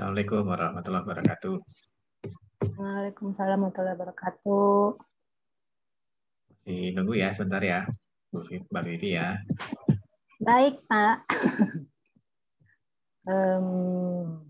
Assalamualaikum warahmatullahi wabarakatuh. Waalaikumsalam warahmatullahi wabarakatuh. Masih nunggu ya sebentar ya, Mbak Vivi ya. Baik Pak. um,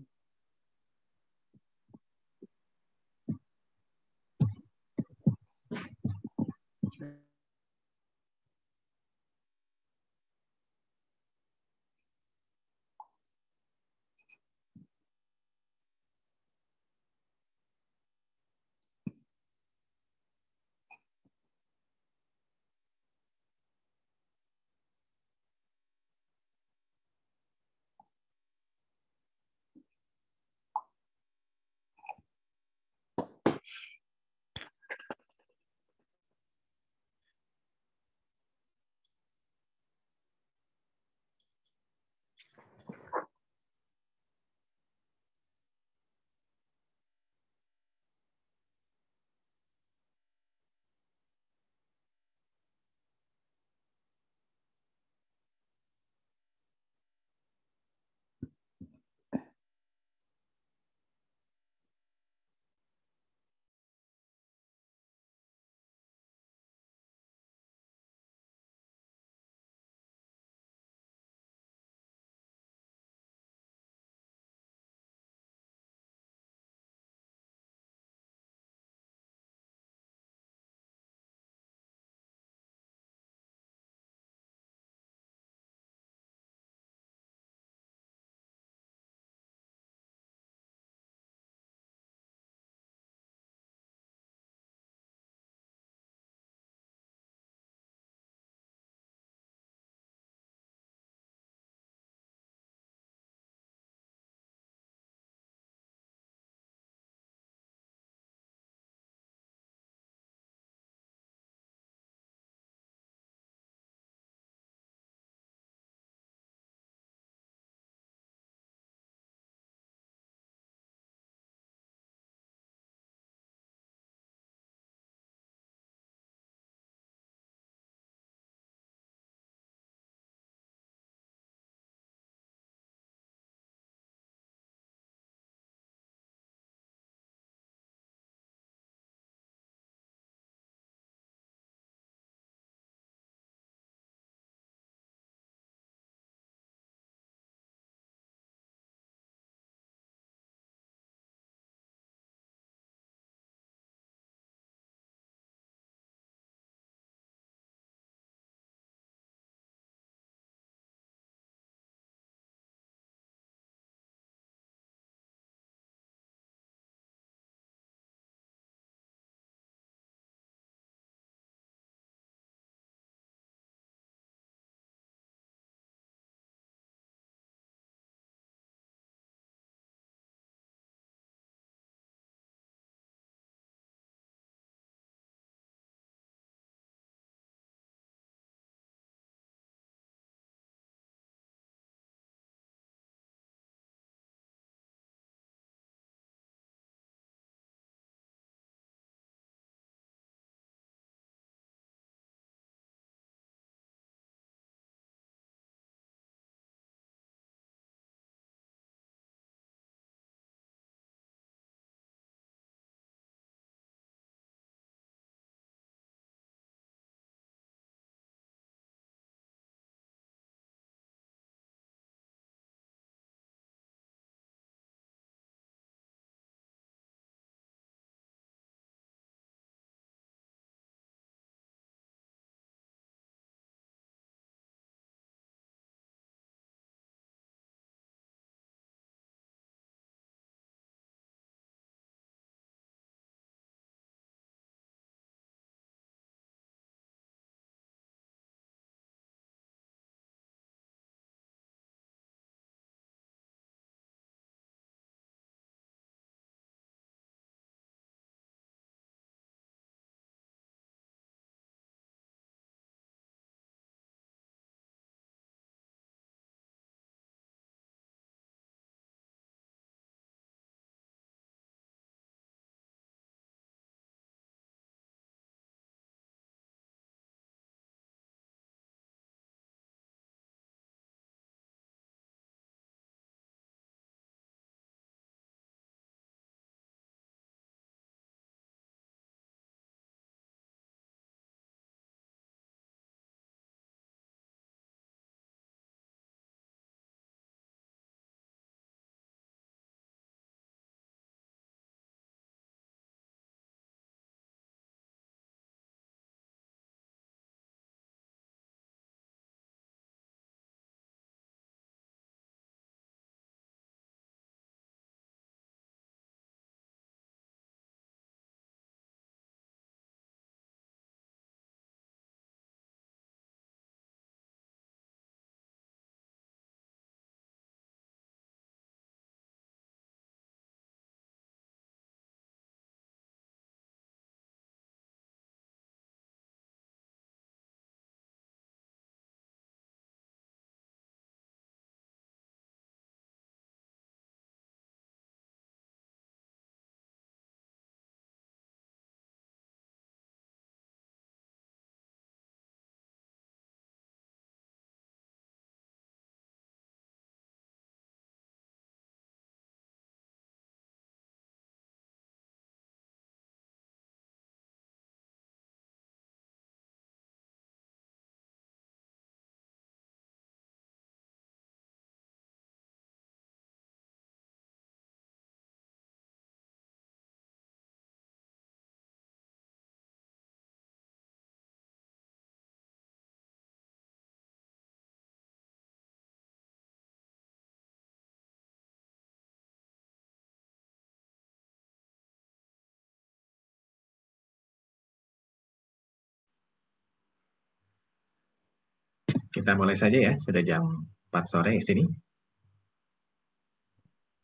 Kita mulai saja ya, sudah jam 4 sore di sini.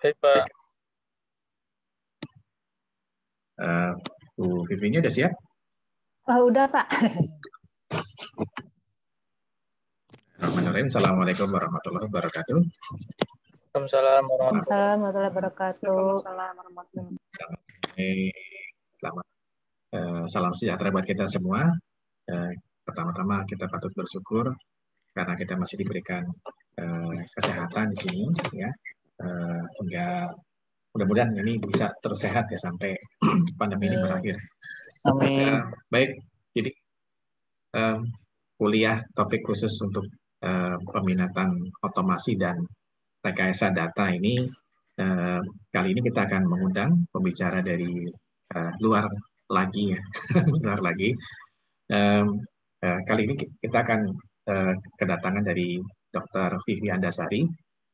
Hai Pak. Uh, Bu Vivinya udah siap? Oh, udah, Pak. Assalamualaikum warahmatullahi wabarakatuh. Assalamualaikum warahmatullahi wabarakatuh. Selamat. Eh, salam sejahtera buat kita semua. Eh, pertama-tama kita patut bersyukur karena kita masih diberikan uh, kesehatan di sini ya uh, mudah-mudahan ini bisa terus sehat ya sampai pandemi ini iya. berakhir. Amin. Uh, baik, jadi uh, kuliah topik khusus untuk uh, peminatan otomasi dan rekayasa data ini uh, kali ini kita akan mengundang pembicara dari uh, luar lagi ya, luar lagi. Um, uh, kali ini kita akan Eh, kedatangan dari Dr. Vivi Andasari.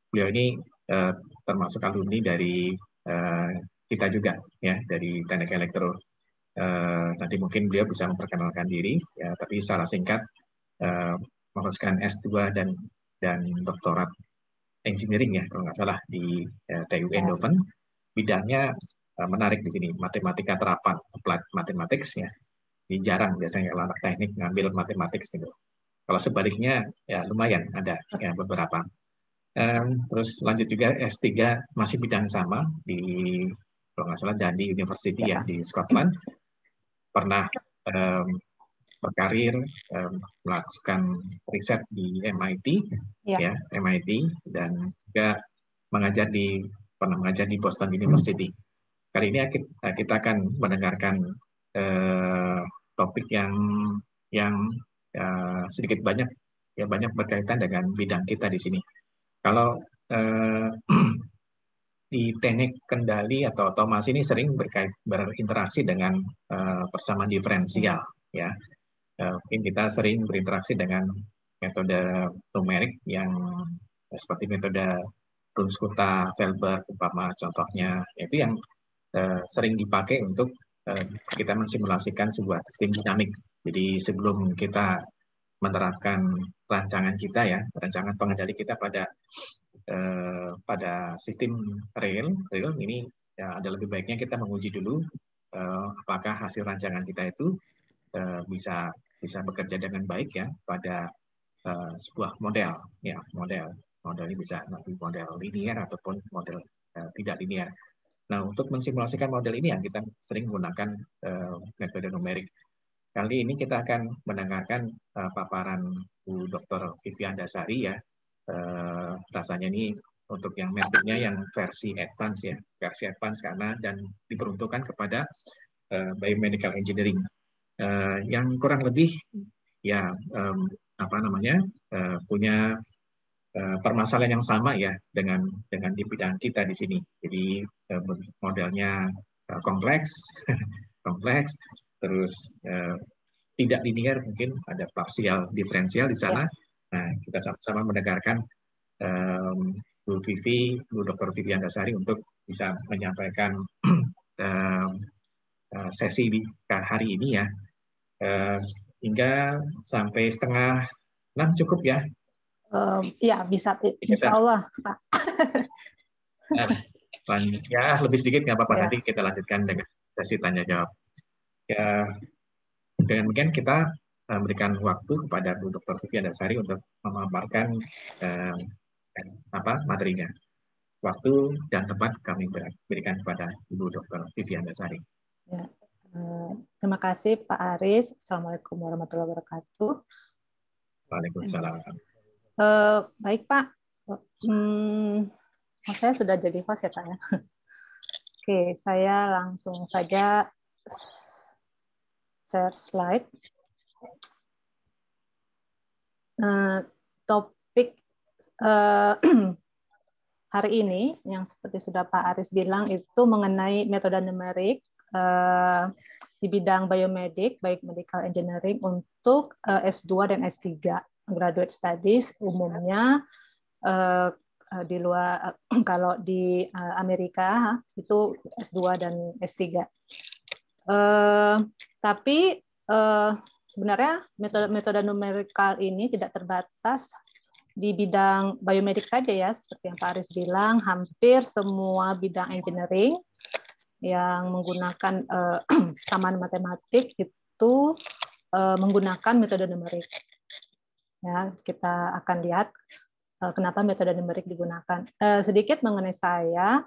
Beliau ini eh, termasuk alumni dari eh, kita juga ya dari teknik elektro. nanti mungkin beliau bisa memperkenalkan diri ya, tapi secara singkat eh, meneruskan S2 dan dan doktorat engineering ya kalau nggak salah di TU ya. Endoven. Bidangnya menarik di sini matematika terapan applied mathematics ya. Ini jarang biasanya kalau anak teknik ngambil matematik gitu. Kalau sebaliknya ya lumayan ada ya beberapa. Um, terus lanjut juga S3 masih bidang sama di kalau nggak salah dan di University ya di Scotland pernah um, berkarir um, melakukan riset di MIT ya. ya MIT dan juga mengajar di pernah mengajar di Boston University. Kali ini kita akan mendengarkan uh, topik yang yang ya, sedikit banyak ya banyak berkaitan dengan bidang kita di sini. Kalau eh, di teknik kendali atau otomasi ini sering berkait berinteraksi dengan eh, persamaan diferensial ya. Eh, mungkin kita sering berinteraksi dengan metode numerik yang ya, seperti metode Brunskuta, Velber, umpama contohnya itu yang eh, sering dipakai untuk eh, kita mensimulasikan sebuah sistem dinamik jadi sebelum kita menerapkan rancangan kita ya, rancangan pengendali kita pada eh, pada sistem rail, rail ini ya ada lebih baiknya kita menguji dulu eh, apakah hasil rancangan kita itu eh, bisa bisa bekerja dengan baik ya pada eh, sebuah model ya model model ini bisa nanti model linear ataupun model eh, tidak linear. Nah, untuk mensimulasikan model ini yang kita sering menggunakan uh, eh, metode numerik. Kali ini kita akan mendengarkan uh, paparan Bu Dr. Vivian Dasari ya. Uh, rasanya ini untuk yang metodenya yang versi advance ya, versi advance karena dan diperuntukkan kepada uh, biomedical engineering. Uh, yang kurang lebih ya um, apa namanya uh, punya uh, permasalahan yang sama ya dengan dengan di bidang kita di sini. Jadi uh, modelnya kompleks, kompleks terus eh, tidak linear mungkin ada parsial diferensial di sana. Ya. Nah, kita sama-sama mendengarkan eh, Bu Vivi, Bu Dr. Vivi Andasari untuk bisa menyampaikan eh, sesi di hari ini ya. Eh, hingga sampai setengah enam cukup ya? Um, ya bisa, insya Allah. Pak. nah, ya lebih sedikit nggak apa-apa ya. nanti kita lanjutkan dengan sesi tanya jawab ya, dengan demikian kita memberikan eh, waktu kepada Bu Dr. Vivi Adasari untuk memaparkan eh, eh, apa materinya. Waktu dan tempat kami berikan kepada Ibu Dr. Vivi Adasari. Ya. Eh, terima kasih Pak Aris. Assalamualaikum warahmatullahi wabarakatuh. Waalaikumsalam. Eh, baik Pak, hmm, oh, saya sudah jadi host ya Pak ya. Oke, saya langsung saja share slide. Uh, topik uh, hari ini yang seperti sudah Pak Aris bilang itu mengenai metode numerik uh, di bidang biomedik, baik medical engineering untuk uh, S2 dan S3 graduate studies umumnya uh, di luar kalau di Amerika itu S2 dan S3. Tapi eh, sebenarnya metode-metode numerikal ini tidak terbatas di bidang biomedik saja ya, seperti yang Pak Aris bilang, hampir semua bidang engineering yang menggunakan eh, taman matematik itu eh, menggunakan metode numerik. Ya, kita akan lihat eh, kenapa metode numerik digunakan. Eh, sedikit mengenai saya,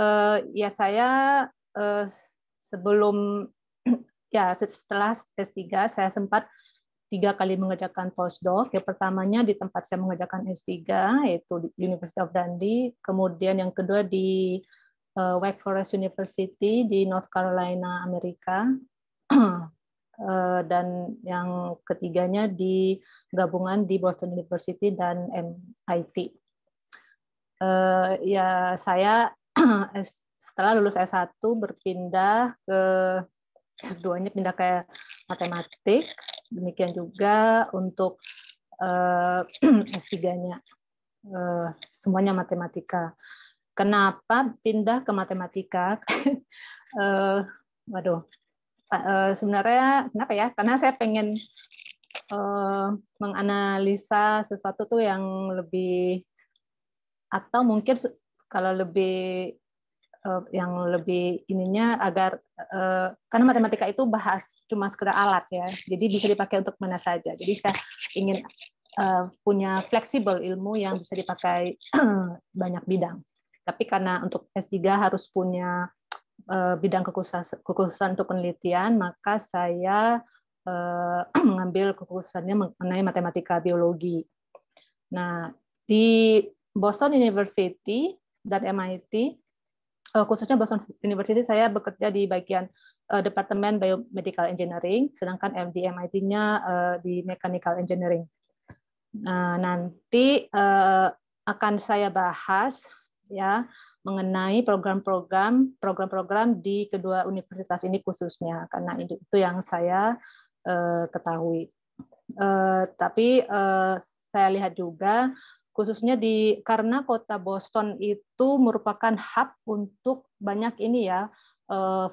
eh, ya saya eh, sebelum ya setelah S3 saya sempat tiga kali mengerjakan postdoc. Yang pertamanya di tempat saya mengerjakan S3, yaitu di University of Dundee. Kemudian yang kedua di uh, Wake Forest University di North Carolina, Amerika. Eh, dan yang ketiganya di gabungan di Boston University dan MIT. Eh, ya saya setelah lulus S1 berpindah ke S2-nya pindah ke matematik, demikian juga untuk uh, S3-nya. Uh, semuanya matematika. Kenapa pindah ke matematika? uh, waduh, Uh, sebenarnya kenapa ya? Karena saya pengen uh, menganalisa sesuatu tuh yang lebih atau mungkin kalau lebih Eh, yang lebih ininya agar eh, karena matematika itu bahas cuma sekedar alat ya jadi bisa dipakai untuk mana saja jadi saya ingin eh, punya fleksibel ilmu yang bisa dipakai banyak bidang tapi karena untuk S3 harus punya bidang kekhususan, kekhususan untuk penelitian maka saya mengambil kekhususannya mengenai matematika biologi nah di Boston University dan MIT Eh, khususnya Boston University saya bekerja di bagian eh, Departemen Biomedical Engineering, sedangkan MD MIT-nya eh, di Mechanical Engineering. Nah, nanti akan saya bahas ya mengenai program-program program-program di kedua universitas ini khususnya karena itu, yang saya ketahui. tapi saya lihat juga khususnya di karena kota Boston itu merupakan hub untuk banyak ini ya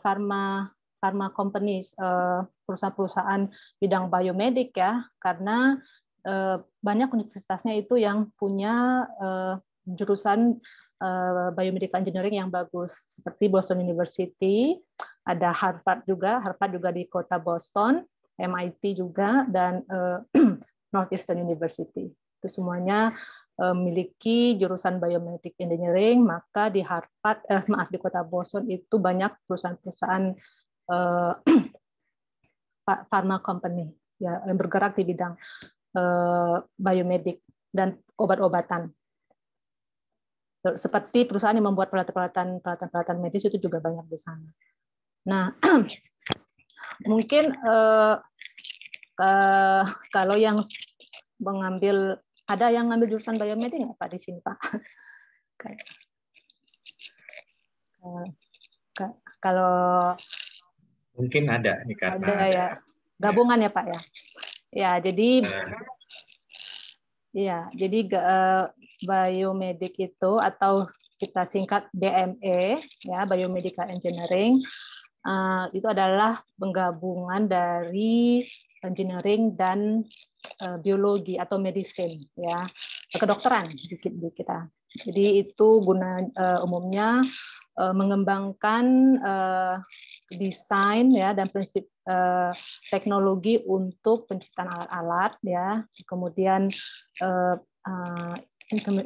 farma eh, farma companies eh, perusahaan-perusahaan bidang biomedik ya karena eh, banyak universitasnya itu yang punya jurusan biomedical engineering yang bagus seperti Boston University, ada Harvard juga, Harvard juga di kota Boston, MIT juga dan Northeastern University. Itu semuanya memiliki eh, jurusan biomedical engineering, maka di Harvard, eh, maaf di kota Boston itu banyak perusahaan-perusahaan eh, pharma company ya yang bergerak di bidang eh, biomedik dan obat-obatan. Seperti perusahaan yang membuat peralatan-peralatan peralatan medis itu juga banyak di sana. Nah, mungkin eh, kalau yang mengambil ada yang ngambil jurusan biomed nggak Pak di sini Pak? Eh, kalau mungkin ada nih karena ada, ya. gabungan ya. ya Pak ya. Ya jadi ya ya jadi eh, biomedik itu atau kita singkat BME ya biomedical engineering itu adalah penggabungan dari engineering dan Eh, biologi atau medicine ya kedokteran sedikit di kita jadi itu guna eh, umumnya eh, mengembangkan desain ya dan prinsip teknologi untuk penciptaan alat-alat ya kemudian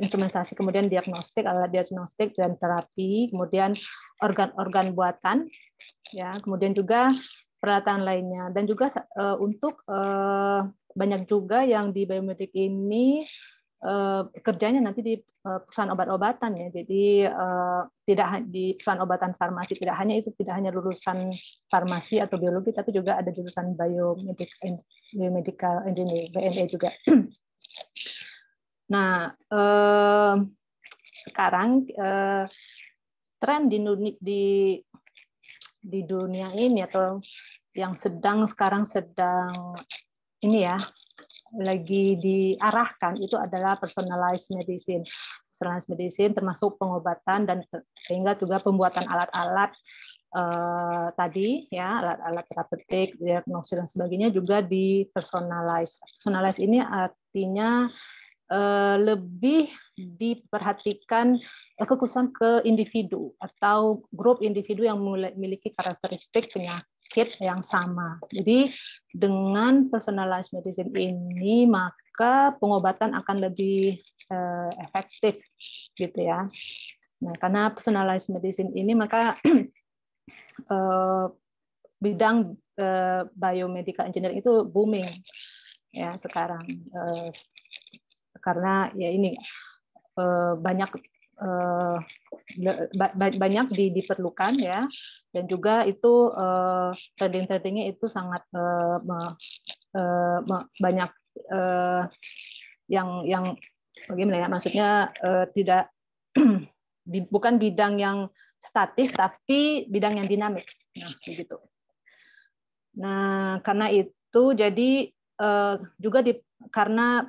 instrumentasi, kemudian diagnostik, alat diagnostik dan terapi, kemudian organ-organ buatan, ya, kemudian juga peralatan lainnya, dan juga uh, untuk uh, banyak juga yang di biomedik ini uh, kerjanya nanti di uh, perusahaan obat-obatan ya. Jadi uh, tidak di perusahaan obatan farmasi tidak hanya itu tidak hanya lulusan farmasi atau biologi tapi juga ada jurusan biomedik biomedical engineer BME juga. Nah, uh, sekarang uh, tren di, di di dunia ini atau yang sedang sekarang sedang ini ya lagi diarahkan itu adalah personalized medicine. Personalized medicine termasuk pengobatan dan sehingga juga pembuatan alat-alat eh, tadi ya alat-alat terapeutik, diagnosis dan sebagainya juga di personalized. Personalized ini artinya eh, lebih diperhatikan kekhususan ke individu atau grup individu yang memiliki karakteristik penyakit penyakit yang sama. Jadi dengan personalized medicine ini maka pengobatan akan lebih eh, efektif gitu ya. Nah, karena personalized medicine ini maka eh, bidang eh, biomedical engineering itu booming ya sekarang eh, karena ya ini eh, banyak Eh, banyak diperlukan ya dan juga itu eh, trading tradingnya itu sangat eh, banyak yang yang bagaimana ya maksudnya tidak bukan bidang yang statis tapi bidang yang dinamis nah begitu nah karena itu jadi juga di karena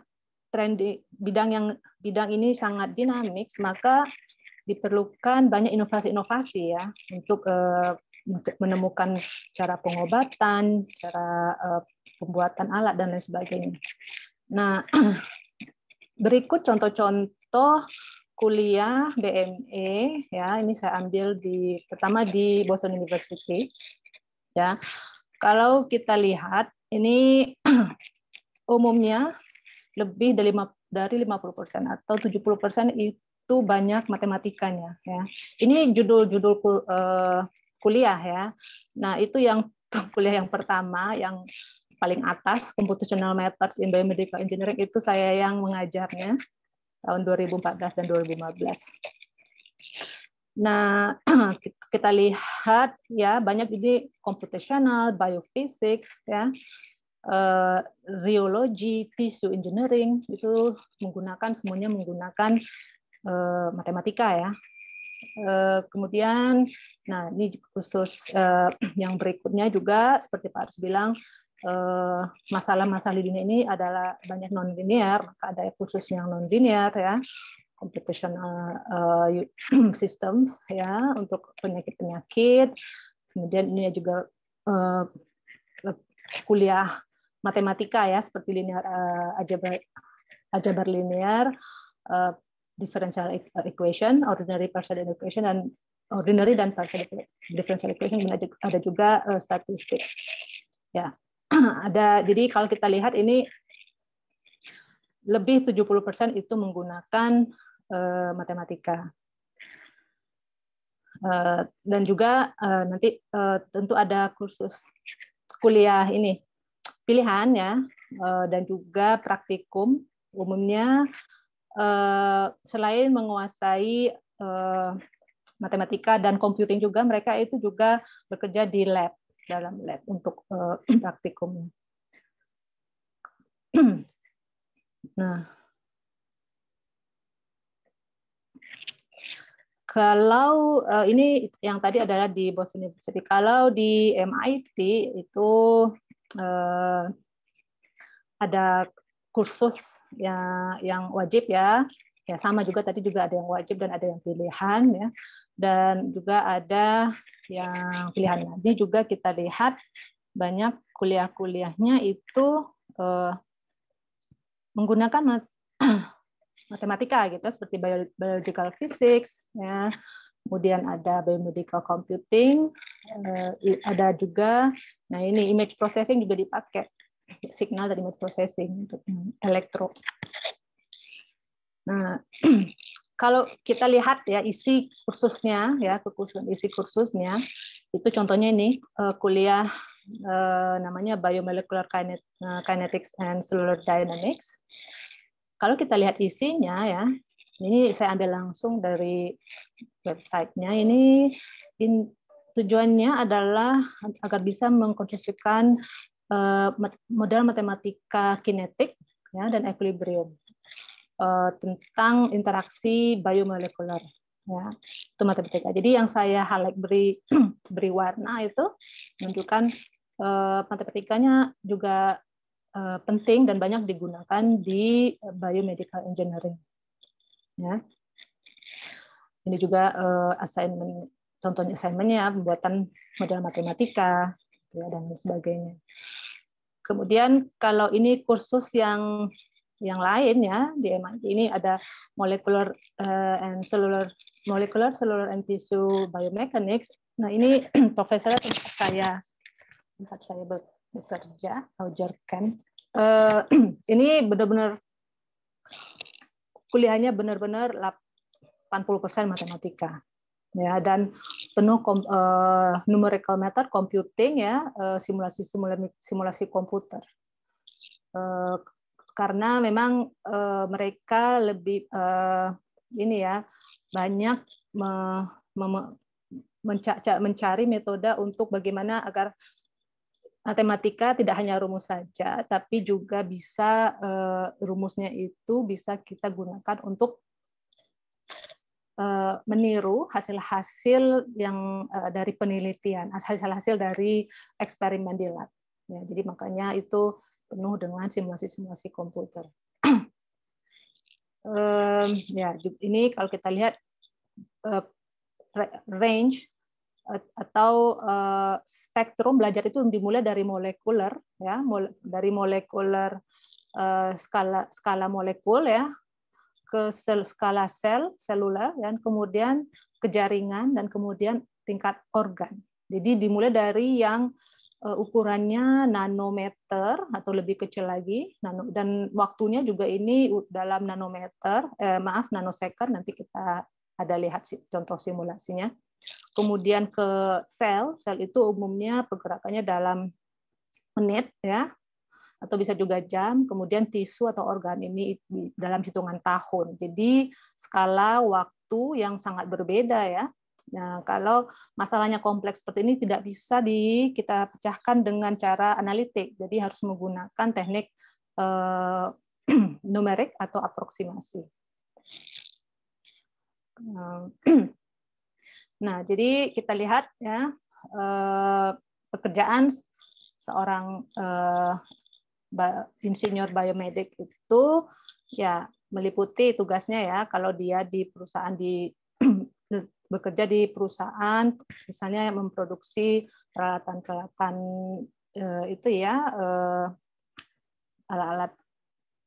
tren di bidang yang bidang ini sangat dinamis, maka diperlukan banyak inovasi-inovasi ya untuk uh, menemukan cara pengobatan, cara uh, pembuatan alat dan lain sebagainya. Nah, berikut contoh-contoh kuliah BME ya, ini saya ambil di pertama di Boston University. Ya. Kalau kita lihat ini umumnya lebih dari 50, dari 50% atau 70% itu banyak matematikanya ya. Ini judul-judul kul, uh, eh, kuliah ya. Nah, itu yang kuliah yang pertama yang paling atas computational methods in biomedical engineering itu saya yang mengajarnya tahun 2014 dan 2015. Nah, kita lihat ya banyak ini computational, biophysics ya uh, rheology, tissue engineering itu menggunakan semuanya menggunakan uh, matematika ya. Uh, kemudian, nah ini khusus uh, yang berikutnya juga seperti Pak Aris bilang masalah-masalah di dunia ini adalah banyak linear, maka ada khusus yang non linear ya, computational systems ya untuk penyakit-penyakit. Kemudian ini juga kuliah matematika ya seperti linear uh, algebra algebra linear uh, differential e-, eh, equation ordinary partial equation dan ordinary dan partial differential equation ada juga uh, statistics ya ada jadi kalau kita lihat ini lebih 70% itu menggunakan uh, matematika uh, dan juga uh, nanti uh, tentu ada kursus kuliah ini pilihan ya eh, dan juga praktikum umumnya eh, selain menguasai eh, matematika dan computing juga mereka itu juga bekerja di lab dalam lab untuk praktikum. Nah, kalau ini yang tadi adalah di Boston University. Kalau di MIT itu uh, ada kursus yang, yang wajib ya. Ya sama juga tadi juga ada yang wajib dan ada yang pilihan ya. Dan juga ada yang pilihan. Ini juga kita lihat banyak kuliah-kuliahnya itu uh, menggunakan mat matematika gitu seperti biological physics ya kemudian ada biomedical computing, eh, ada juga, nah ini image processing juga dipakai, signal dari image processing untuk hmm, elektro. Nah, kalau kita lihat ya isi kursusnya ya kekhususan isi kursusnya itu contohnya ini eh, kuliah eh, namanya biomolecular kinetics and cellular dynamics. Kalau kita lihat isinya ya, ini saya ambil langsung dari websitenya ini in, tujuannya adalah agar bisa mengkonstruksikan uh, eh, model matematika kinetik ya, dan equilibrium uh, tentang interaksi biomolekuler ya itu matematika. Jadi yang saya highlight beri beri warna itu menunjukkan uh, matematikanya juga uh, penting dan banyak digunakan di biomedical engineering. Ya ini juga uh, assignment contohnya assignmentnya ya, pembuatan model matematika gitu ya, dan sebagainya kemudian kalau ini kursus yang yang lain ya di MIT ini ada molecular uh, and cellular molecular cellular and tissue biomechanics nah ini profesor tempat saya tempat saya bekerja Roger Ken uh, ini benar-benar kuliahnya benar-benar lap. 80% matematika. Ya, dan penuh kom, uh, numerical method computing ya, uh, simulasi simulasi, simulasi komputer. Uh, karena memang uh, mereka lebih uh, ini ya, banyak me, me, mencari metode untuk bagaimana agar matematika tidak hanya rumus saja, tapi juga bisa rumusnya itu bisa kita gunakan untuk Eh, meniru hasil-hasil yang eh, dari penelitian, hasil-hasil dari eksperimen di lab. Ya, jadi makanya itu penuh dengan simulasi-simulasi komputer. ya, ini kalau kita lihat eh, range atau spektrum belajar itu dimulai dari molekuler ya, dari molekuler skala skala molekul ya ke sel skala sel seluler dan kemudian ke jaringan dan kemudian tingkat organ. Jadi dimulai dari yang eh, ukurannya nanometer atau lebih kecil lagi dan waktunya juga ini dalam nanometer eh, maaf nanoseker nanti kita ada lihat contoh simulasinya kemudian ke sel sel itu umumnya pergerakannya dalam menit ya atau bisa juga jam, kemudian tisu atau organ ini dalam hitungan tahun. Jadi skala waktu yang sangat berbeda ya. Nah, kalau masalahnya kompleks seperti ini tidak bisa di kita pecahkan dengan cara analitik. Jadi harus menggunakan teknik eh, numerik atau aproksimasi. Nah, nah, jadi kita lihat ya eh, pekerjaan seorang eh, insinyur biomedik itu ya meliputi tugasnya ya kalau dia di perusahaan di bekerja di perusahaan misalnya yang memproduksi peralatan-peralatan eh, itu ya eh, alat-alat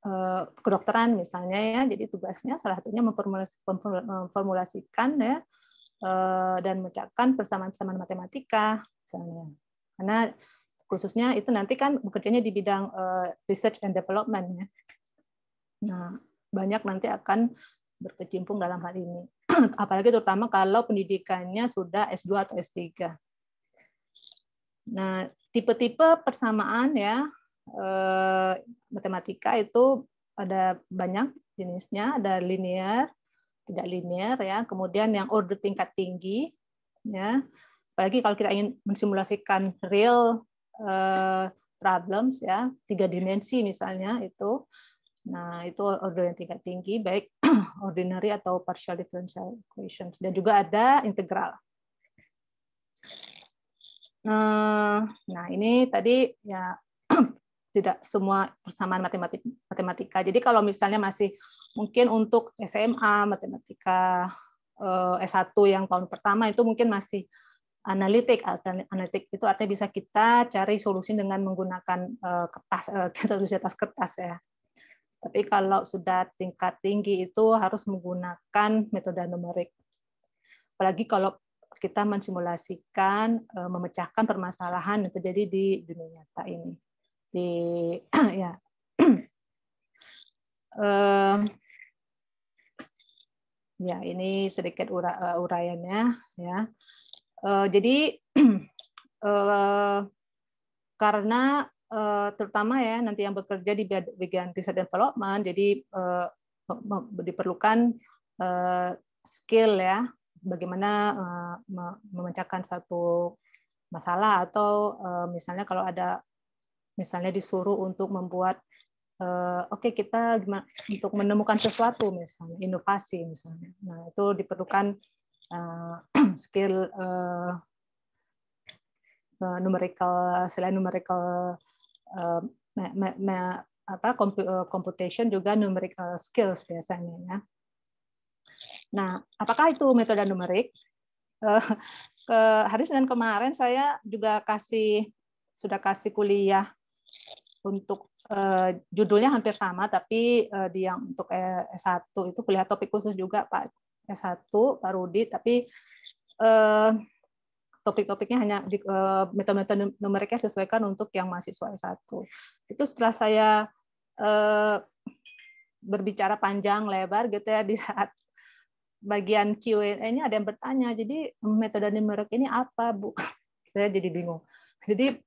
eh, kedokteran misalnya ya jadi tugasnya salah satunya memformulasikan ya eh, dan memecahkan persamaan-persamaan matematika misalnya karena khususnya itu nanti kan bekerjanya di bidang eh, research and development. Ya. Nah, banyak nanti akan berkecimpung dalam hal ini. Apalagi terutama kalau pendidikannya sudah S2 atau S3. Nah, tipe-tipe persamaan ya eh, matematika itu ada banyak jenisnya, ada linear, tidak linear ya, kemudian yang order tingkat tinggi ya. Apalagi kalau kita ingin mensimulasikan real Eh, problems ya tiga dimensi misalnya itu nah itu order yang tingkat tinggi baik ordinary atau partial differential equations dan juga ada integral nah, nah ini tadi ya tidak semua persamaan matematik matematika jadi kalau misalnya masih mungkin untuk SMA matematika eh, S1 yang tahun pertama itu mungkin masih analitik. Analitik itu artinya bisa kita cari solusi dengan menggunakan eh, kertas, eh, kita tulis atas kertas ya. Tapi kalau sudah tingkat tinggi itu harus menggunakan metode numerik. Apalagi kalau kita mensimulasikan, eh, memecahkan permasalahan yang terjadi di dunia nyata ini. Di ya. ya, ini sedikit ura, uraiannya ya. Uh, jadi uh, karena uh, terutama ya nanti yang bekerja di bagian riset dan development, jadi uh, diperlukan uh, skill ya, bagaimana uh, memecahkan satu masalah atau uh, misalnya kalau ada misalnya disuruh untuk membuat uh, oke okay, kita untuk menemukan sesuatu misalnya inovasi misalnya nah itu diperlukan Eh, skill uh, numerical selain numerical uh, apa computation juga numerical skills biasanya ya. Nah, apakah itu metode numerik? Uh, ke hari Senin kemarin saya juga kasih sudah kasih kuliah untuk uh, judulnya hampir sama tapi uh, di yang untuk S1 itu kuliah topik khusus juga Pak S1 Pak Rudi, tapi eh, topik-topiknya hanya eh, metode-metode numeriknya sesuaikan untuk yang mahasiswa S1. Itu setelah saya eh, berbicara panjang lebar gitu ya di saat bagian qa ini ada yang bertanya, jadi metode numerik ini apa, Bu? Saya jadi bingung. Jadi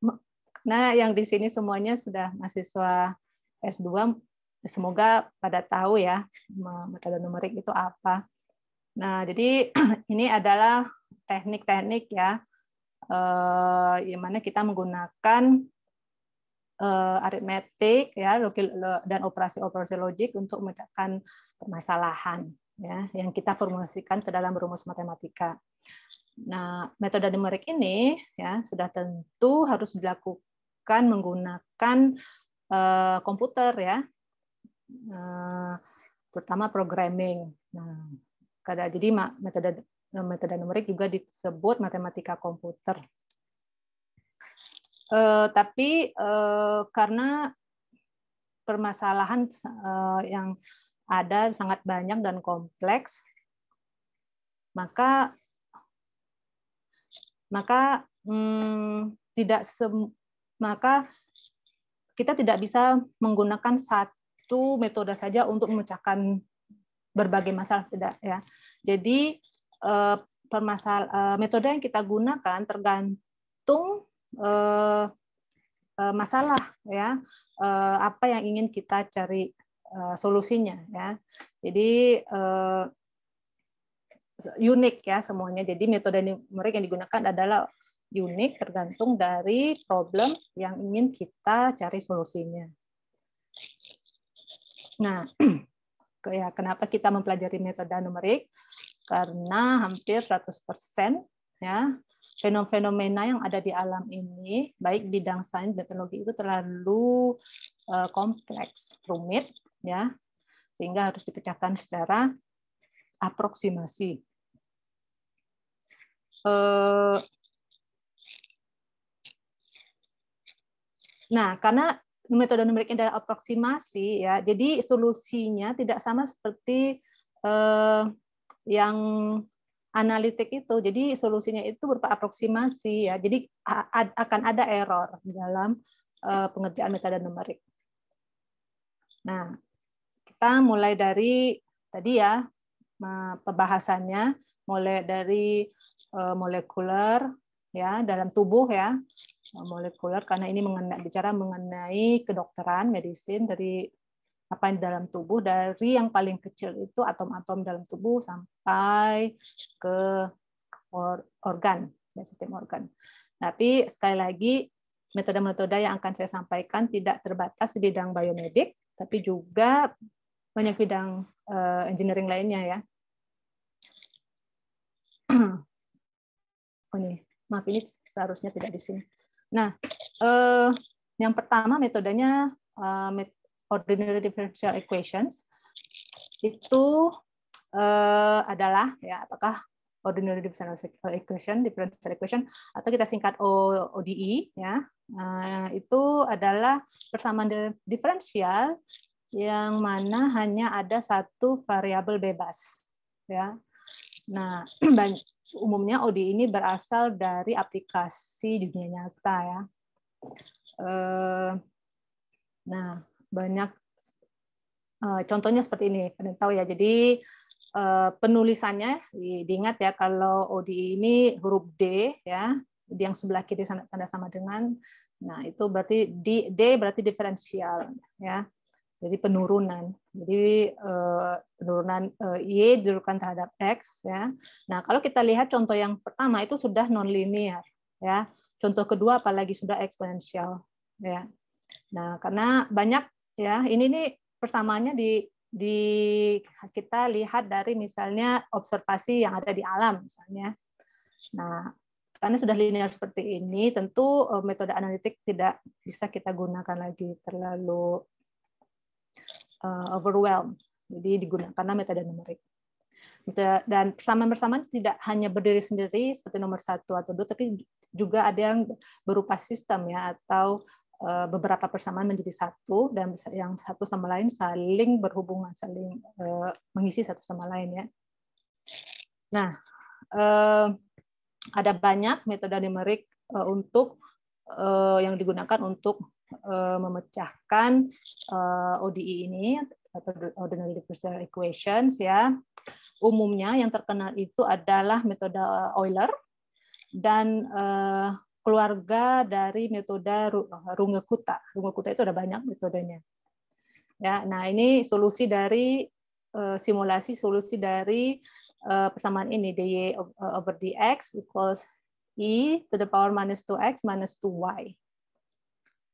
nah yang di sini semuanya sudah mahasiswa S2 semoga pada tahu ya metode numerik itu apa. Nah, jadi ini adalah teknik-teknik ya, eh, yang mana kita menggunakan eh, aritmetik ya dan operasi-operasi logik untuk memecahkan permasalahan ya yang kita formulasikan ke dalam rumus matematika. Nah, metode numerik ini ya sudah tentu harus dilakukan menggunakan eh, komputer ya. Eh, terutama programming. Nah, kada jadi metode metode numerik juga disebut matematika komputer. Uh, tapi uh, karena permasalahan uh, yang ada sangat banyak dan kompleks, maka maka hmm, tidak sem, maka kita tidak bisa menggunakan satu metode saja untuk memecahkan berbagai masalah tidak ya. Jadi eh, permasal eh, metode yang kita gunakan tergantung eh, eh, masalah ya apa yang ingin kita cari solusinya ya. Jadi unik ya semuanya. Jadi metode mereka yang digunakan adalah unik tergantung dari problem yang ingin kita cari solusinya. Nah, ya kenapa kita mempelajari metode numerik karena hampir 100% ya fenomena yang ada di alam ini baik bidang sains dan teknologi itu terlalu eh, kompleks rumit ya sehingga harus dipecahkan secara aproksimasi eh, Nah, karena metode numerik ini adalah aproksimasi ya. Jadi solusinya tidak sama seperti eh, yang analitik itu. Jadi solusinya itu berupa aproksimasi ya. Jadi akan ada error dalam eh, pengerjaan metode numerik. Nah, kita mulai dari tadi ya pembahasannya mulai dari eh, molekuler ya dalam tubuh ya molekuler karena ini mengenai, bicara mengenai kedokteran medisin dari apa yang dalam tubuh dari yang paling kecil itu atom-atom dalam tubuh sampai ke organ ya sistem organ. Tapi sekali lagi metode-metode yang akan saya sampaikan tidak terbatas di bidang biomedik, tapi juga banyak bidang eh, engineering lainnya ya. Oh nih, maaf ini seharusnya tidak di sini. Nah, eh, yang pertama metodenya eh, ordinary differential equations itu eh, adalah ya apakah ordinary differential equation, differential equation atau kita singkat ODE ya. Nah, itu adalah persamaan diferensial yang mana hanya ada satu variabel bebas ya. Nah, umumnya OD ini berasal dari aplikasi dunia nyata ya. Eh, nah, banyak eh, contohnya seperti ini, kalian tahu ya. Jadi eh, penulisannya diingat ya kalau OD ini huruf D ya, yang sebelah kiri tanda sama dengan. Nah, itu berarti D, D berarti diferensial ya jadi penurunan. Jadi eh, penurunan eh, y dirukan terhadap x ya. Nah, kalau kita lihat contoh yang pertama itu sudah nonlinear ya. Contoh kedua apalagi sudah eksponensial ya. Nah, karena banyak ya ini nih persamaannya di di kita lihat dari misalnya observasi yang ada di alam misalnya. Nah, karena sudah linear seperti ini, tentu eh, metode analitik tidak bisa kita gunakan lagi terlalu uh, eh, overwhelmed. Jadi digunakanlah metode numerik. Dan persamaan-persamaan tidak hanya berdiri sendiri seperti nomor satu atau dua, tapi juga ada yang berupa sistem ya atau eh, beberapa persamaan menjadi satu dan yang satu sama lain saling berhubungan, saling eh, mengisi satu sama lain ya. Nah, ada banyak metode numerik untuk yang digunakan untuk uh, memecahkan uh, eh, ODE ini ordinary oh, differential equations ya. Umumnya yang terkenal itu adalah metode eh, Euler dan uh, keluarga dari metode Runge-Kutta. Runge-Kutta itu ada banyak metodenya. Ya, nah ini solusi dari uh, simulasi solusi dari uh, persamaan ini dy over dx equals e to the power minus 2x minus 2y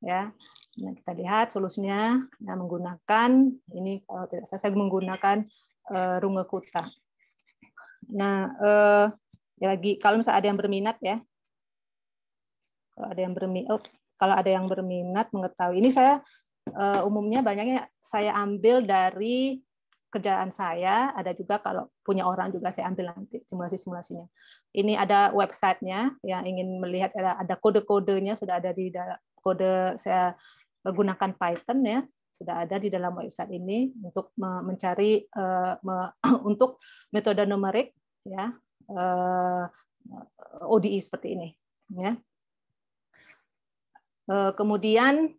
ya nah, kita lihat solusinya nah, menggunakan ini kalau tidak saya menggunakan uh, eh, runge kuta nah uh, ya lagi kalau misalnya ada yang berminat ya kalau ada yang berminat oh, kalau ada yang berminat mengetahui ini saya uh, umumnya banyaknya saya ambil dari kerjaan saya, ada juga kalau punya orang juga saya ambil nanti simulasi-simulasinya. Ini ada websitenya yang ingin melihat ada kode-kodenya sudah ada di kode saya menggunakan Python ya sudah ada di dalam website ini untuk mencari eh, untuk metode numerik ya ODI eh, ODE seperti ini ya. Eh, kemudian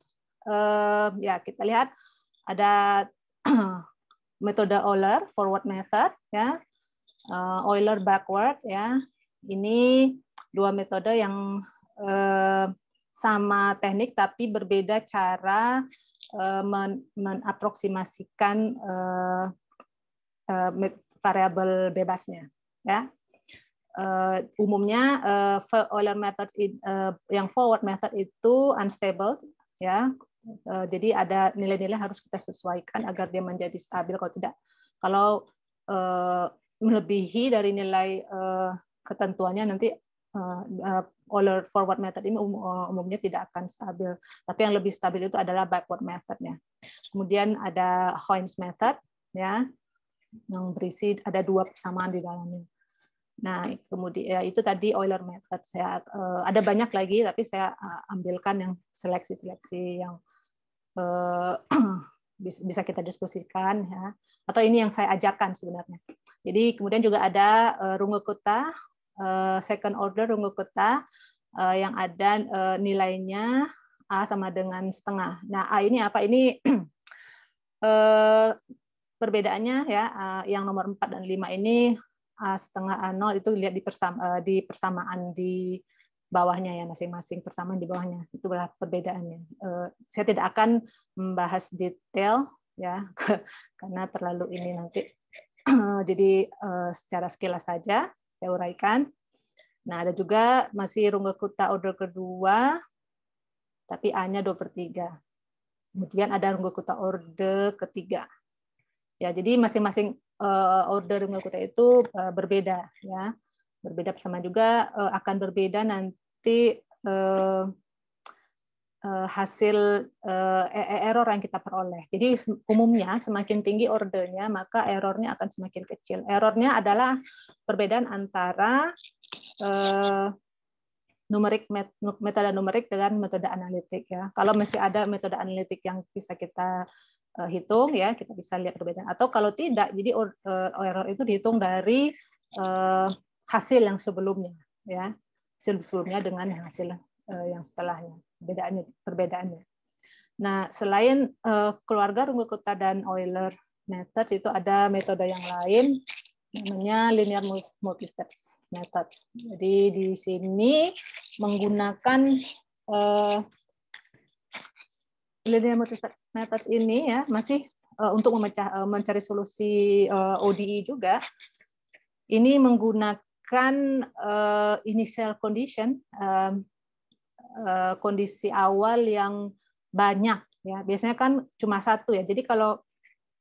ya kita lihat ada metode Euler forward method ya. Euler backward ya. Ini dua metode yang sama teknik tapi berbeda cara eh, men menaproksimasikan eh, eh, variabel bebasnya ya uh, umumnya uh, Euler method in, uh, yang forward method itu unstable ya uh, jadi ada nilai-nilai harus kita sesuaikan agar dia menjadi stabil kalau tidak kalau uh, melebihi dari nilai uh, ketentuannya nanti uh, uh, Oiler forward method ini um, uh, umumnya tidak akan stabil. Tapi yang lebih stabil itu adalah backward methodnya. Kemudian ada Hoynes method ya yang berisi ada dua persamaan di dalamnya. Nah, kemudian ya, itu tadi Euler method. Saya uh, ada banyak lagi tapi saya uh, ambilkan yang seleksi-seleksi yang uh, bisa kita diskusikan ya atau ini yang saya ajarkan sebenarnya. Jadi kemudian juga ada uh, Runge Kota Eh, second order rungu kota eh, yang ada eh, nilainya A sama dengan setengah. Nah, A ini apa? Ini perbedaannya ya, yang nomor 4 dan 5 ini A setengah A0 itu lihat di, persama, di persamaan di bawahnya ya, masing-masing persamaan di bawahnya. itu adalah perbedaannya. saya tidak akan membahas detail ya, karena terlalu ini nanti. Jadi secara sekilas saja saya uraikan. Nah, ada juga masih rongga kuta order kedua, tapi hanya dua 2 per 3. Kemudian ada rongga kuta order ketiga. Ya, jadi masing-masing eh, order rongga kuta itu eh, berbeda. ya Berbeda sama juga eh, akan berbeda nanti Eh, hasil eh, e-, e-, error yang kita peroleh. Jadi umumnya semakin tinggi ordernya maka errornya akan semakin kecil. Errornya adalah perbedaan antara eh, numerik metode numerik dengan metode analitik ya. Kalau masih ada metode analitik yang bisa kita hitung ya, kita bisa lihat perbedaan. Atau kalau tidak, jadi error itu dihitung dari hasil yang sebelumnya ya. Hasil sebelumnya dengan hasil Eh, yang setelahnya, bedaannya, perbedaannya. Nah, selain eh, keluarga rumah kota dan Euler method itu ada metode yang lain namanya linear multi steps method. Jadi di sini menggunakan uh, linear multi step methods ini ya masih uh, untuk memecah uh, mencari solusi uh, ODE juga. Ini menggunakan uh, initial condition uh, Eh, kondisi awal yang banyak ya biasanya kan cuma satu ya jadi kalau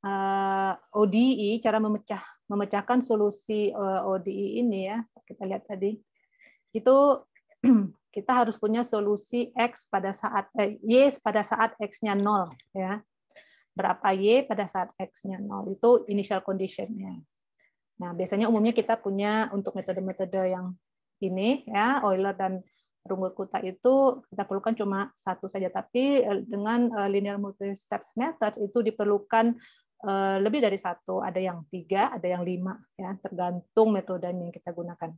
eh, ODI cara memecah memecahkan solusi eh, ODI ini ya kita lihat tadi itu kita harus punya solusi x pada saat eh, y pada saat x-nya nol ya berapa y pada saat x-nya nol itu initial conditionnya nah biasanya umumnya kita punya untuk metode-metode yang ini ya Euler dan rungkut kuta itu kita perlukan cuma satu saja, tapi eh, dengan eh, linear multi steps method itu diperlukan eh, lebih dari satu, ada yang tiga, ada yang lima, ya tergantung metodenya yang kita gunakan.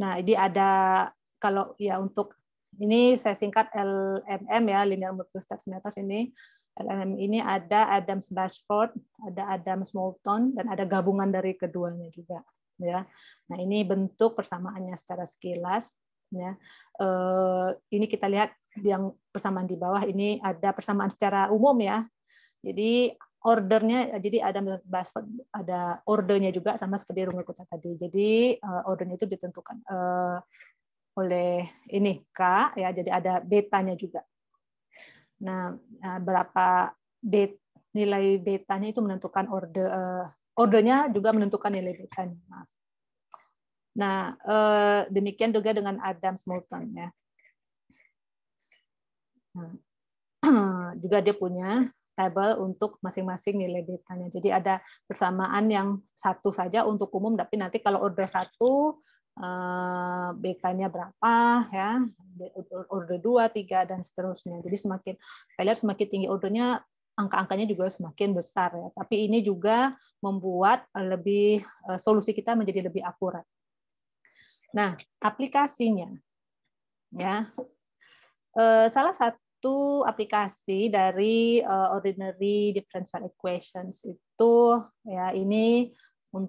Nah, ini ada kalau ya untuk ini saya singkat LMM ya linear Multi steps method ini LLM ini ada Adams Bashford, ada Adams Moulton, dan ada gabungan dari keduanya juga. Ya, nah ini bentuk persamaannya secara sekilas. Ya, eh, ini kita lihat yang persamaan di bawah ini ada persamaan secara umum ya. Jadi ordernya jadi ada Bashford ada ordernya juga sama seperti rumah kota tadi. Jadi uh, ordernya itu ditentukan uh, oleh ini K ya. Jadi ada betanya juga Nah, eh, berapa bet, nilai betanya itu menentukan order uh, ordernya juga menentukan nilai betanya. Maaf. Nah, uh, demikian juga dengan Adam Smolten ya. Nah, juga dia punya tabel untuk masing-masing nilai betanya. Jadi ada persamaan yang satu saja untuk umum, tapi nanti kalau order satu Eh, BK-nya berapa ya order 2, 3 dan seterusnya. Jadi semakin kalian semakin tinggi ordernya angka-angkanya juga semakin besar ya. Tapi ini juga membuat lebih eh, solusi kita menjadi lebih akurat. Nah, aplikasinya ya. Eh, salah satu aplikasi dari ordinary differential equations itu ya ini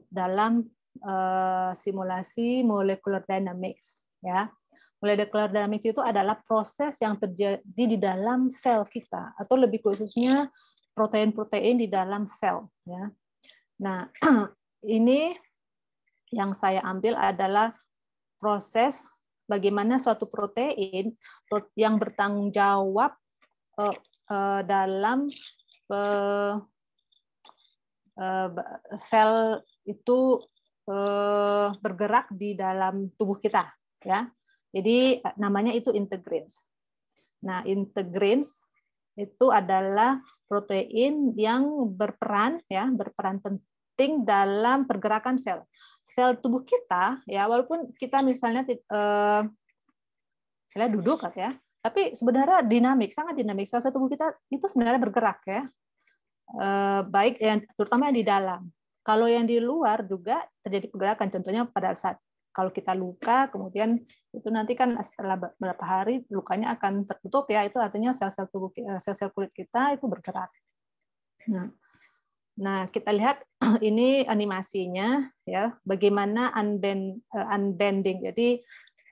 dalam Eh, simulasi molecular dynamics ya. Molecular dynamics itu adalah proses yang terjadi di dalam sel kita atau lebih khususnya protein-protein di dalam sel ya. Nah, ini yang saya ambil adalah proses bagaimana suatu protein yang bertanggung jawab eh, eh, dalam sel itu Eh, bergerak di dalam tubuh kita ya. Jadi namanya itu integrins. Nah, integrins itu adalah protein yang berperan ya, berperan penting dalam pergerakan sel. Sel tubuh kita ya, walaupun kita misalnya eh, misalnya duduk ya, tapi sebenarnya dinamik, sangat dinamik. Sel, sel tubuh kita itu sebenarnya bergerak ya. Eh, baik yang terutama yang di dalam kalau yang di luar juga terjadi pergerakan, contohnya pada saat kalau kita luka, kemudian itu nanti kan setelah beberapa hari lukanya akan tertutup ya, itu artinya sel-sel tubuh sel-sel eh, kulit kita itu bergerak. Nah, nah kita lihat ini animasinya ya, bagaimana unbend, eh, unbending. Jadi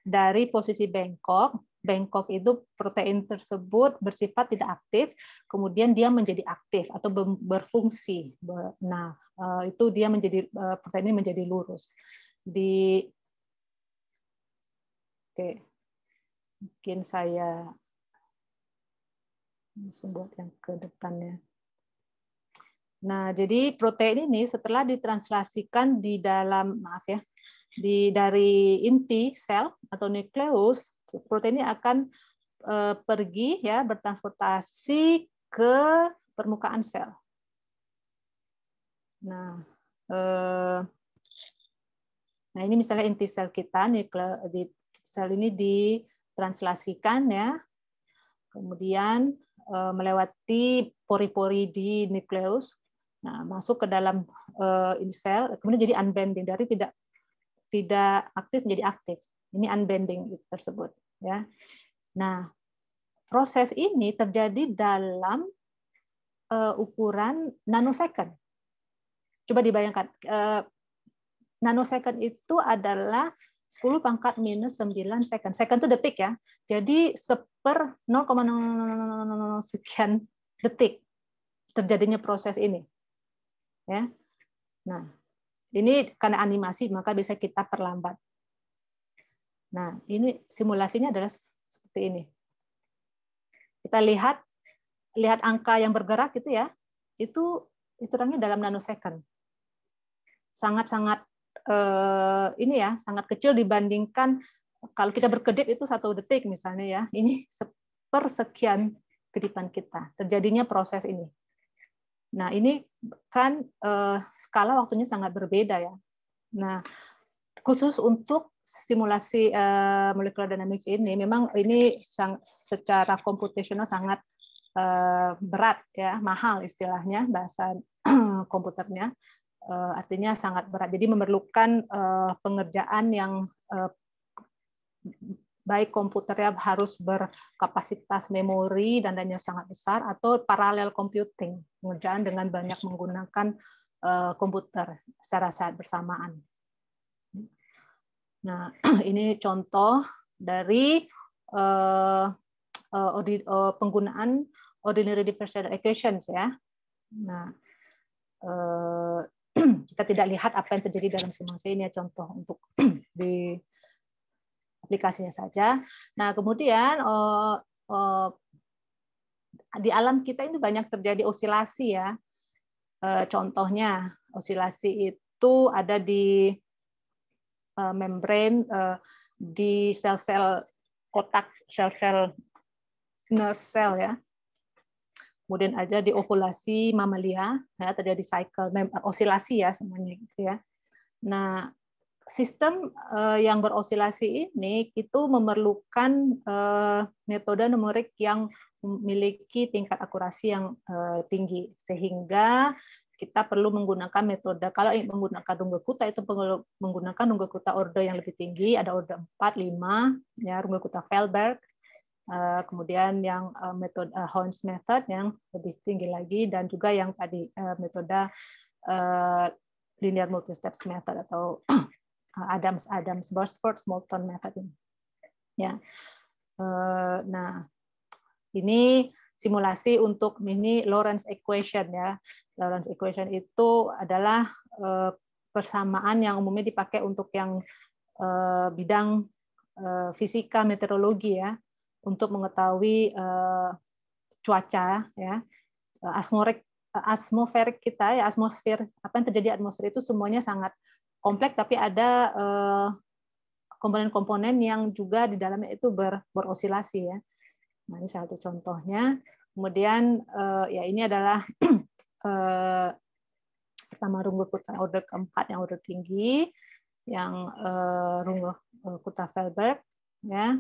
dari posisi bengkok Bangkok itu protein tersebut bersifat tidak aktif, kemudian dia menjadi aktif atau berfungsi. Nah, eh, itu dia menjadi eh, protein ini menjadi lurus. Di Oke. Mungkin saya langsung buat yang ke depannya. Nah, jadi protein ini setelah ditranslasikan di dalam maaf ya, di dari inti sel atau nukleus Protein ini akan eh, pergi ya bertransportasi ke permukaan sel. Nah, eh, nah ini misalnya inti sel kita nih di sel ini ditranslasikan ya, kemudian eh, melewati pori-pori di nukleus, nah masuk ke dalam eh, sel, kemudian jadi unbending dari tidak tidak aktif menjadi aktif. Ini unbending tersebut ya. Nah, proses ini terjadi dalam uh, ukuran nanosecond. Coba dibayangkan uh, nanosecond itu adalah 10 pangkat minus 9 second. Second itu detik ya. Jadi seper 0,00 sekian detik terjadinya proses ini. Ya. Nah, ini karena animasi maka bisa kita perlambat. Nah, ini simulasinya adalah seperti ini. Kita lihat lihat angka yang bergerak itu ya. Itu hitungannya dalam nanosecond. Sangat-sangat eh, ini ya, sangat kecil dibandingkan kalau kita berkedip itu satu detik misalnya ya. Ini sepersekian kedipan kita. Terjadinya proses ini. Nah, ini kan eh, skala waktunya sangat berbeda ya. Nah, khusus untuk simulasi uh, molecular dynamics ini memang ini sang, secara komputasional sangat uh, berat ya, mahal istilahnya bahasa komputernya. Uh, artinya sangat berat. Jadi memerlukan uh, pengerjaan yang uh, baik komputernya harus berkapasitas memori dan lainnya sangat besar atau paralel computing pengerjaan dengan banyak menggunakan komputer secara saat bersamaan. Nah, ini contoh dari uh, eh, uh, eh, ordi, uh, eh, penggunaan ordinary differential equations ya. Nah, uh, kita tidak lihat apa yang terjadi dalam simulasi ini ya contoh untuk di aplikasinya saja. Nah, kemudian uh, uh, di alam kita itu banyak terjadi osilasi ya. Uh, contohnya osilasi itu ada di uh, eh, membran eh, di sel-sel kotak, sel-sel nerve cell ya. Kemudian ada di ovulasi mamalia, ya, terjadi cycle eh, osilasi ya semuanya gitu ya. Nah, sistem uh, yang berosilasi ini itu memerlukan uh, metode numerik yang memiliki tingkat akurasi yang uh, tinggi sehingga kita perlu menggunakan metode kalau menggunakan rungga kuta itu menggunakan rungga kuta ordo yang lebih tinggi ada ordo 4 5 ya rungga kuta Felberg eh, kemudian yang eh, metode eh, Horns method yang lebih tinggi lagi dan juga yang tadi metode linear multi steps method atau Adams Adams Borsford Smolton method ini. Ya. nah, ini simulasi untuk mini Lorentz equation ya. Lorentz equation itu adalah eh, persamaan yang umumnya dipakai untuk yang eh, bidang eh, fisika meteorologi ya untuk mengetahui cuaca ya. Asmorek atmosferik kita ya atmosfer apa yang terjadi atmosfer itu semuanya sangat kompleks tapi ada komponen-komponen yang juga di dalamnya itu ber, berosilasi ya. Nah, ini salah satu contohnya. Kemudian eh, ya ini adalah eh, pertama rumbu putra order keempat yang order tinggi yang eh, uh, kuta Felberg ya.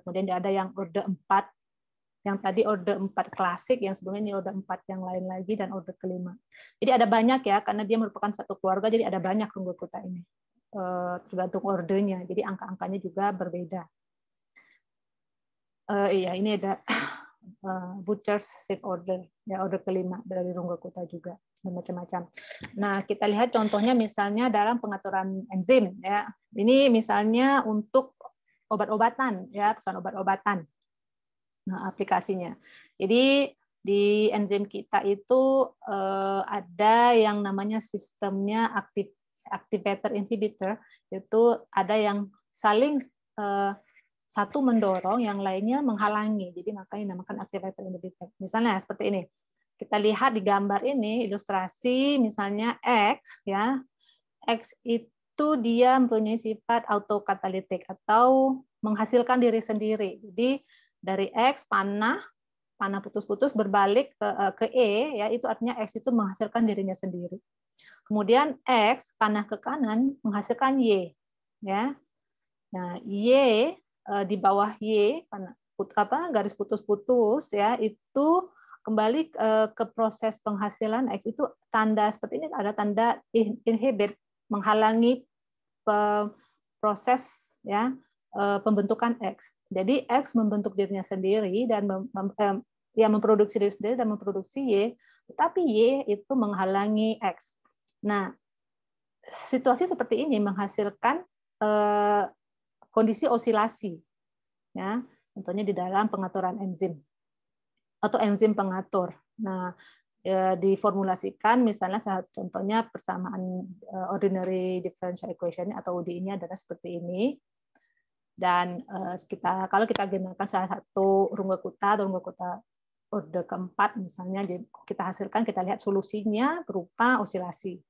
Kemudian ada yang order empat, yang tadi order empat klasik, yang sebelumnya ini order 4 yang lain lagi, dan order kelima. Jadi ada banyak ya, karena dia merupakan satu keluarga, jadi ada banyak rumput kuta ini. Tergantung ordernya, jadi angka-angkanya juga berbeda uh, iya ini ada uh, butchers fifth order ya order kelima dari rongga kota juga macam-macam. Nah kita lihat contohnya misalnya dalam pengaturan enzim ya ini misalnya untuk obat-obatan ya pesan obat-obatan nah, aplikasinya. Jadi di enzim kita itu uh, ada yang namanya sistemnya aktif activator inhibitor yaitu ada yang saling uh, satu mendorong, yang lainnya menghalangi. Jadi makanya dinamakan activator inhibitor. Misalnya seperti ini. Kita lihat di gambar ini ilustrasi misalnya X ya. X itu dia mempunyai sifat autokatalitik atau menghasilkan diri sendiri. Jadi dari X panah panah putus-putus berbalik ke, eh, ke E ya itu artinya X itu menghasilkan dirinya sendiri. Kemudian X panah ke kanan menghasilkan Y ya. Nah, Y Eh, di bawah Y apa garis putus-putus ya itu kembali ke proses penghasilan X itu tanda seperti ini ada tanda inhibit menghalangi proses ya eh, pembentukan X. Jadi X membentuk dirinya sendiri dan mem, ya memproduksi diri sendiri dan memproduksi Y, tetapi Y itu menghalangi X. Nah, situasi seperti ini menghasilkan eh, kondisi osilasi. Ya, tentunya di dalam pengaturan enzim atau enzim pengatur. Nah, e, diformulasikan misalnya saat contohnya persamaan e, ordinary differential equation atau ODE ini adalah seperti ini dan e, kita kalau kita gunakan salah satu rungga kuta atau rungga kuta orde keempat misalnya kita hasilkan kita lihat solusinya berupa osilasi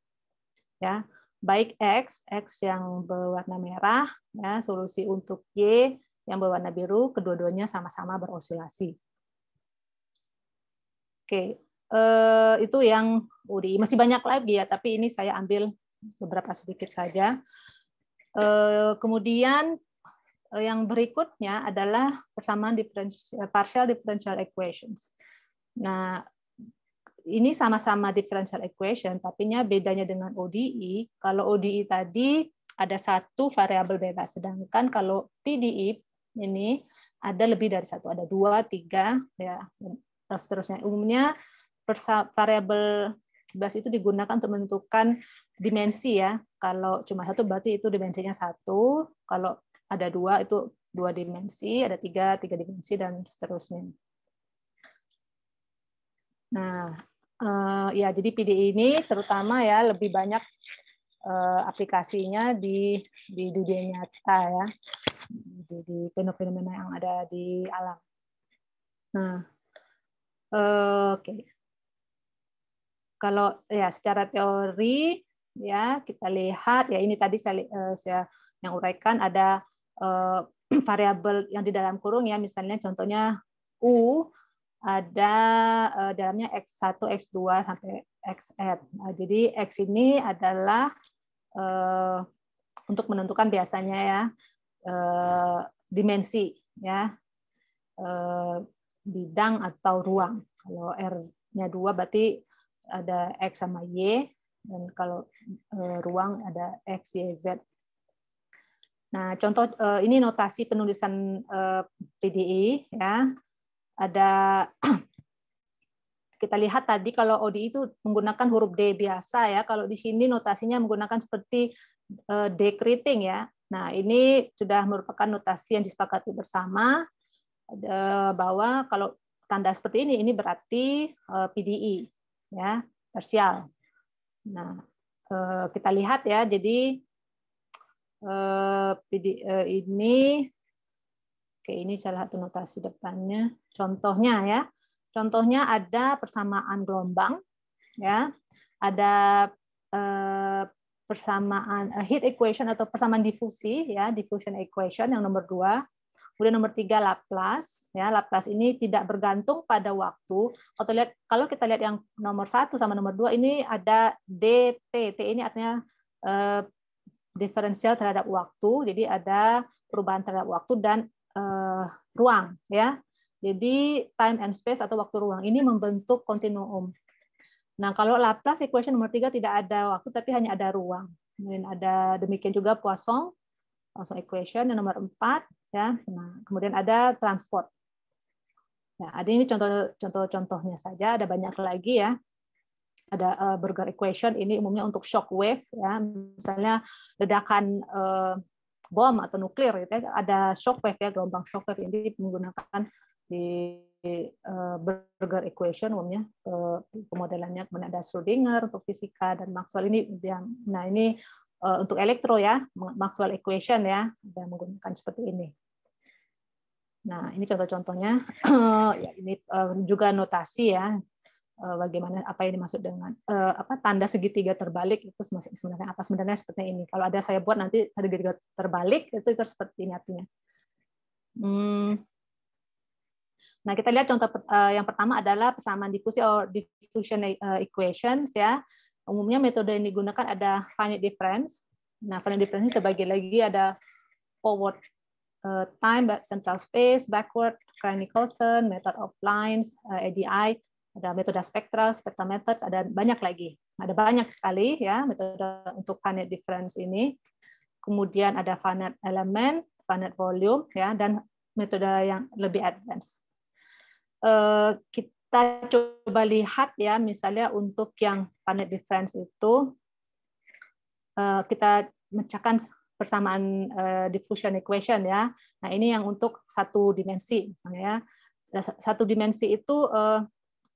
ya baik X, X yang berwarna merah, ya, solusi untuk Y yang berwarna biru, kedua-duanya sama-sama berosilasi. Oke, eh, itu yang UDI. Masih banyak lagi ya, tapi ini saya ambil beberapa sedikit saja. Eh, kemudian eh, yang berikutnya adalah persamaan differential, eh, partial differential equations. Nah, ini sama-sama differential equation, tapi bedanya dengan ODI, e. kalau ODI e tadi ada satu variabel bebas, sedangkan kalau PDI e ini ada lebih dari satu, ada dua, tiga, ya dan seterusnya. Umumnya variabel bebas itu digunakan untuk menentukan dimensi ya. Kalau cuma satu berarti itu dimensinya satu, kalau ada dua itu dua dimensi, ada tiga, tiga dimensi, dan seterusnya. Nah, uh, ya jadi PDI ini terutama ya lebih banyak uh, aplikasinya di di dunia nyata ya di, fenomena fenomena yang ada di alam. Nah, uh, oke. Okay. Kalau ya secara teori ya kita lihat ya ini tadi saya, uh, saya yang uraikan ada uh, variabel yang di dalam kurung ya misalnya contohnya u ada uh, dalamnya X1, X2 sampai Xn. Nah, jadi X ini adalah uh, untuk menentukan biasanya ya uh, dimensi ya uh, bidang atau ruang. Kalau R-nya dua berarti ada X sama Y, dan kalau uh, ruang ada X, Y, Z. Nah, contoh ini notasi penulisan uh, PDI ya ada kita lihat tadi kalau ODI itu menggunakan huruf D biasa ya, kalau di sini notasinya menggunakan seperti eh, dekriting ya. Nah, ini sudah merupakan notasi yang disepakati bersama eh, bahwa kalau tanda seperti ini ini berarti eh, PDI ya, parsial. Nah, kita lihat ya, jadi PDI ini Oke, ini salah satu notasi depannya. Contohnya ya. Contohnya ada persamaan gelombang ya. Ada eh, persamaan eh, heat equation atau persamaan difusi ya, diffusion equation yang nomor dua. Kemudian nomor tiga Laplace ya. Laplace ini tidak bergantung pada waktu. Atau lihat kalau kita lihat yang nomor satu sama nomor dua ini ada dt. T ini artinya eh, diferensial terhadap waktu. Jadi ada perubahan terhadap waktu dan uh, ruang ya. Jadi time and space atau waktu ruang ini membentuk kontinuum. Nah, kalau Laplace equation nomor tiga tidak ada waktu tapi hanya ada ruang. Kemudian ada demikian juga Poisson, Poisson equation yang nomor empat ya. Nah, kemudian ada transport. Nah, ada ini contoh-contoh-contohnya saja, ada banyak lagi ya. Ada uh, Berger equation ini umumnya untuk shock wave ya, misalnya ledakan uh, bom atau nuklir gitu ya ada shockwave ya gelombang shockwave ini menggunakan di burger eh, Berger equation umumnya eh, pemodelannya kemudian ada Schrödinger untuk fisika dan Maxwell ini yang nah ini eh, untuk elektro ya Maxwell equation ya yang menggunakan seperti ini nah ini contoh-contohnya ya, ini juga notasi ya Eh, bagaimana apa yang dimaksud dengan uh, apa tanda segitiga terbalik itu sebenarnya apa sebenarnya seperti ini kalau ada saya buat nanti segitiga terbalik itu itu kan seperti ini artinya hmm. nah kita lihat contoh uh, yang pertama adalah persamaan difusi or diffusion equations ya umumnya metode yang digunakan ada finite difference nah finite difference ini terbagi lagi ada forward time, central space, backward, Craig Nicholson, method of lines, uh, ADI ada metode spektral, spectral methods, ada banyak lagi. Ada banyak sekali ya metode untuk finite difference ini. Kemudian ada finite element, finite volume ya dan metode yang lebih advance. Eh, kita coba lihat ya misalnya untuk yang finite difference itu eh, kita mencahkan persamaan eh, diffusion equation ya. Nah, ini yang untuk satu dimensi misalnya ya. Nah, satu dimensi itu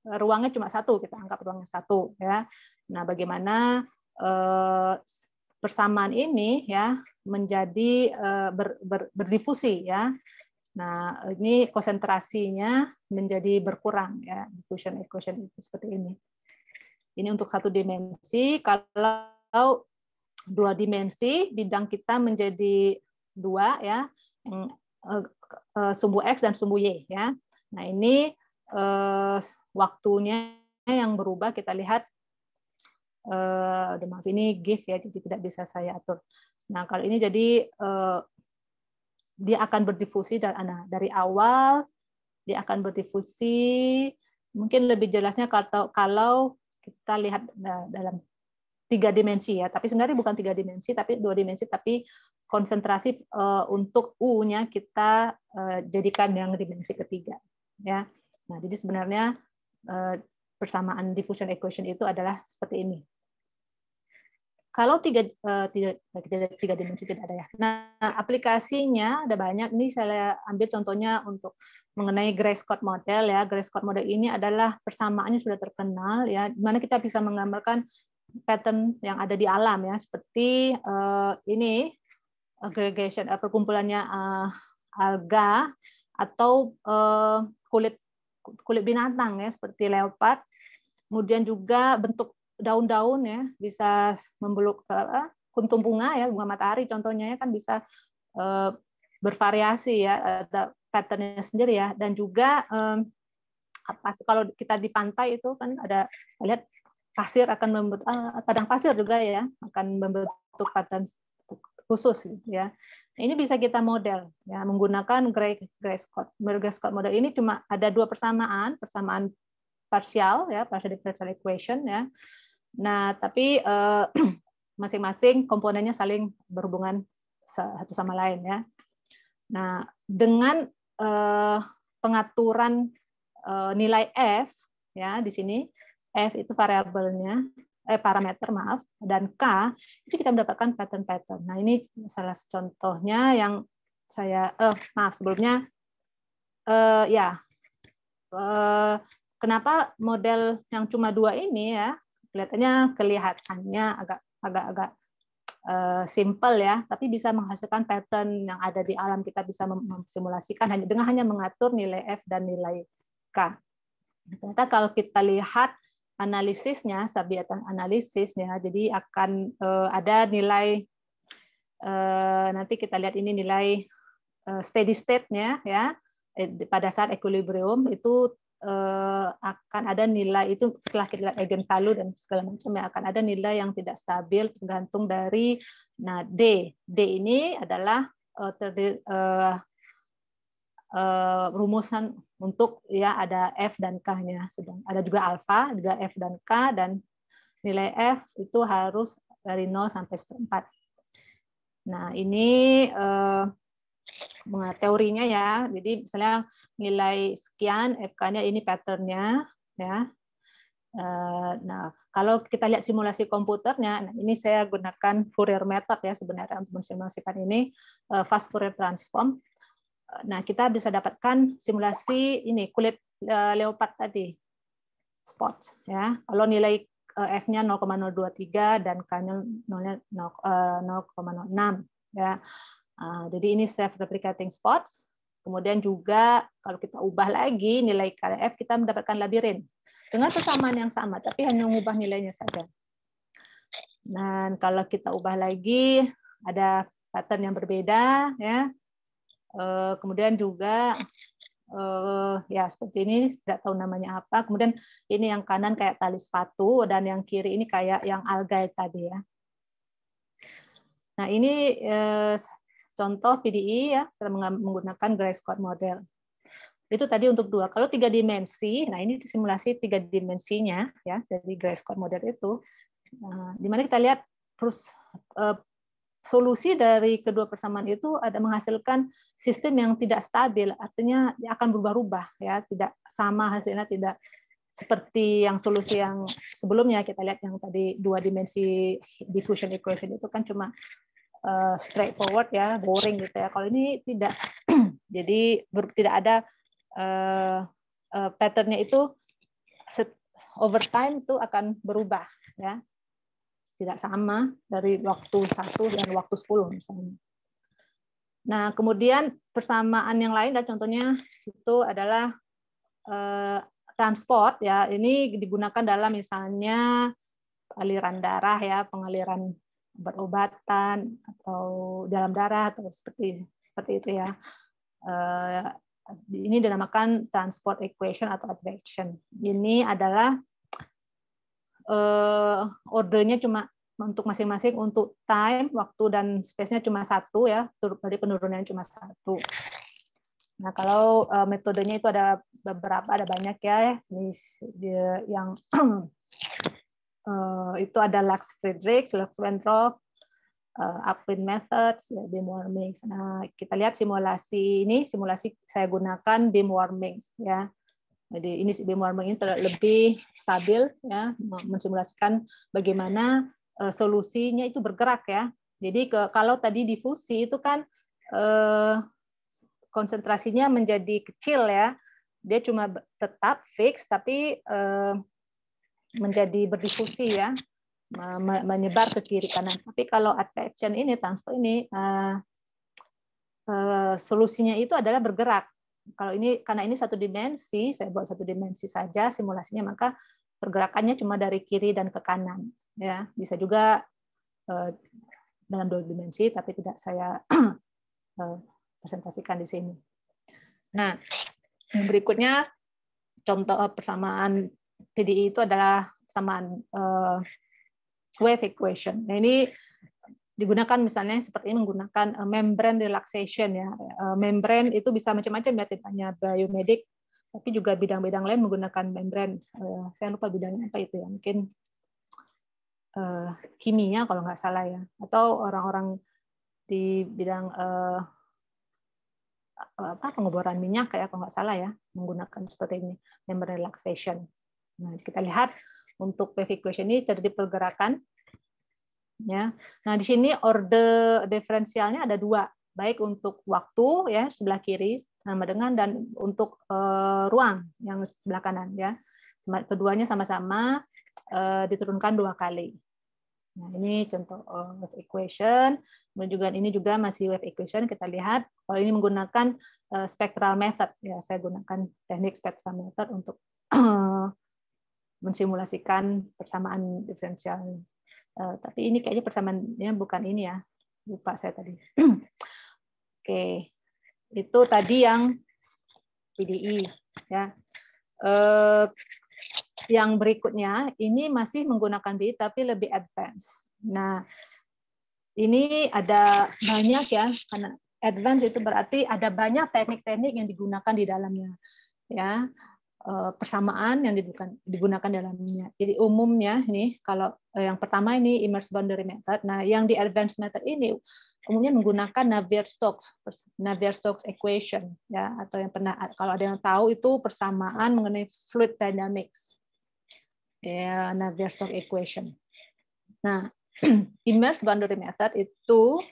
ruangnya cuma satu, kita anggap ruangnya satu ya. Nah, bagaimana eh, persamaan ini ya menjadi eh, ber, ber, berdifusi ya. Nah, ini konsentrasinya menjadi berkurang ya, equation equation itu seperti ini. Ini untuk satu dimensi, kalau dua dimensi bidang kita menjadi dua ya, yang eh, eh, sumbu X dan sumbu Y ya. Nah, ini eh, waktunya yang berubah kita lihat eh uh, maaf ini gift ya jadi tidak bisa saya atur. Nah, kalau ini jadi uh, dia akan berdifusi dan nah, dari awal dia akan berdifusi mungkin lebih jelasnya kalau kalau kita lihat nah, dalam tiga dimensi ya tapi sebenarnya bukan tiga dimensi tapi dua dimensi tapi konsentrasi uh, untuk u-nya kita uh, jadikan yang dimensi ketiga ya nah jadi sebenarnya Eh, persamaan diffusion equation itu adalah seperti ini. Kalau eh, tiga, tiga, tiga, dimensi tidak ada ya. Nah, aplikasinya ada banyak. Ini saya ambil contohnya untuk mengenai Gray Scott model ya. Gray Scott model ini adalah persamaannya sudah terkenal ya. Di mana kita bisa menggambarkan pattern yang ada di alam ya seperti uh, ini aggregation uh, perkumpulannya uh, alga atau uh, kulit kulit binatang ya seperti leopard. Kemudian juga bentuk daun-daun ya bisa membeluk kuntum bunga ya bunga matahari contohnya ya kan bisa eh, bervariasi ya ada patternnya sendiri ya dan juga eh, apa kalau kita di pantai itu kan ada lihat pasir akan membentuk ah, padang pasir juga ya akan membentuk pattern khusus gitu ya. Nah, ini bisa kita model ya menggunakan Gray, Gray Scott. Gray Scott model ini cuma ada dua persamaan, persamaan parsial ya, partial differential equation ya. Nah, tapi eh, masing-masing eh, komponennya saling berhubungan satu sama lain ya. Nah, dengan eh, pengaturan eh, nilai f ya di sini f itu variabelnya eh, parameter maaf dan K itu kita mendapatkan pattern-pattern. Nah, ini salah satu contohnya yang saya eh maaf sebelumnya eh ya eh, kenapa model yang cuma dua ini ya kelihatannya kelihatannya agak agak agak eh, simple ya, tapi bisa menghasilkan pattern yang ada di alam kita bisa memsimulasikan hanya dengan hanya mengatur nilai F dan nilai K. Ternyata kalau kita lihat analisisnya, stabilitas analisisnya, Jadi akan eh, ada nilai eh, nanti kita lihat ini nilai eh, steady state-nya ya. Pada saat equilibrium itu akan ada nilai itu setelah kita lihat eigen value dan segala macam ya akan ada nilai yang tidak stabil tergantung dari nah D. D ini adalah terdiri uh, rumusan untuk ya ada f dan k-nya sedang ada juga alfa juga f dan k dan nilai f itu harus dari 0 sampai 4. Nah ini uh, teorinya ya jadi misalnya nilai sekian fk-nya ini patternnya ya. Uh, nah kalau kita lihat simulasi komputernya, nah ini saya gunakan Fourier method ya sebenarnya untuk mensimulasikan ini uh, fast Fourier transform. Nah, kita bisa dapatkan simulasi ini kulit eh, leopard tadi spot ya. Kalau nilai eh, F-nya 0,023 dan K-nya 0,06 eh, ya. jadi ini self replicating spots. Kemudian juga kalau kita ubah lagi nilai KF kita mendapatkan labirin dengan persamaan yang sama tapi hanya mengubah nilainya saja. Dan kalau kita ubah lagi ada pattern yang berbeda ya Eh, kemudian juga uh, ya seperti ini tidak tahu namanya apa. Kemudian ini yang kanan kayak tali sepatu dan yang kiri ini kayak yang alga tadi ya. Nah ini uh, contoh PDI ya kita menggunakan Gray Scott model. Itu tadi untuk dua. Kalau tiga dimensi, nah ini simulasi tiga dimensinya ya dari Gray Scott model itu. Dimana kita lihat terus solusi dari kedua persamaan itu ada menghasilkan sistem yang tidak stabil, artinya akan berubah-ubah ya, tidak sama hasilnya tidak seperti yang solusi yang sebelumnya kita lihat yang tadi dua dimensi diffusion equation itu kan cuma uh, straightforward ya, boring gitu ya. Kalau ini tidak, jadi tidak ada eh, eh, patternnya itu over time itu akan berubah ya tidak sama dari waktu satu dan waktu 10 misalnya. Nah, kemudian persamaan yang lain dan contohnya itu adalah eh, transport ya. Ini digunakan dalam misalnya aliran darah ya, pengaliran obat-obatan atau dalam darah atau seperti seperti itu ya. Eh, ini dinamakan transport equation atau advection. Ini adalah uh, ordernya cuma untuk masing-masing untuk time, waktu dan space-nya cuma satu ya, dari penurunannya cuma satu. Nah, kalau uh, metodenya itu ada beberapa, ada banyak ya. Ini dia yang uh, itu ada Lux Friedrichs, Lux Wentroff, uh, Upwind Methods, ya, beam warming. Nah, kita lihat simulasi ini, simulasi saya gunakan beam warming ya. Jadi ini IB ini lebih stabil ya mensimulasikan bagaimana uh, solusinya itu bergerak ya. Jadi ke, kalau tadi difusi itu kan uh, konsentrasinya menjadi kecil ya. Dia cuma tetap fix tapi uh, menjadi berdifusi ya menyebar ke kiri kanan. Tapi kalau attraction ini transfer ini uh, uh, solusinya itu adalah bergerak kalau ini karena ini satu dimensi, saya buat satu dimensi saja simulasinya, maka pergerakannya cuma dari kiri dan ke kanan. Ya, bisa juga eh, dalam dua dimensi, tapi tidak saya eh, presentasikan di sini. Nah, yang berikutnya contoh eh, persamaan PDI itu adalah persamaan eh, wave equation. Nah, ini digunakan misalnya seperti ini menggunakan eh, membrane relaxation ya. Eh, membrane itu bisa macam-macam ya tidak hanya biomedik tapi juga bidang-bidang lain menggunakan membrane eh, Saya lupa bidangnya apa itu ya. Mungkin kimia kalau nggak salah ya atau orang-orang di bidang apa pengeboran minyak kayak kalau nggak salah ya menggunakan seperti ini membrane relaxation. Nah, kita lihat untuk wave ini terjadi pergerakan ya. Nah, di sini orde diferensialnya ada dua, baik untuk waktu ya sebelah kiri sama dengan dan untuk uh, ruang yang sebelah kanan ya. Keduanya sama-sama uh, diturunkan dua kali. Nah, ini contoh eh, wave equation. Kemudian juga ini juga masih wave equation. Kita lihat kalau ini menggunakan uh, spectral method. Ya, saya gunakan teknik spectral method untuk mensimulasikan persamaan diferensial Eh, tapi ini kayaknya persamaannya bukan ini ya. Lupa saya tadi. Oke. Okay. Itu tadi yang PDI ya. Uh, yang berikutnya ini masih menggunakan BI tapi lebih advance. Nah, ini ada banyak ya karena advance itu berarti ada banyak teknik-teknik yang digunakan di dalamnya. Ya, Eh, persamaan yang digunakan, dalamnya. Jadi umumnya nih kalau eh, yang pertama ini immersive boundary method. Nah, yang di advanced method ini umumnya menggunakan Navier-Stokes Navier-Stokes equation ya atau yang pernah kalau ada yang tahu itu persamaan mengenai fluid dynamics. Ya, Navier-Stokes equation. Nah, immersive boundary method itu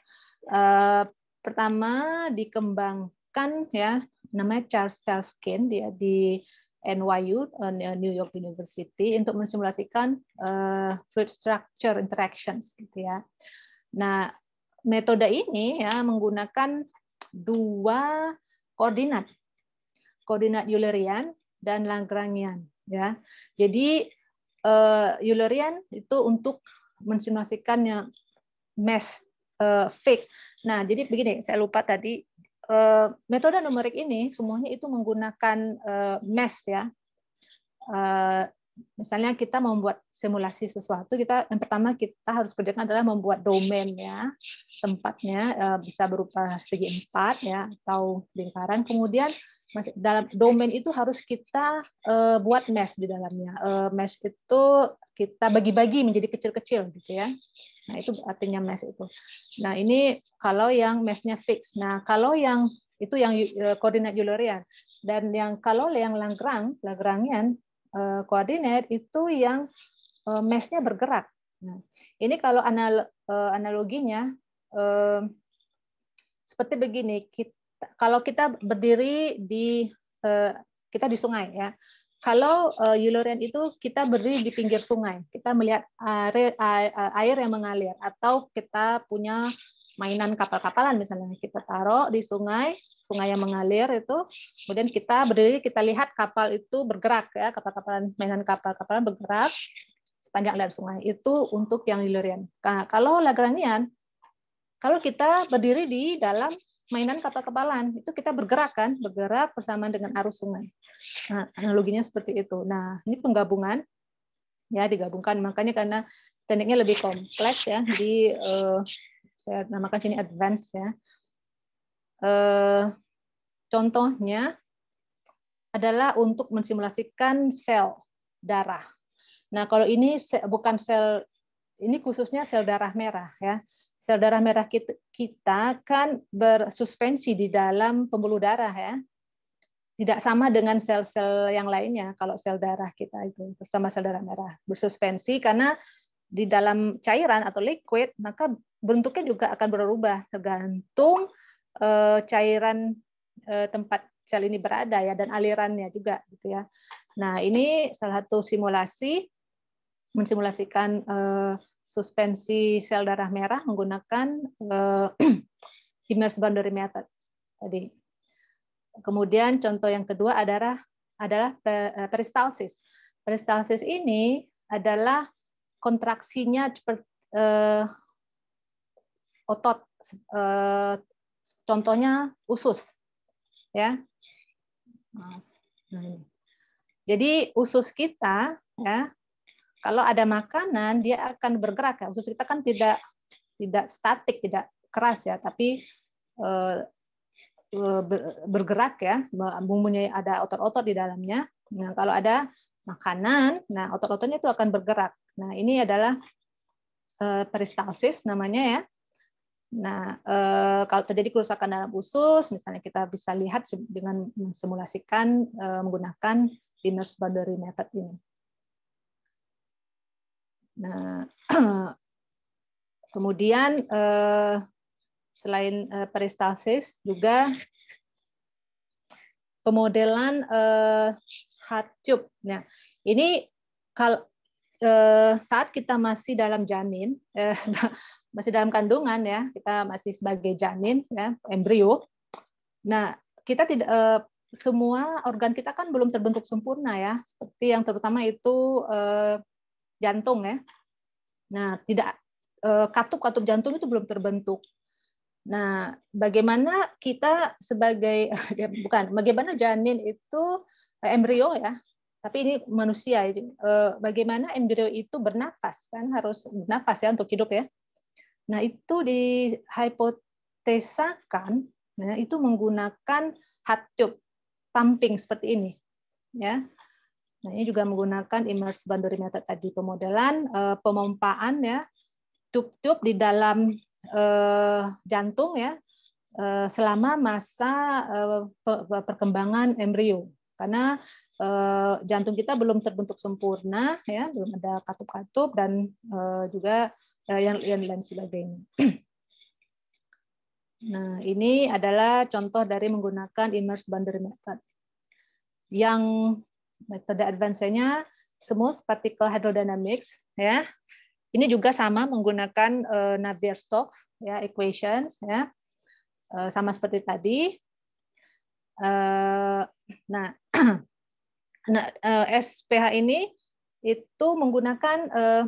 eh, pertama dikembangkan ya namanya Charles Felskin dia di NYU eh, New York University untuk mensimulasikan uh, fluid structure interactions gitu ya. Nah, metode ini ya menggunakan dua koordinat koordinat Eulerian dan Lagrangian ya. Jadi eh, Eulerian itu untuk mensimulasikan yang mass uh, fix. Nah, jadi begini, saya lupa tadi Eh, metode numerik ini semuanya itu menggunakan mesh ya. Eh, misalnya kita membuat simulasi sesuatu, kita yang pertama kita harus kerjakan adalah membuat domain ya tempatnya eh, bisa berupa segi empat ya atau lingkaran. Kemudian dalam domain itu harus kita buat mesh di dalamnya. mesh itu kita bagi-bagi menjadi kecil-kecil gitu ya. Nah, itu artinya mesh itu. Nah, ini kalau yang meshnya fix. Nah, kalau yang itu yang koordinat eh, Eulerian dan yang kalau yang Lagrang Lagrangian koordinat eh, itu yang eh, meshnya bergerak. Nah, ini kalau eh, analoginya seperti begini, kita, kalau kita berdiri di kita di sungai ya. Kalau uh, eh, Yuloren itu kita berdiri di pinggir sungai, kita melihat air, eh, eh, air yang mengalir, atau kita punya mainan kapal-kapalan misalnya kita taruh di sungai, sungai yang mengalir itu, kemudian kita berdiri kita lihat kapal itu bergerak ya, kapal-kapalan mainan kapal-kapalan bergerak sepanjang aliran sungai itu untuk yang Yuloren. Nah, kalau Lagrangian, kalau kita berdiri di dalam mainan kapal kepalan itu kita bergerak kan bergerak bersamaan dengan arus sungai nah, analoginya seperti itu nah ini penggabungan ya digabungkan makanya karena tekniknya lebih kompleks ya di uh, eh, saya namakan sini advance ya uh, contohnya adalah untuk mensimulasikan sel darah nah kalau ini bukan sel ini khususnya sel darah merah ya. Sel darah merah kita, kan bersuspensi di dalam pembuluh darah ya. Tidak sama dengan sel-sel yang lainnya kalau sel darah kita itu bersama sel darah merah bersuspensi karena di dalam cairan atau liquid maka bentuknya juga akan berubah tergantung eh, cairan eh, tempat sel ini berada ya dan alirannya juga gitu ya. Nah, ini salah satu simulasi mensimulasikan uh, suspensi sel darah merah menggunakan uh, eh, immersive boundary method tadi. Kemudian contoh yang kedua adalah adalah eh, peristalsis. Peristalsis ini adalah kontraksinya seperti uh, otot uh, contohnya usus ya. Nah, Jadi usus kita ya kalau ada makanan, dia akan bergerak. Ya. Usus kita kan tidak tidak statik, tidak keras ya, tapi eh, eh bergerak ya, bumbunya ada otot-otot di dalamnya. Nah, kalau ada makanan, nah otot-ototnya itu akan bergerak. Nah, ini adalah eh, peristalsis namanya ya. Nah, eh, kalau terjadi kerusakan dalam usus, misalnya kita bisa lihat dengan mensimulasikan eh, menggunakan Dimmers Boundary Method ini. Nah, kemudian eh, selain eh, peristasis juga pemodelan eh, heart tube. Nah, ini kalau eh, saat kita masih dalam janin, eh, masih dalam kandungan ya, kita masih sebagai janin ya, embrio. Nah, kita tidak eh, semua organ kita kan belum terbentuk sempurna ya, seperti yang terutama itu eh, jantung ya. Nah, tidak eh, katup-katup jantung itu belum terbentuk. Nah, bagaimana kita sebagai ya bukan bagaimana janin itu eh, embrio ya, tapi ini manusia. Eh, bagaimana embrio itu bernapas kan harus bernapas ya untuk hidup ya. Nah, itu dihipotesakan nah ya, itu menggunakan hatup tube pumping seperti ini ya Nah, ini juga menggunakan immersive boundary method tadi, pemodelan, eh, pemompaan ya, tub-tub di dalam eh, jantung ya, eh, selama masa perkembangan embrio. Karena jantung kita belum terbentuk sempurna, ya, belum ada katup-katup dan juga yang yang lain sebagainya. Nah, ini adalah contoh dari menggunakan immersed boundary method yang Metode advance-nya smooth particle hydrodynamics ya. Ini juga sama menggunakan uh, eh, Navier-Stokes ya equations ya. Uh, sama seperti tadi. Uh, nah, nah uh, SPH ini itu menggunakan uh,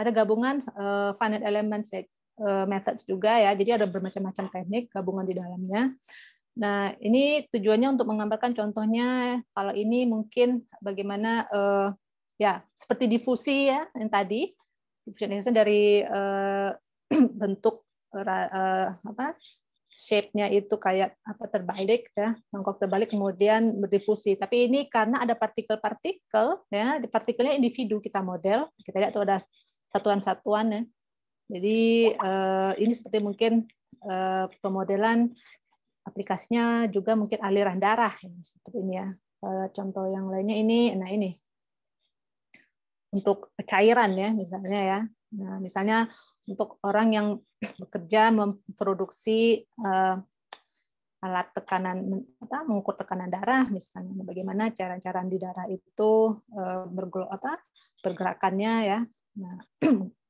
ada gabungan uh, finite element uh, methods juga ya. Jadi ada bermacam-macam teknik gabungan di dalamnya. Nah, ini tujuannya untuk menggambarkan contohnya kalau ini mungkin bagaimana uh, ya seperti difusi ya yang tadi diffusion extension dari uh, bentuk uh, apa shape-nya itu kayak apa terbalik ya mangkok terbalik kemudian berdifusi tapi ini karena ada partikel-partikel ya partikelnya individu kita model kita lihat tuh ada satuan-satuan ya jadi uh, ini seperti mungkin uh, pemodelan aplikasinya juga mungkin aliran darah seperti ini ya eh, contoh yang lainnya ini nah ini untuk cairan ya misalnya ya nah misalnya untuk orang yang bekerja memproduksi eh, alat tekanan apa mengukur tekanan darah misalnya nah, bagaimana cara-cara di darah itu eh, bergol apa pergerakannya ya nah,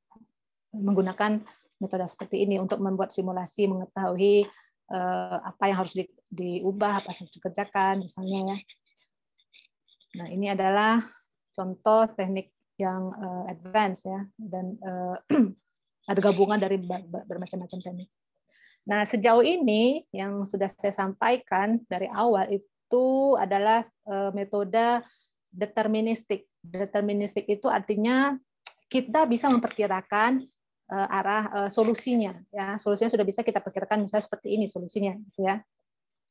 menggunakan metode seperti ini untuk membuat simulasi mengetahui uh, apa yang harus di, diubah, apa yang harus dikerjakan, misalnya ya. Nah ini adalah contoh teknik yang uh, advance ya dan uh, ada gabungan dari bermacam-macam teknik. Nah sejauh ini yang sudah saya sampaikan dari awal itu adalah uh, metode deterministik. Deterministik itu artinya kita bisa memperkirakan Eh, arah eh, solusinya ya solusinya sudah bisa kita perkirakan misalnya seperti ini solusinya gitu ya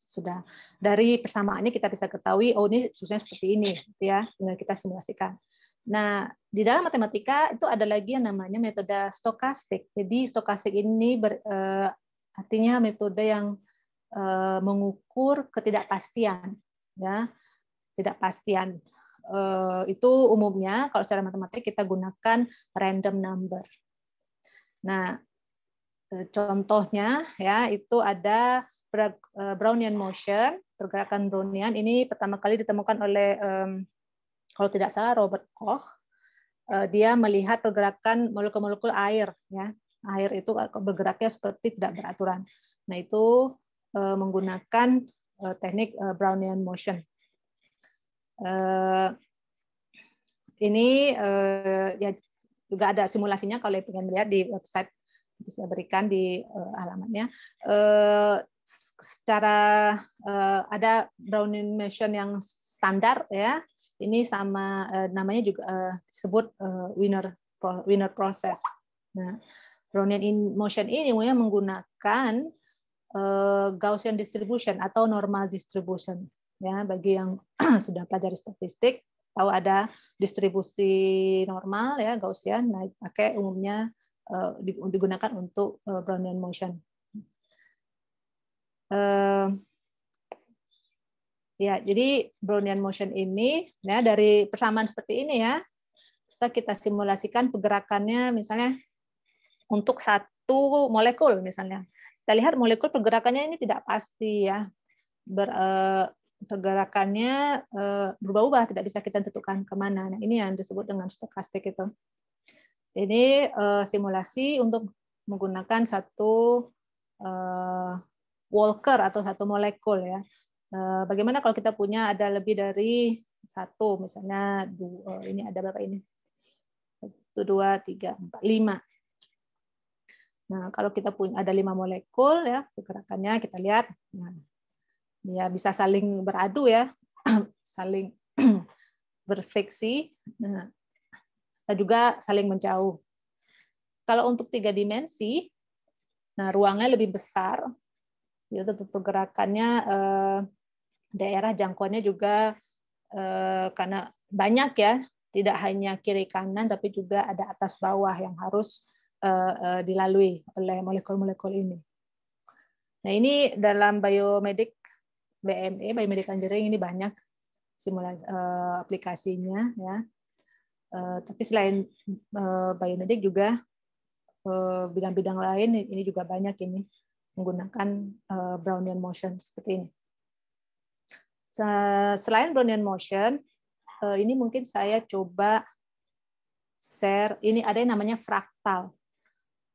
sudah dari persamaannya kita bisa ketahui oh ini solusinya seperti ini gitu ya tinggal kita simulasikan nah di dalam matematika itu ada lagi yang namanya metode stokastik jadi stokastik ini ber, uh, artinya metode yang uh, mengukur ketidakpastian ya ketidakpastian uh, itu umumnya kalau secara matematik kita gunakan random number Nah, eh, contohnya ya itu ada eh, Brownian motion, pergerakan Brownian ini pertama kali ditemukan oleh kalau tidak salah Robert Koch. Eh, dia melihat pergerakan molekul-molekul air ya. Air itu bergeraknya seperti tidak beraturan. Nah, itu menggunakan teknik Brownian motion. ini ya juga ada simulasinya kalau ingin lihat di website yang saya berikan di uh, eh, alamatnya. Uh, eh, secara uh, ada Brownian motion yang standar ya. Ini sama uh, namanya juga uh, disebut uh, winner winner process. Nah, Brownian in motion ini menggunakan uh, Gaussian distribution atau normal distribution ya bagi yang sudah pelajari statistik tahu ada distribusi normal ya Gaussian, naik pakai umumnya uh, digunakan untuk uh, Brownian motion. Uh, ya, jadi Brownian motion ini ya dari persamaan seperti ini ya bisa kita simulasikan pergerakannya misalnya untuk satu molekul misalnya. Kita lihat molekul pergerakannya ini tidak pasti ya. Ber, uh, pergerakannya eh, berubah-ubah, tidak bisa kita tentukan kemana. Nah, ini yang disebut dengan stokastik itu. Ini eh, simulasi untuk menggunakan satu eh, walker atau satu molekul ya. Bagaimana kalau kita punya ada lebih dari satu, misalnya dua, ini ada berapa ini? Satu, dua, tiga, empat, lima. Nah, kalau kita punya ada lima molekul ya pergerakannya kita lihat. Nah, ya bisa saling beradu ya, saling berfleksi, dan nah, juga saling menjauh. Kalau untuk tiga dimensi, nah ruangnya lebih besar, ya tentu pergerakannya eh, daerah jangkauannya juga eh, karena banyak ya, tidak hanya kiri kanan tapi juga ada atas bawah yang harus eh, dilalui oleh molekul-molekul ini. Nah ini dalam biomedik BME biomedical engineering ini banyak simulasi uh, aplikasinya ya. Uh, tapi selain uh, eh, biomedik juga bidang-bidang uh, lain ini juga banyak ini menggunakan uh, Brownian motion seperti ini. Selain Brownian motion, uh, ini mungkin saya coba share. Ini ada yang namanya fraktal.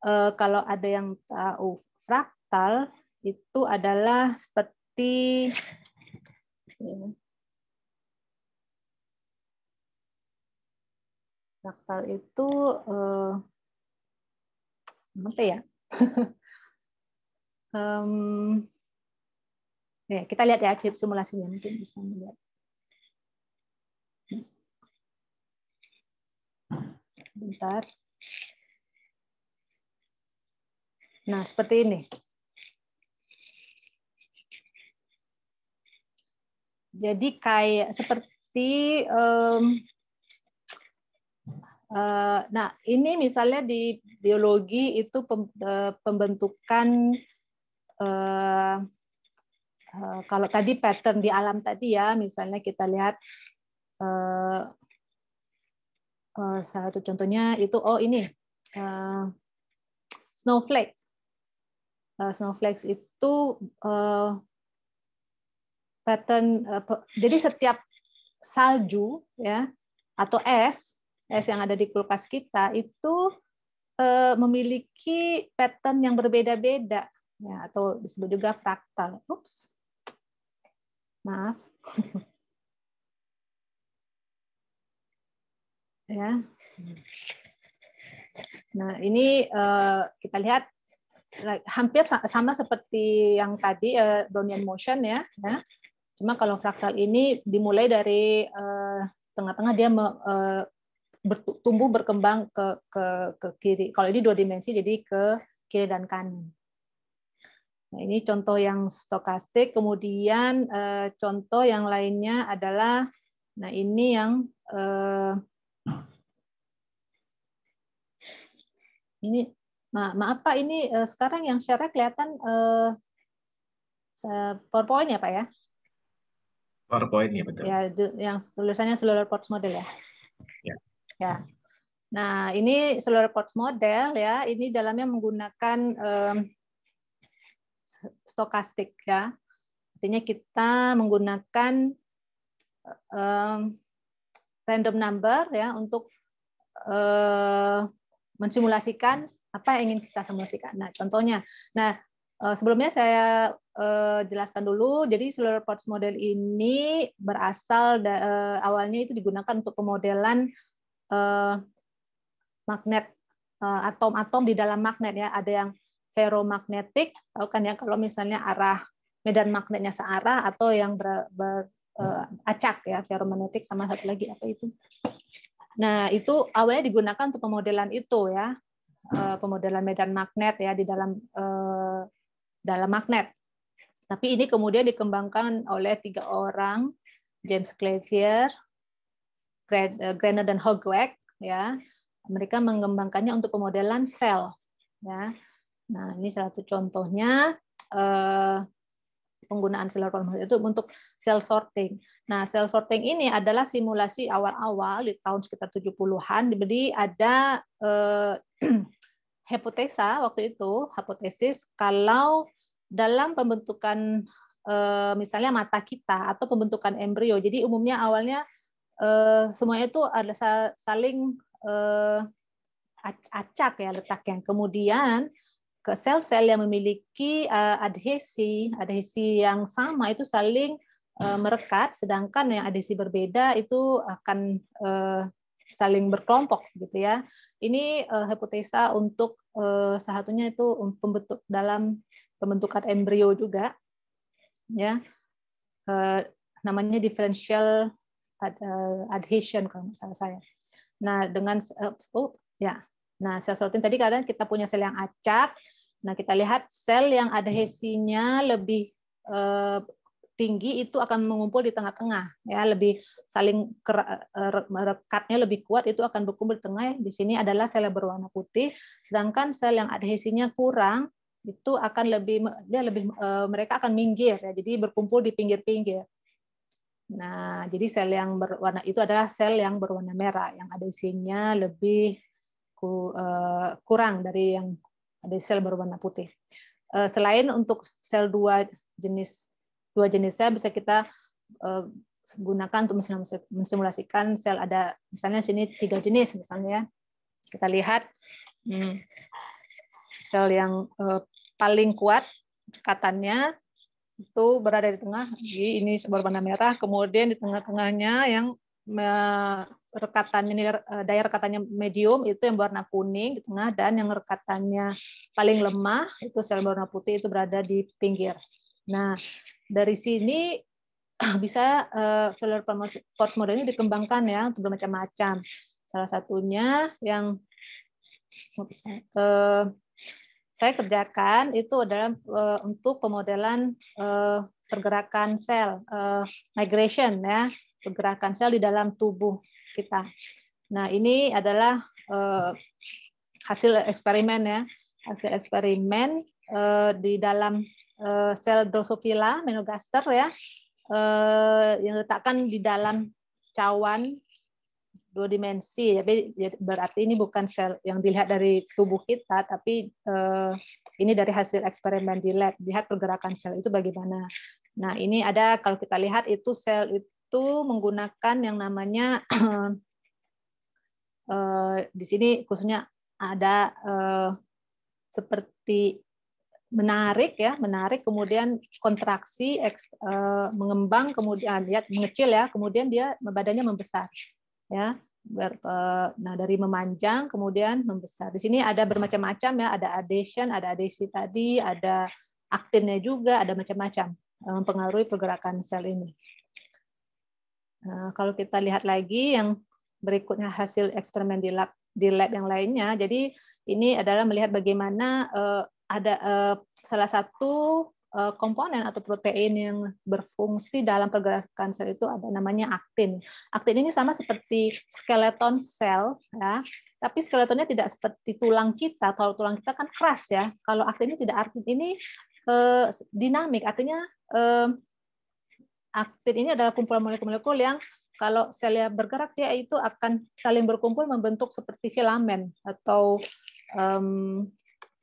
Uh, kalau ada yang tahu fraktal itu adalah seperti berarti fraktal itu eh, apa ya? um, ya kita lihat ya simulasinya mungkin bisa melihat. Sebentar. Nah, seperti ini. Jadi kayak seperti um, uh, nah ini misalnya di biologi itu pem, uh, pembentukan uh, uh, kalau tadi pattern di alam tadi ya misalnya kita lihat uh, uh, salah satu contohnya itu oh ini uh, snowflakes. Uh, snowflakes itu uh, pattern uh, jadi setiap salju ya atau es es yang ada di kulkas kita itu uh, memiliki pattern yang berbeda-beda ya atau disebut juga fraktal. Oops, Maaf. ya. Nah, ini uh, kita lihat hampir sama seperti yang tadi uh, Brownian motion ya. ya. Cuma kalau fraktal ini dimulai dari eh, tengah-tengah dia me, eh, tumbuh berkembang ke, ke ke kiri. Kalau ini dua dimensi jadi ke kiri dan kanan. Nah, ini contoh yang stokastik. Kemudian uh, contoh yang lainnya adalah nah ini yang uh, ini ma maaf Pak, ini uh, sekarang yang share kelihatan uh, PowerPoint ya Pak ya? PowerPoint ya betul. Ya, yang tulisannya seluler ports model ya. Ya. ya. Nah, ini seluler ports model ya. Ini dalamnya menggunakan um, stokastik ya. Artinya kita menggunakan um, random number ya untuk uh, mensimulasikan apa yang ingin kita simulasikan. Nah, contohnya. Nah, Eh, sebelumnya saya eh, jelaskan dulu. Jadi seluruh reports model ini berasal eh, awalnya itu digunakan untuk pemodelan magnet atom-atom di dalam magnet ya. Ada yang ferromagnetik, tahu kan ya kalau misalnya arah medan magnetnya searah atau yang ber, ber acak ya ferromagnetik sama satu lagi apa itu. Nah, itu awalnya digunakan untuk pemodelan itu ya. pemodelan medan magnet ya di dalam dalam magnet. Tapi ini kemudian dikembangkan oleh tiga orang, James Glazier, eh, Grenner dan Hogweck, ya. Mereka mengembangkannya untuk pemodelan sel, ya. Nah, ini salah satu contohnya eh, penggunaan cellular polymorphism itu untuk sel sorting. Nah, sel sorting ini adalah simulasi awal-awal di tahun sekitar 70-an, jadi ada eh, hipotesa waktu itu, hipotesis kalau dalam pembentukan eh, misalnya mata kita atau pembentukan embrio. Jadi umumnya awalnya eh, semuanya itu ada saling eh, acak ya letak yang Kemudian ke sel-sel yang memiliki adhesi, adhesi yang sama itu saling merekat, sedangkan yang adhesi berbeda itu akan saling berkelompok gitu ya. Ini uh, hipotesa untuk uh, salah satunya itu pembentuk dalam pembentukan embrio juga ya. Uh, namanya differential ad, uh, adhesion kalau misalnya saya. Nah, dengan uh, oh ya. Nah, sel sorting tadi kadang kita punya sel yang acak. Nah, kita lihat sel yang adhesinya lebih tinggi itu akan mengumpul di tengah-tengah ya lebih saling eh, merekatnya lebih kuat itu akan berkumpul di tengah di sini adalah sel yang berwarna putih sedangkan sel yang adhesinya kurang itu akan lebih dia lebih eh, mereka akan minggir ya jadi berkumpul di pinggir-pinggir nah jadi sel yang berwarna itu adalah sel yang berwarna merah yang adhesinya lebih eh, kurang dari yang ada sel berwarna putih selain untuk sel dua jenis dua jenis sel bisa kita eh, gunakan untuk mensimulasikan sel ada misalnya sini tiga jenis misalnya kita lihat hmm, sel yang eh, paling kuat katanya itu berada di tengah jadi ini berwarna merah kemudian di tengah-tengahnya yang rekatannya eh, daya rekatannya medium itu yang warna kuning di tengah dan yang rekatannya paling lemah itu sel warna putih itu berada di pinggir. Nah, dari sini bisa seluruh eh, course model ini dikembangkan ya untuk bermacam-macam. Salah satunya yang eh, saya kerjakan itu adalah eh, untuk pemodelan pergerakan sel migration ya, pergerakan sel di dalam tubuh kita. Nah, ini adalah hasil eksperimen ya, hasil eksperimen di dalam Eh, sel Drosophila melanogaster ya eh, yang letakkan di dalam cawan dua dimensi. jadi ya, ya, berarti ini bukan sel yang dilihat dari tubuh kita, tapi eh, ini dari hasil eksperimen di lab. Lihat pergerakan sel itu bagaimana. Nah ini ada kalau kita lihat itu sel itu menggunakan yang namanya di sini khususnya ada seperti menarik ya, menarik kemudian kontraksi eks, e, mengembang kemudian ah, ya mengecil ya, kemudian dia badannya membesar. Ya. Ber, e, nah, dari memanjang kemudian membesar. Di sini ada bermacam-macam ya, ada adhesion, ada adhesi tadi, ada aktinnya juga, ada macam-macam eh, mempengaruhi pergerakan sel ini. Nah, kalau kita lihat lagi yang berikutnya hasil eksperimen di lab di lab yang lainnya. Jadi ini adalah melihat bagaimana ada uh, salah satu uh, komponen atau protein yang berfungsi dalam pergerakan sel itu ada namanya aktin. Aktin ini sama seperti skeleton sel ya, tapi skeletonnya tidak seperti tulang kita. Kalau tulang kita kan keras ya. Kalau aktin ini tidak aktin ini uh, dinamik, artinya uh, aktin ini adalah kumpulan molekul-molekul yang kalau selnya bergerak dia itu akan saling berkumpul membentuk seperti filamen atau um,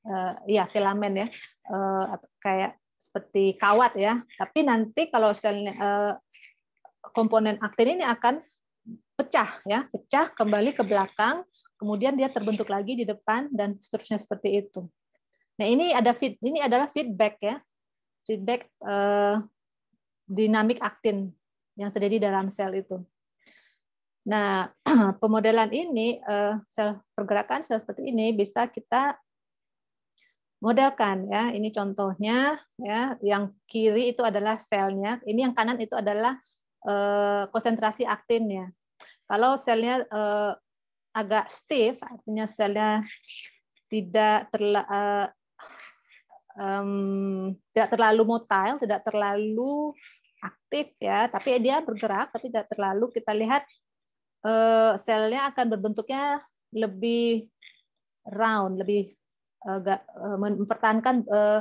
uh, ya filamen ya uh, kayak seperti kawat ya tapi nanti kalau sel uh, eh, komponen aktin ini akan pecah ya pecah kembali ke belakang kemudian dia terbentuk lagi di depan dan seterusnya seperti itu nah ini ada feed ini adalah feedback ya feedback uh, dinamik aktin yang terjadi dalam sel itu Nah, pemodelan ini, sel pergerakan sel seperti ini bisa kita modalkan ya. Ini contohnya ya, yang kiri itu adalah selnya, ini yang kanan itu adalah eh, konsentrasi aktinnya. Kalau selnya eh, agak stiff, artinya selnya tidak terla, um, tidak terlalu motile, tidak terlalu aktif ya, tapi dia bergerak tapi tidak terlalu kita lihat uh, selnya akan berbentuknya lebih round, lebih agak eh, eh, mempertahankan eh,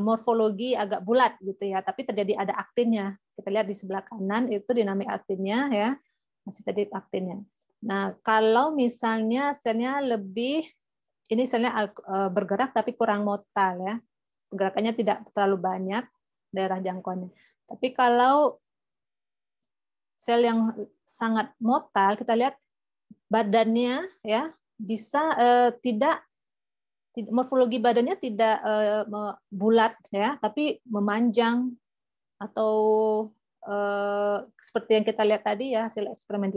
morfologi agak bulat gitu ya, tapi terjadi ada aktinnya. Kita lihat di sebelah kanan itu dinamik aktinnya ya, masih tadi aktinnya. Nah, kalau misalnya selnya lebih ini selnya bergerak tapi kurang motal ya. Gerakannya tidak terlalu banyak daerah jangkauannya. Tapi kalau sel yang sangat motal, kita lihat badannya ya bisa eh, tidak morfologi badannya tidak uh, bulat ya, tapi memanjang atau uh, seperti yang kita lihat tadi ya hasil eksperimen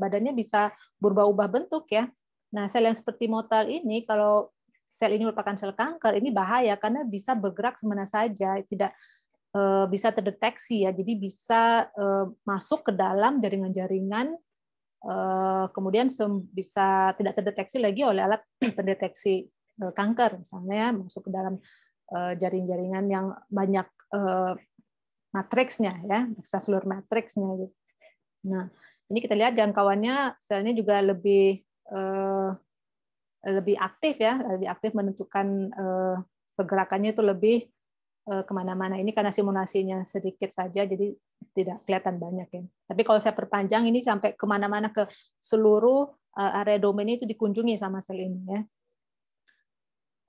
badannya bisa berubah-ubah bentuk ya. Nah, sel yang seperti motal ini kalau sel ini merupakan sel kanker ini bahaya karena bisa bergerak semena saja, tidak uh, bisa terdeteksi ya. Jadi bisa uh, masuk ke dalam jaringan-jaringan kemudian bisa tidak terdeteksi lagi oleh alat pendeteksi Eh, kanker misalnya masuk ke dalam eh, jaring-jaringan yang banyak eh, matriksnya ya seluruh matriksnya gitu. Nah ini kita lihat jangkauannya selnya juga lebih lebih aktif ya lebih aktif menentukan pergerakannya itu lebih kemana-mana ini karena simulasinya sedikit saja jadi tidak kelihatan banyak ya. Tapi kalau saya perpanjang ini sampai kemana-mana ke seluruh area domain itu dikunjungi sama sel ini ya.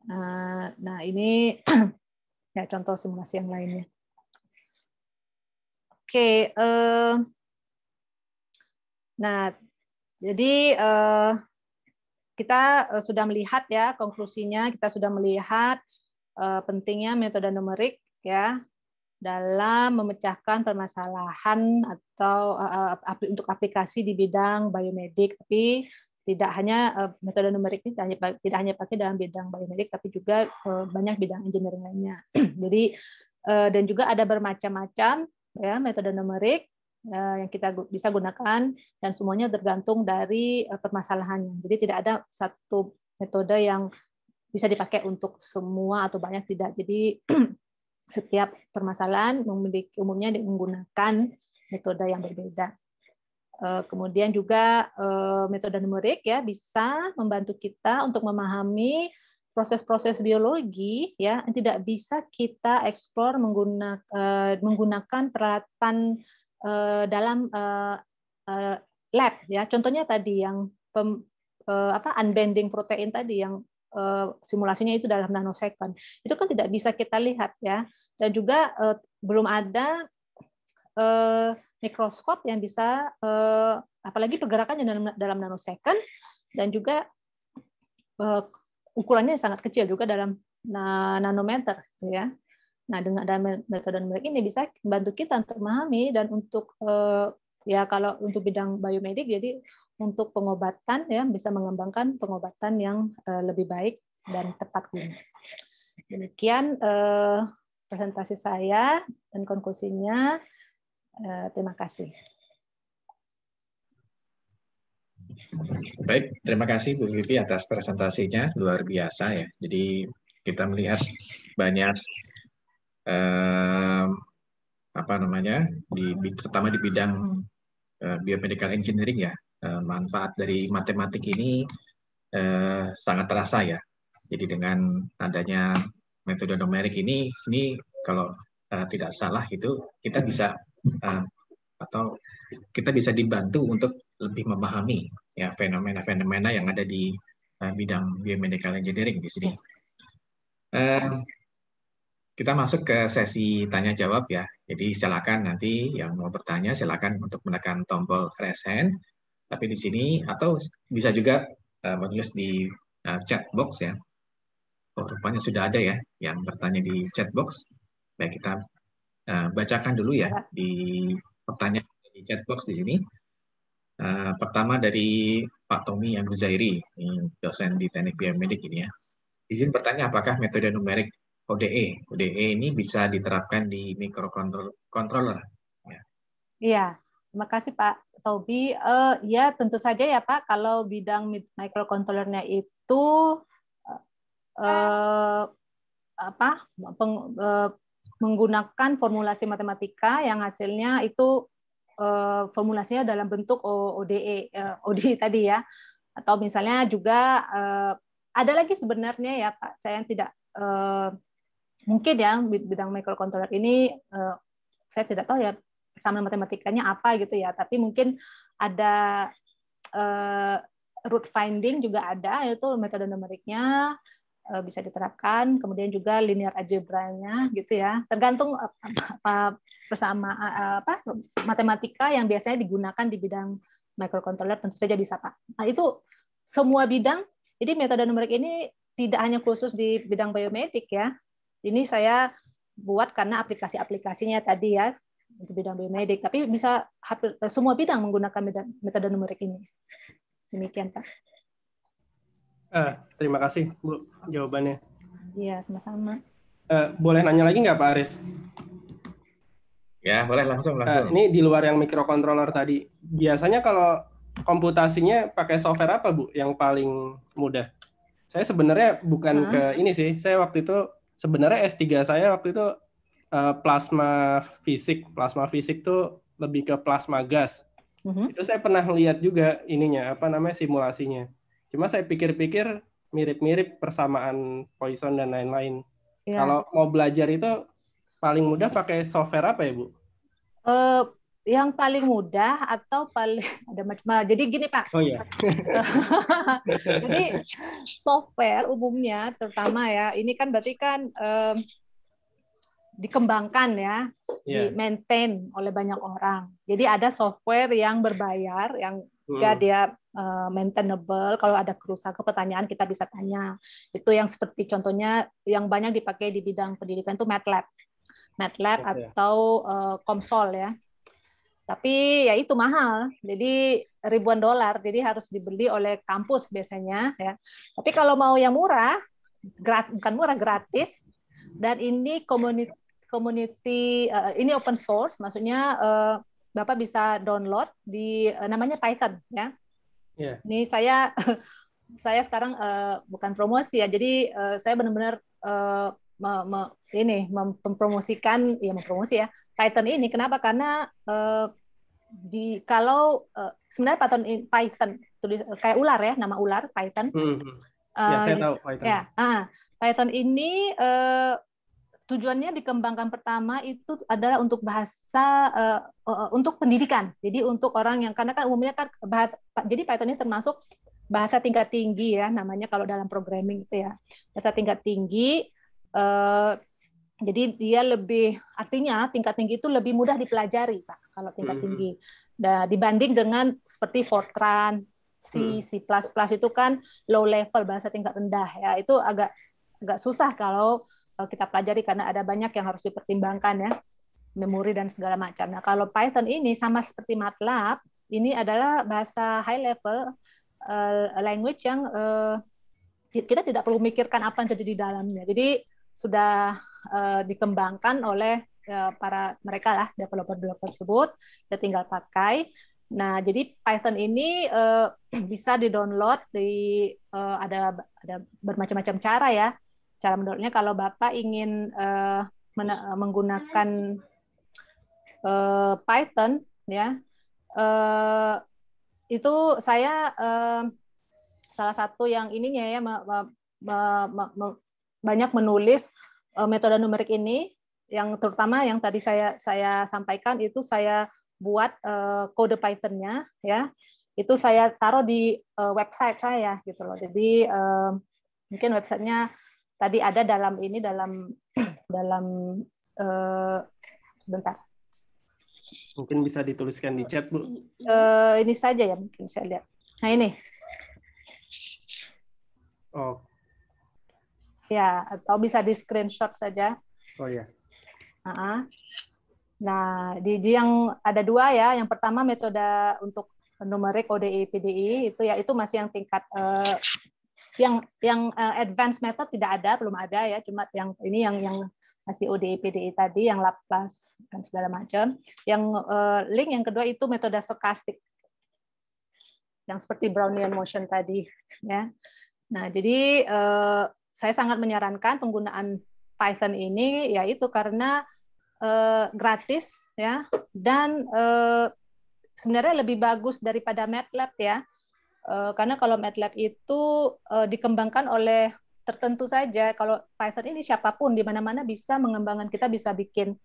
Eh, nah, ini ya contoh simulasi yang lainnya. Oke, eh, nah jadi eh, kita sudah melihat ya konklusinya, kita sudah melihat pentingnya metode numerik ya dalam memecahkan permasalahan atau untuk aplikasi di bidang biomedik tapi tidak hanya eh, metode numerik ini tidak hanya, pakai dalam bidang biomedik tapi juga eh, banyak bidang engineering lainnya. Jadi eh, dan juga ada bermacam-macam ya metode numerik yang kita bisa gunakan dan semuanya tergantung dari permasalahannya. Jadi tidak ada satu metode yang bisa dipakai untuk semua atau banyak tidak. Jadi setiap permasalahan memiliki umumnya menggunakan metode yang berbeda. Eh, kemudian juga eh, metode numerik ya bisa membantu kita untuk memahami proses-proses biologi ya yang tidak bisa kita eksplor menggunakan eh, menggunakan peralatan dalam lab ya. Contohnya tadi yang pem, apa unbending protein tadi yang simulasinya itu dalam nanosecond. Itu kan tidak bisa kita lihat ya. Dan juga belum ada mikroskop yang bisa uh, apalagi pergerakannya dalam dalam nanosecond dan juga uh, ukurannya sangat kecil juga dalam nanometer gitu ya. Nah, dengan ada metode ini bisa membantu kita untuk memahami dan untuk uh, ya kalau untuk bidang biomedik jadi untuk pengobatan ya bisa mengembangkan pengobatan yang uh, lebih baik dan tepat guna. Demikian uh, presentasi saya dan konklusinya. Eh, terima kasih. Baik, terima kasih Bu Vivi atas presentasinya luar biasa ya. Jadi kita melihat banyak eh, apa namanya di terutama di bidang eh, biomedical engineering ya eh, manfaat dari matematik ini eh, sangat terasa ya. Jadi dengan adanya metode numerik ini ini kalau uh, tidak salah itu kita hmm. bisa uh, atau kita bisa dibantu untuk lebih memahami ya fenomena-fenomena yang ada di uh, bidang biomedical engineering di sini. Uh, kita masuk ke sesi tanya jawab ya. Jadi silakan nanti yang mau bertanya silakan untuk menekan tombol raise hand. Tapi di sini atau bisa juga uh, menulis di uh, chat box ya. Oh, rupanya sudah ada ya yang bertanya di chat box. Baik, nah, kita uh, bacakan dulu ya, iya. di pertanyaan di chat box di sini. Uh, pertama dari Pak Tommy Aguzairi, dosen di Teknik Biomedik ini ya. Izin bertanya apakah metode numerik ODE, ODE ini bisa diterapkan di mikrokontroler? Ya. Iya, terima kasih Pak Tobi. Uh, eh, ya tentu saja ya Pak, kalau bidang mikrokontrolernya itu uh, apa peng, uh, menggunakan formulasi matematika yang hasilnya itu eh, formulasinya dalam bentuk ODE eh, ODE tadi ya atau misalnya juga eh, ada lagi sebenarnya ya Pak saya yang tidak mungkin ya bidang microcontroller ini saya tidak tahu ya sama matematikanya apa gitu ya tapi mungkin ada root finding juga ada yaitu metode numeriknya Eh, bisa diterapkan, kemudian juga linear algebra-nya gitu ya. Tergantung eh, apa bersama eh, apa matematika yang biasanya digunakan di bidang microcontroller tentu saja bisa Pak. Nah, itu semua bidang. Jadi metode numerik ini tidak hanya khusus di bidang biomedik ya. Ini saya buat karena aplikasi-aplikasinya tadi ya untuk bidang biomedik, tapi bisa semua bidang menggunakan metode numerik ini. Demikian Pak. Uh, terima kasih Bu jawabannya. Iya, sama-sama. Uh, boleh nanya lagi nggak Pak Aris? Ya, boleh langsung eh, langsung. Uh, ini di luar yang mikrokontroler tadi. Biasanya kalau komputasinya pakai software apa Bu yang paling mudah? Saya sebenarnya bukan huh? ke ini sih. Saya waktu itu sebenarnya S3 saya waktu itu uh, plasma fisik. Plasma fisik tuh lebih ke plasma gas. Uh mhm. -huh. Itu saya pernah lihat juga ininya apa namanya simulasinya Cuma saya pikir-pikir mirip-mirip persamaan Poison dan lain-lain. Ya. Kalau mau belajar itu paling mudah pakai software apa ya, Bu? Uh, yang paling mudah atau paling ada macam jadi gini pak oh, iya. jadi software umumnya terutama ya ini kan berarti kan um, dikembangkan ya yeah. di iya. maintain oleh banyak orang jadi ada software yang berbayar yang hmm. dia uh, maintainable. Kalau ada kerusakan pertanyaan kita bisa tanya. Itu yang seperti contohnya yang banyak dipakai di bidang pendidikan itu MATLAB. MATLAB okay. Iya, iya. atau uh, eh, Comsol ya. Tapi ya itu mahal. Jadi ribuan dolar. Jadi harus dibeli oleh kampus biasanya ya. Tapi kalau mau yang murah, gratis, bukan murah gratis dan ini community community uh, eh, ini open source maksudnya uh, Bapak bisa download di uh, namanya Python ya. Yeah. Ini saya saya sekarang uh, bukan promosi ya, jadi uh, saya benar-benar uh, me, ini mempromosikan ya mempromosi ya Python ini. Kenapa? Karena uh, di kalau uh, sebenarnya Python Python tulis kayak ular ya, nama ular Python. Mm -hmm. Ya, saya tahu Python. Ya, uh, Python ini uh, Tujuannya dikembangkan pertama itu adalah untuk bahasa uh, untuk pendidikan. Jadi untuk orang yang karena kan umumnya kan bahasa jadi Python ini termasuk bahasa tingkat tinggi ya namanya kalau dalam programming itu ya. Bahasa tingkat tinggi uh, jadi dia lebih artinya tingkat tinggi itu lebih mudah dipelajari Pak kalau tingkat -hmm. tinggi. Nah, dibanding dengan seperti Fortran, C, hmm. C++ itu kan low level bahasa tingkat rendah ya. Itu agak agak susah kalau Eh, kita pelajari karena ada banyak yang harus dipertimbangkan ya memori dan segala macam. Nah kalau Python ini sama seperti MATLAB ini adalah bahasa high level uh, language yang uh, kita tidak perlu mikirkan apa yang terjadi di dalamnya. Jadi sudah uh, dikembangkan oleh uh, para mereka lah developer-developer tersebut. Kita tinggal pakai. Nah, jadi Python ini uh, bisa di-download di uh, ada ada bermacam-macam cara ya cara mendownloadnya kalau Bapak ingin uh, menggunakan uh, Python ya uh, itu saya uh, salah satu yang ininya ya me, me, me, me, banyak menulis uh, metode numerik ini yang terutama yang tadi saya saya sampaikan itu saya buat uh, kode Pythonnya ya itu saya taruh di uh, website saya gitu loh jadi uh, mungkin websitenya tadi ada dalam ini dalam dalam uh, sebentar mungkin bisa dituliskan di chat bu uh, ini saja ya mungkin saya lihat nah ini oh ya atau bisa di screenshot saja oh ya uh -uh. nah di, di yang ada dua ya yang pertama metode untuk numerik ODI PDI itu ya itu masih yang tingkat uh, yang yang uh, eh, advanced method tidak ada, belum ada ya, cuma yang ini yang yang masih ODPDI tadi yang Laplace dan segala macam. Yang uh, link yang kedua itu metode stokastik. Yang seperti Brownian motion tadi ya. Nah, jadi uh, saya sangat menyarankan penggunaan Python ini yaitu karena uh, gratis ya dan uh, sebenarnya lebih bagus daripada MATLAB ya Eh, karena kalau MATLAB itu uh, dikembangkan oleh tertentu saja. Kalau Python ini siapapun di mana-mana bisa mengembangkan. Kita bisa bikin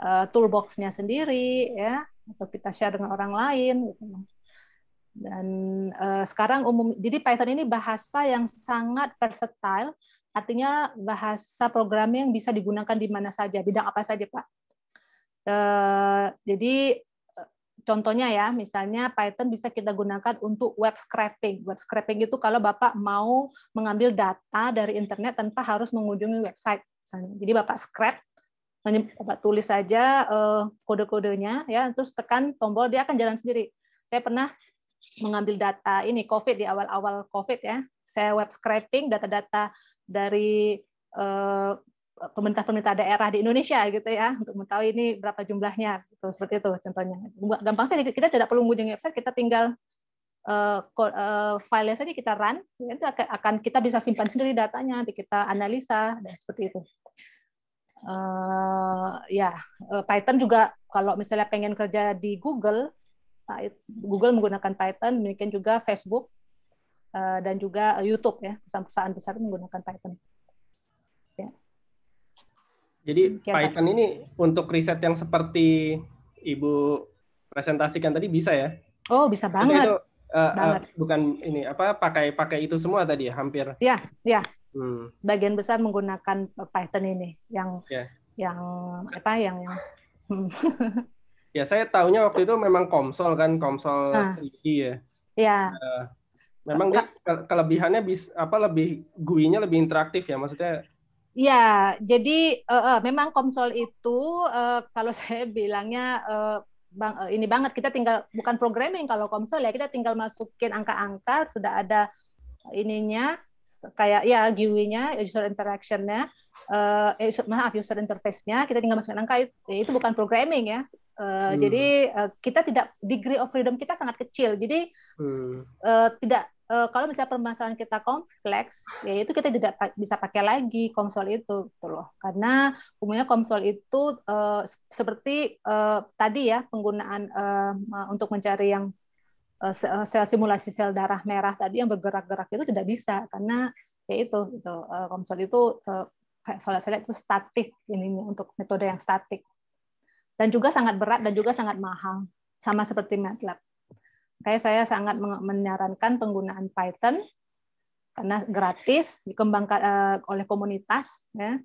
uh, toolboxnya sendiri, ya, atau kita share dengan orang lain. Gitu. Dan uh, sekarang umum, jadi Python ini bahasa yang sangat versatile. Artinya bahasa programming bisa digunakan di mana saja, bidang apa saja, Pak. Uh, jadi Contohnya ya, misalnya Python bisa kita gunakan untuk web scraping. Web scraping itu kalau Bapak mau mengambil data dari internet tanpa harus mengunjungi website. Misalnya. Jadi Bapak scrap, Bapak tulis saja eh, kode-kodenya, ya, terus tekan tombol, dia akan jalan sendiri. Saya pernah mengambil data ini COVID di awal-awal COVID ya. Saya web scraping data-data dari eh, pemerintah-pemerintah daerah di Indonesia gitu ya untuk mengetahui ini berapa jumlahnya gitu seperti itu contohnya gampang sih kita tidak perlu mengunjungi website kita tinggal uh, eh, uh, eh, file saja kita run ya, itu akan, kita bisa simpan sendiri datanya nanti kita analisa dan seperti itu uh, ya yeah. Python juga kalau misalnya pengen kerja di Google Google menggunakan Python demikian juga Facebook uh, dan juga YouTube ya perusahaan-perusahaan besar menggunakan Python jadi Kira. Python ini untuk riset yang seperti Ibu presentasikan tadi bisa ya? Oh, bisa banget. Itu, uh, banget. Uh, bukan ini apa pakai-pakai itu semua tadi ya, hampir. Ya, ya. Hmm. Sebagian besar menggunakan Python ini yang ya. yang apa yang hmm. Ya, saya tahunya waktu itu memang Komsol kan, Komsol nah. 3D ya. Iya. Uh, memang dia kelebihannya bis apa lebih GUI-nya lebih interaktif ya, maksudnya Ya, jadi uh, uh, memang Komsol itu uh, kalau saya bilangnya uh, bang, uh, ini banget kita tinggal bukan programming kalau Komsol ya kita tinggal masukin angka-angka sudah ada ininya kayak ya GUI-nya user interaction-nya uh, eh, maaf user interface-nya kita tinggal masukin angka itu, itu bukan programming ya. Uh, hmm. Jadi uh, kita tidak degree of freedom kita sangat kecil. Jadi hmm. uh, tidak uh, kalau misalnya permasalahan kita kompleks, ya itu kita tidak bisa pakai lagi konsol itu, gitu loh. Karena umumnya konsol itu uh, seperti uh, tadi ya penggunaan uh, untuk mencari yang uh, sel simulasi sel darah merah tadi yang bergerak-gerak itu tidak bisa karena ya itu, itu uh, komsol itu uh, soalnya itu statik ini untuk metode yang statik dan juga sangat berat dan juga sangat mahal sama seperti MATLAB. Kayak saya sangat menyarankan penggunaan Python karena gratis dikembangkan eh, oleh komunitas ya.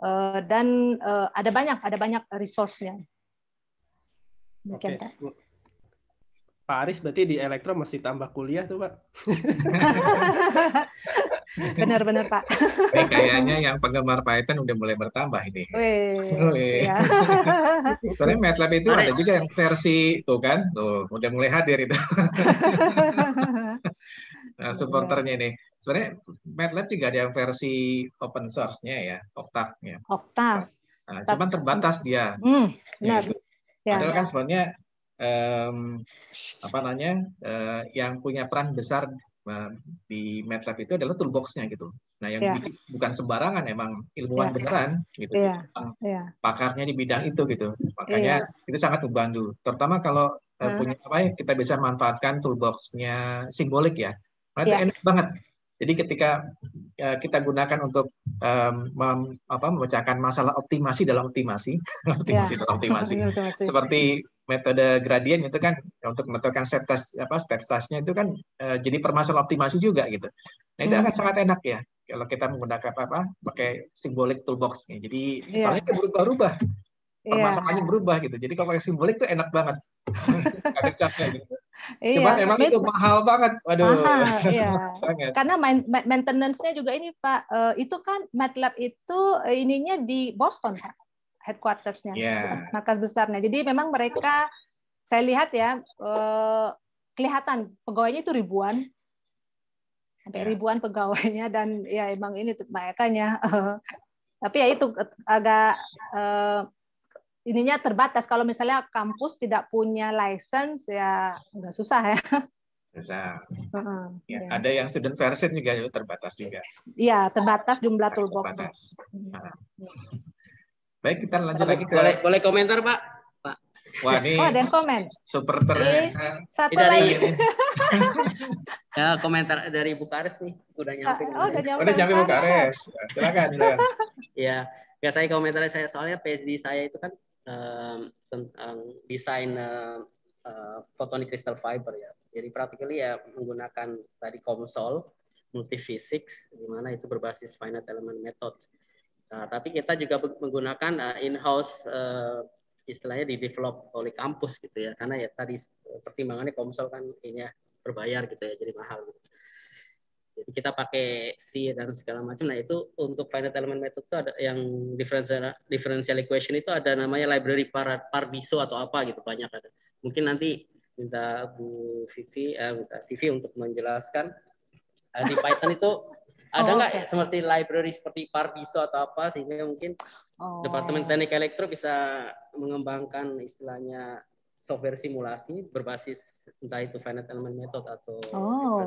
Eh, dan eh, ada banyak ada banyak resource-nya. Oke. Okay. Pak Aris berarti di elektro masih tambah kuliah tuh Pak. Benar-benar Pak. Eh, kayaknya yang penggemar Python udah mulai bertambah ini. Wih. Ya. Soalnya MATLAB itu Aris. ada juga yang versi tuh kan, tuh udah mulai hadir itu. nah, supporternya ini. Sebenarnya MATLAB juga ada yang versi open source-nya ya, Octave-nya. Octave. Nah, cuman terbatas dia. Hmm, benar. Gitu. Ya, Padahal kan ya. kan sebenarnya um, apa namanya uh, yang punya peran besar eh, di MATLAB itu adalah toolboxnya gitu. Nah yang yeah. bukan sembarangan emang ilmuwan yeah. beneran gitu, yeah. Iya. Yeah. pakarnya di bidang itu gitu. Makanya yeah. itu sangat membantu, terutama kalau uh, punya apa ya kita bisa manfaatkan toolboxnya simbolik ya. Karena yeah. enak banget. Jadi ketika uh, kita gunakan untuk um, mem, apa, memecahkan masalah optimasi dalam optimasi, optimasi iya. dalam optimasi, seperti metode gradien itu kan ya, untuk menentukan step size apa step size-nya itu kan e, jadi permasalahan optimasi juga gitu. Nah itu hmm. akan sangat enak ya kalau kita menggunakan apa, apa pakai simbolik toolbox nih. Jadi yeah. soalnya berubah-ubah. Iya. Permasalahannya yeah. berubah gitu. Jadi kalau pakai simbolik itu enak banget. Ada capnya gitu. Iya, Cuman emang itu mahal banget. Waduh. Mahal, iya. Karena maintenance-nya juga ini Pak, eh, itu kan MATLAB itu ininya di Boston Pak headquartersnya, yeah. markas besarnya. Jadi memang mereka, saya lihat ya, eh, kelihatan pegawainya itu ribuan, sampai yeah. ribuan pegawainya dan ya emang ini makanya nya. Eh, tapi ya itu agak eh, ininya terbatas. Kalau misalnya kampus tidak punya license ya nggak susah ya. Susah. ya, ya. Ada yang student version juga terbatas juga. Iya, terbatas jumlah toolbox. Terbatas. Hmm. Nah. Ya. Baik, kita lanjut lagi ke... Boleh, boleh komentar, Pak? Pak. Wah, ini oh, dan komen. super ternyata. Satu dari, lagi. ya, komentar dari Bu Kares nih. Udah ah, nyampe. Oh, udah nyampe. Udah nyampe Bu Kares. Ya, silakan, Iya. ya, saya komentar saya soalnya PhD saya itu kan um, tentang desain uh, uh, crystal fiber ya. Jadi practically ya menggunakan tadi komsol multi physics di mana itu berbasis finite element methods Nah, tapi kita juga menggunakan uh, in-house uh, istilahnya di develop oleh kampus gitu ya, karena ya tadi eh, pertimbangannya komsel kan ini ya berbayar gitu ya, jadi mahal. Gitu. Jadi kita pakai C dan segala macam. Nah itu untuk finite element method itu ada yang differential differential equation itu ada namanya library par, parviso atau apa gitu banyak ada. Mungkin nanti minta Bu Vivi, eh, minta Vivi untuk menjelaskan. Di Python itu Oh, ada nggak oh, okay. seperti library seperti Pardiso atau apa sehingga mungkin oh. Departemen Teknik Elektro bisa mengembangkan istilahnya software simulasi berbasis entah itu finite element method atau oh.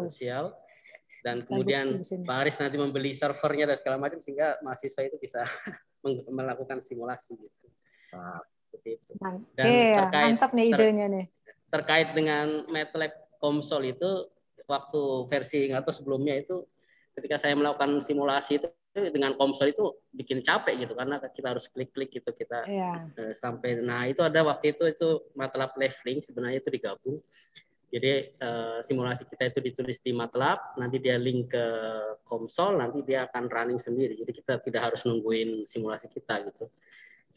dan kemudian Bagus, nanti membeli servernya dan segala macam sehingga mahasiswa itu bisa melakukan simulasi gitu. Nah, seperti itu. Nah, dan eh, terkait, mantap nih idenya nih. terkait dengan MATLAB Comsol itu waktu versi atau sebelumnya itu ketika saya melakukan simulasi itu dengan komsel itu bikin capek gitu karena kita harus klik-klik gitu kita yeah. Iya. uh, sampai nah itu ada waktu itu itu MATLAB leveling sebenarnya itu digabung jadi uh, simulasi kita itu ditulis di MATLAB, nanti dia link ke Komsol, nanti dia akan running sendiri. Jadi kita tidak harus nungguin simulasi kita gitu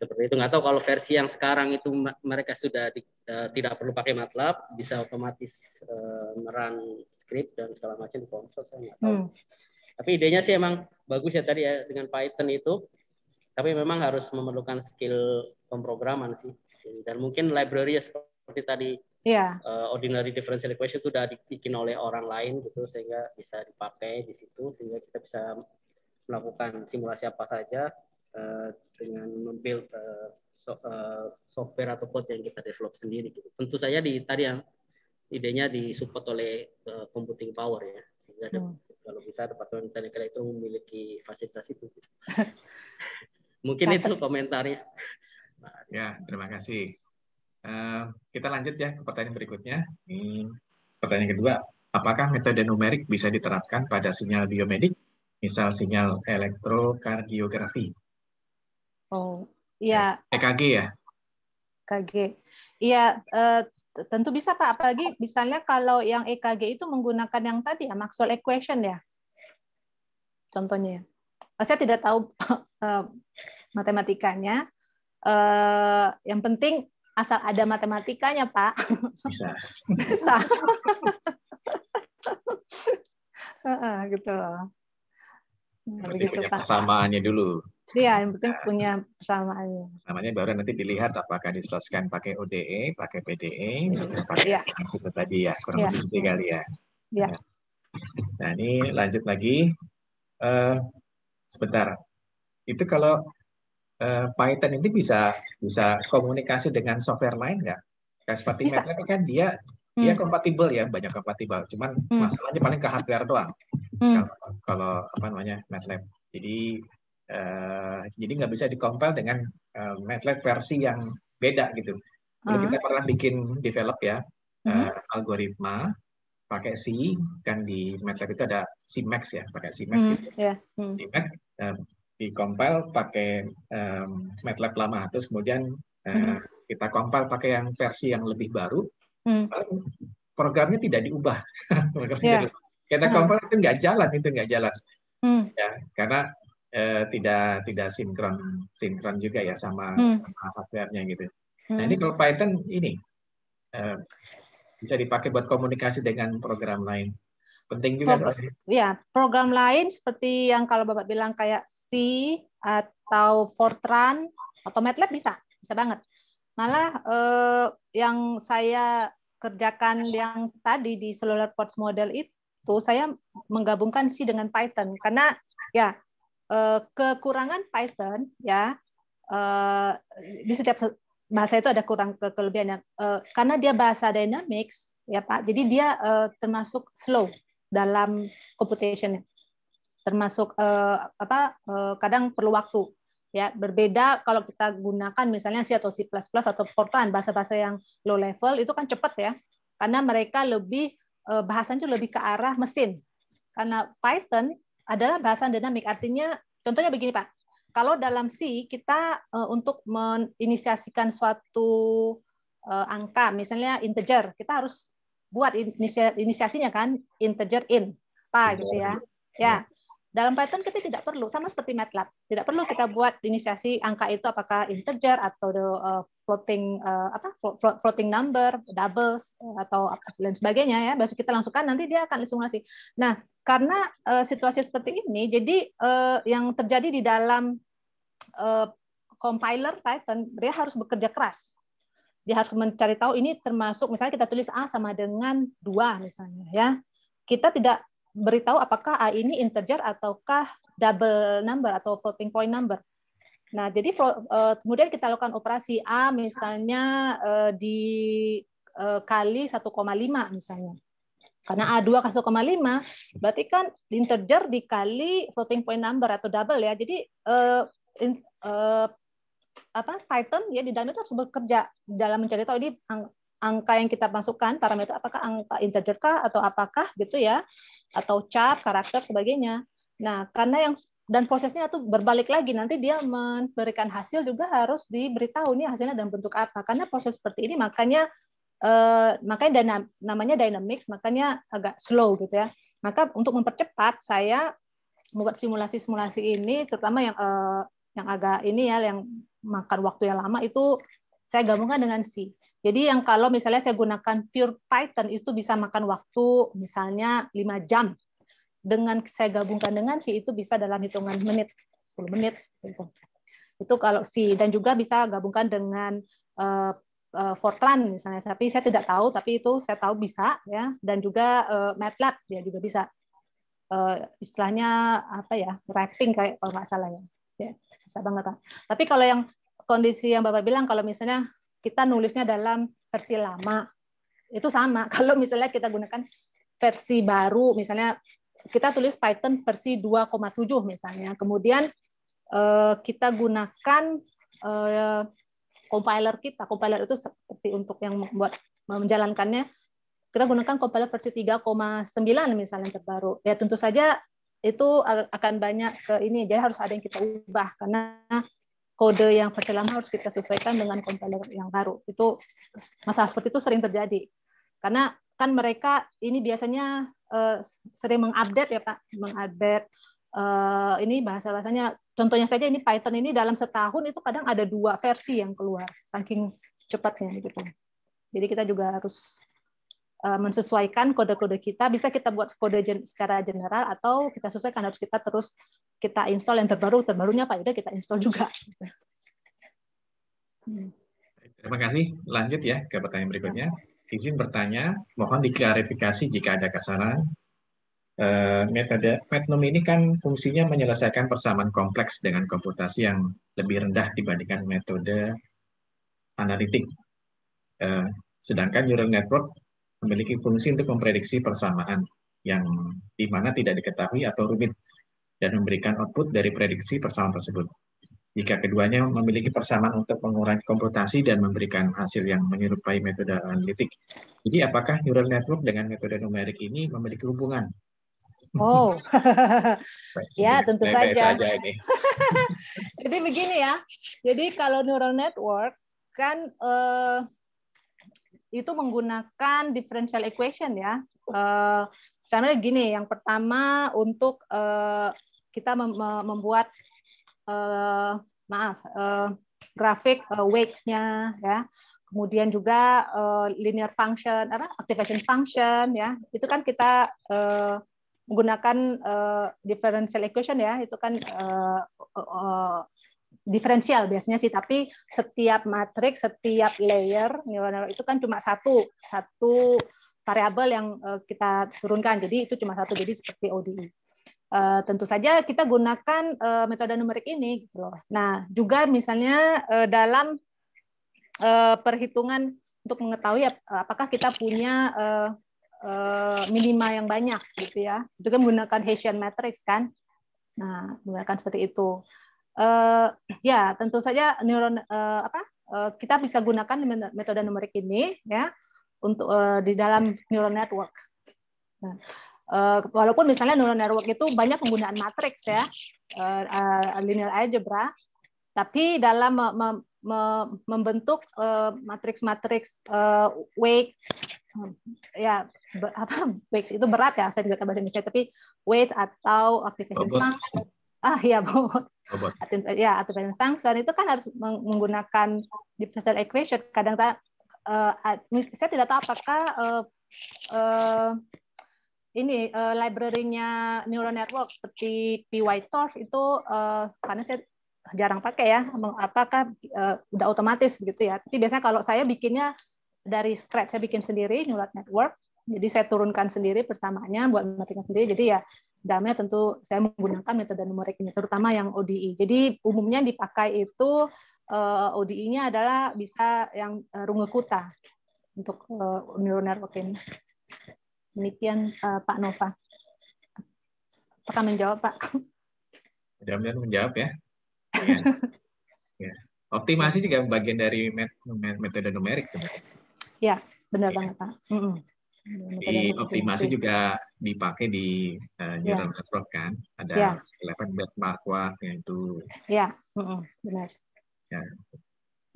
seperti itu nggak tahu kalau versi yang sekarang itu mereka sudah di, uh, tidak perlu pakai MATLAB bisa otomatis uh, script dan segala macam di konsol saya nggak tahu hmm. tapi idenya sih emang bagus ya tadi ya dengan Python itu tapi memang harus memerlukan skill pemrograman sih dan mungkin library ya seperti tadi yeah. Iya. uh, ordinary differential equation itu sudah dibikin oleh orang lain gitu sehingga bisa dipakai di situ sehingga kita bisa melakukan simulasi apa saja Eh, dengan membuild uh, so, uh, software atau code yang kita develop sendiri. Gitu. Tentu saja di tadi yang idenya disupport oleh uh, computing power ya, sehingga hmm. kalau bisa departemen teknik itu memiliki fasilitas itu. Mungkin nah, itu komentarnya. ya, terima kasih. Uh, kita lanjut ya ke pertanyaan berikutnya. Hmm, pertanyaan kedua, apakah metode numerik bisa diterapkan pada sinyal biomedik, misal sinyal elektrokardiografi? Oh, iya. EKG eh, ya? EKG. Iya, eh, tentu bisa Pak. Apalagi misalnya kalau yang EKG itu menggunakan yang tadi ya, Maxwell equation ya. Contohnya ya. Oh, Saya tidak tahu eh, matematikanya. yang penting asal ada matematikanya Pak. Bisa. bisa. gitu loh. Nah, begitu, punya kesamaannya dulu. Iya, yang penting punya persamaannya. Namanya baru nanti dilihat apakah diselesaikan pakai ODE, pakai PDE, atau pakai ya. itu tadi ya, kurang iya. lebih tiga kali ya. ya. Nah, ini lanjut lagi. Uh, sebentar. Itu kalau uh, Python itu bisa bisa komunikasi dengan software lain nggak? Kayak seperti bisa. kan dia hmm. dia kompatibel ya, banyak kompatibel. Cuman hmm. masalahnya paling ke hardware doang. Hmm. Kalau, kalau apa namanya MATLAB. Jadi Eh, jadi nggak bisa dikompil dengan uh, MATLAB versi yang beda gitu. Kalau uh-huh. Ah. kita pernah bikin develop ya uh, uh-huh. algoritma pakai C kan di MATLAB itu ada CMax ya, pakai CMax uh-huh. gitu. Yeah. Hmm. Uh-huh. CMax uh, dikompil pakai um, MATLAB lama, terus kemudian uh, uh-huh. kita kompil pakai yang versi yang lebih baru. Uh-huh. Programnya tidak diubah. yeah. Ya. Kita Kita huh itu nggak jalan, itu nggak jalan. Hmm. Ya, karena eh, tidak tidak sinkron sinkron juga ya sama hmm. sama hardware-nya gitu. Nah, hmm. Nah ini kalau Python ini eh, bisa dipakai buat komunikasi dengan program lain. Penting juga Pro soalnya. Ya program lain seperti yang kalau bapak bilang kayak C atau Fortran atau MATLAB bisa bisa banget. Malah eh, yang saya kerjakan yang tadi di cellular ports model itu saya menggabungkan C dengan Python karena ya Eh, kekurangan Python ya eh, di setiap bahasa itu ada kurang kelebihannya eh, karena dia bahasa dynamics ya Pak jadi dia termasuk slow dalam computation termasuk apa kadang perlu waktu ya berbeda kalau kita gunakan misalnya C atau C++ atau Fortran bahasa-bahasa yang low level itu kan cepat ya karena mereka lebih bahasanya lebih ke arah mesin karena Python adalah bahasan dinamik. Artinya contohnya begini Pak. Kalau dalam C kita uh, untuk menginisiasikan suatu uh, angka, misalnya integer, kita harus buat inisiasinya kan integer in pak gitu ya. Ya. Dalam Python kita tidak perlu sama seperti MATLAB, tidak perlu kita buat inisiasi angka itu apakah integer atau eh, floating uh, apa floating number, double eh, atau apa dan sebagainya ya. Besok kita langsung kan nanti dia akan ngasih Nah, karena uh, situasi seperti ini jadi uh, yang terjadi di dalam uh, compiler Python dia harus bekerja keras. Dia harus mencari tahu ini termasuk misalnya kita tulis A sama dengan dua misalnya ya. Kita tidak beritahu apakah A ini integer ataukah double number atau floating point number. Nah, jadi uh, kemudian kita lakukan operasi A misalnya uh, di uh, kali 1,5 misalnya. Karena A2 ke 1,5 berarti kan integer dikali floating point number atau double ya. Jadi uh, in, uh, apa Python ya di dalam itu harus bekerja dalam mencari tahu ini angka yang kita masukkan parameter apakah angka integer kah atau apakah gitu ya atau char karakter sebagainya. Nah, karena yang dan prosesnya itu berbalik lagi nanti dia memberikan hasil juga harus diberitahu nih hasilnya dalam bentuk apa karena proses seperti ini makanya eh, makanya dana, namanya dynamics makanya agak slow gitu ya maka untuk mempercepat saya membuat simulasi-simulasi ini terutama yang eh, yang agak ini ya yang makan waktu yang lama itu saya gabungkan dengan C jadi yang kalau misalnya saya gunakan pure Python itu bisa makan waktu misalnya 5 jam dengan saya gabungkan dengan si itu bisa dalam hitungan menit, 10 menit. Gitu. Itu kalau si dan juga bisa gabungkan dengan uh, uh, Fortran misalnya, tapi saya tidak tahu, tapi itu saya tahu bisa ya dan juga uh, MATLAB ya juga bisa. Uh, istilahnya apa ya wrapping kayak kalau nggak salahnya ya bisa ya, banget kan tapi kalau yang kondisi yang bapak bilang kalau misalnya kita nulisnya dalam versi lama itu sama kalau misalnya kita gunakan versi baru misalnya kita tulis Python versi 2,7 misalnya. Kemudian eh, kita gunakan eh, compiler kita. Compiler itu seperti untuk yang membuat menjalankannya kita gunakan compiler versi 3,9 misalnya terbaru. Ya tentu saja itu akan banyak ke ini jadi harus ada yang kita ubah karena kode yang versi lama harus kita sesuaikan dengan compiler yang baru. Itu masalah seperti itu sering terjadi. Karena kan mereka ini biasanya Eh, sering mengupdate ya Pak, mengupdate uh, ini bahasa-bahasanya contohnya saja ini Python ini dalam setahun itu kadang ada dua versi yang keluar saking cepatnya gitu. Jadi kita juga harus uh, mensesuaikan kode-kode kita bisa kita buat kode secara general atau kita sesuaikan harus kita terus kita install yang terbaru terbarunya Pak Yuda kita install juga. Terima kasih. Lanjut ya ke pertanyaan berikutnya izin bertanya, mohon diklarifikasi jika ada kesalahan. Uh, metode Magnum ini kan fungsinya menyelesaikan persamaan kompleks dengan komputasi yang lebih rendah dibandingkan metode analitik. Uh, sedangkan neural network memiliki fungsi untuk memprediksi persamaan yang dimana tidak diketahui atau rumit dan memberikan output dari prediksi persamaan tersebut jika keduanya memiliki persamaan untuk mengurangi komputasi dan memberikan hasil yang menyerupai metode analitik. Jadi apakah neural network dengan metode numerik ini memiliki hubungan? Oh, ya tentu saja. saja ini. Jadi begini ya, jadi kalau neural network kan eh, itu menggunakan differential equation ya. Eh, misalnya gini, yang pertama untuk eh, kita mem membuat uh, maaf uh, grafik uh, eh, wage-nya ya kemudian juga uh, linear function apa activation function ya itu kan kita uh, menggunakan uh, differential equation ya itu kan uh, uh, diferensial biasanya sih tapi setiap matriks setiap layer neuronal itu kan cuma satu satu variabel yang kita turunkan jadi itu cuma satu jadi seperti ODE Eh, tentu saja kita gunakan uh, metode numerik ini gitu loh. Nah, juga misalnya uh, dalam uh, perhitungan untuk mengetahui ap apakah kita punya uh, uh, minima yang banyak gitu ya. itu kan menggunakan Hessian matrix kan. Nah, menggunakan seperti itu. Uh, ya, tentu saja neuron uh, apa? Uh, kita bisa gunakan metode numerik ini ya untuk uh, di dalam neural network. Nah, Uh, walaupun misalnya neural network itu banyak penggunaan matriks ya, uh, uh, linear algebra, tapi dalam me me me membentuk matriks-matriks uh, uh, weight, ya ber, apa weights itu berat ya, saya tidak tahu bahasa Indonesia, tapi weight atau activation function, ah iya, ya bobot ya activation function itu kan harus menggunakan differential equation. Kadang, -kadang uh, saya tidak tahu apakah uh, uh, ini uh, library-nya neural network seperti PyTorch itu uh, karena saya jarang pakai ya apakah uh, udah otomatis gitu ya tapi biasanya kalau saya bikinnya dari scratch saya bikin sendiri neural network jadi saya turunkan sendiri persamaannya buat matematika sendiri jadi ya damai tentu saya menggunakan metode numerik ini terutama yang ODI e. jadi umumnya dipakai itu uh, ODI-nya adalah bisa yang uh, runge kuta untuk uh, neural network ini Demikian uh, Pak Nova. Apakah menjawab Pak? Mudah-mudahan menjawab ya. ya. ya. Optimasi juga bagian dari metode numerik sebenarnya. Ya, benar ya. banget Pak. Mm -mm. Di optimasi juga dipakai di uh, eh, jurnal ya. yeah. network kan, ada yeah. Ya. 11 benchmark work Ya, yeah. mm -hmm. benar.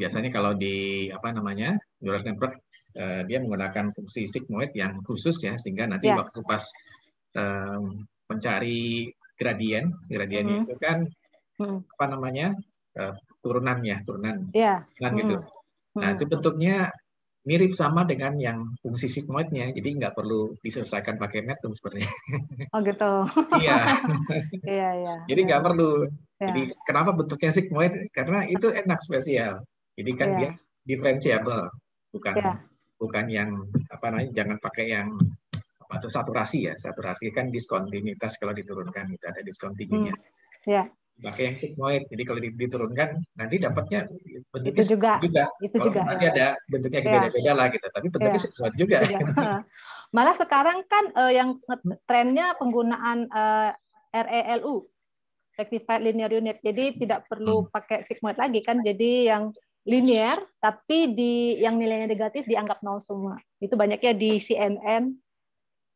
Biasanya kalau di apa namanya Neural network uh, dia menggunakan fungsi sigmoid yang khusus ya sehingga nanti yeah. waktu pas um, mencari gradien, gradien mm -hmm. itu kan mm -hmm. apa namanya uh, turunannya, turunan, yeah. turunan mm -hmm. gitu. Mm-hmm. Nah mm-hmm. itu bentuknya mirip sama dengan yang fungsi sigmoidnya, jadi nggak perlu diselesaikan pakai metum sebenarnya. Oh gitu. iya. iya iya. Jadi nggak yeah. perlu. Ya. Jadi kenapa bentuknya sigmoid? Karena itu enak spesial. Jadi kan ya. dia diferensiable bukan ya. bukan yang apa namanya jangan pakai yang apa tuh saturasi ya saturasi kan diskontinuitas kalau diturunkan itu ada diskon hmm. ya pakai yang sigmoid jadi kalau diturunkan nanti dapatnya bentuknya itu juga, juga. itu juga nanti ada bentuknya ya. beda-beda lah gitu tapi bentuknya ya. sigmoid juga ya. malah sekarang kan uh, yang trennya penggunaan uh, eh, RELU rectified linear unit jadi tidak perlu hmm. pakai sigmoid lagi kan jadi yang linear, tapi di yang nilainya negatif dianggap nol semua. Itu banyaknya di CNN,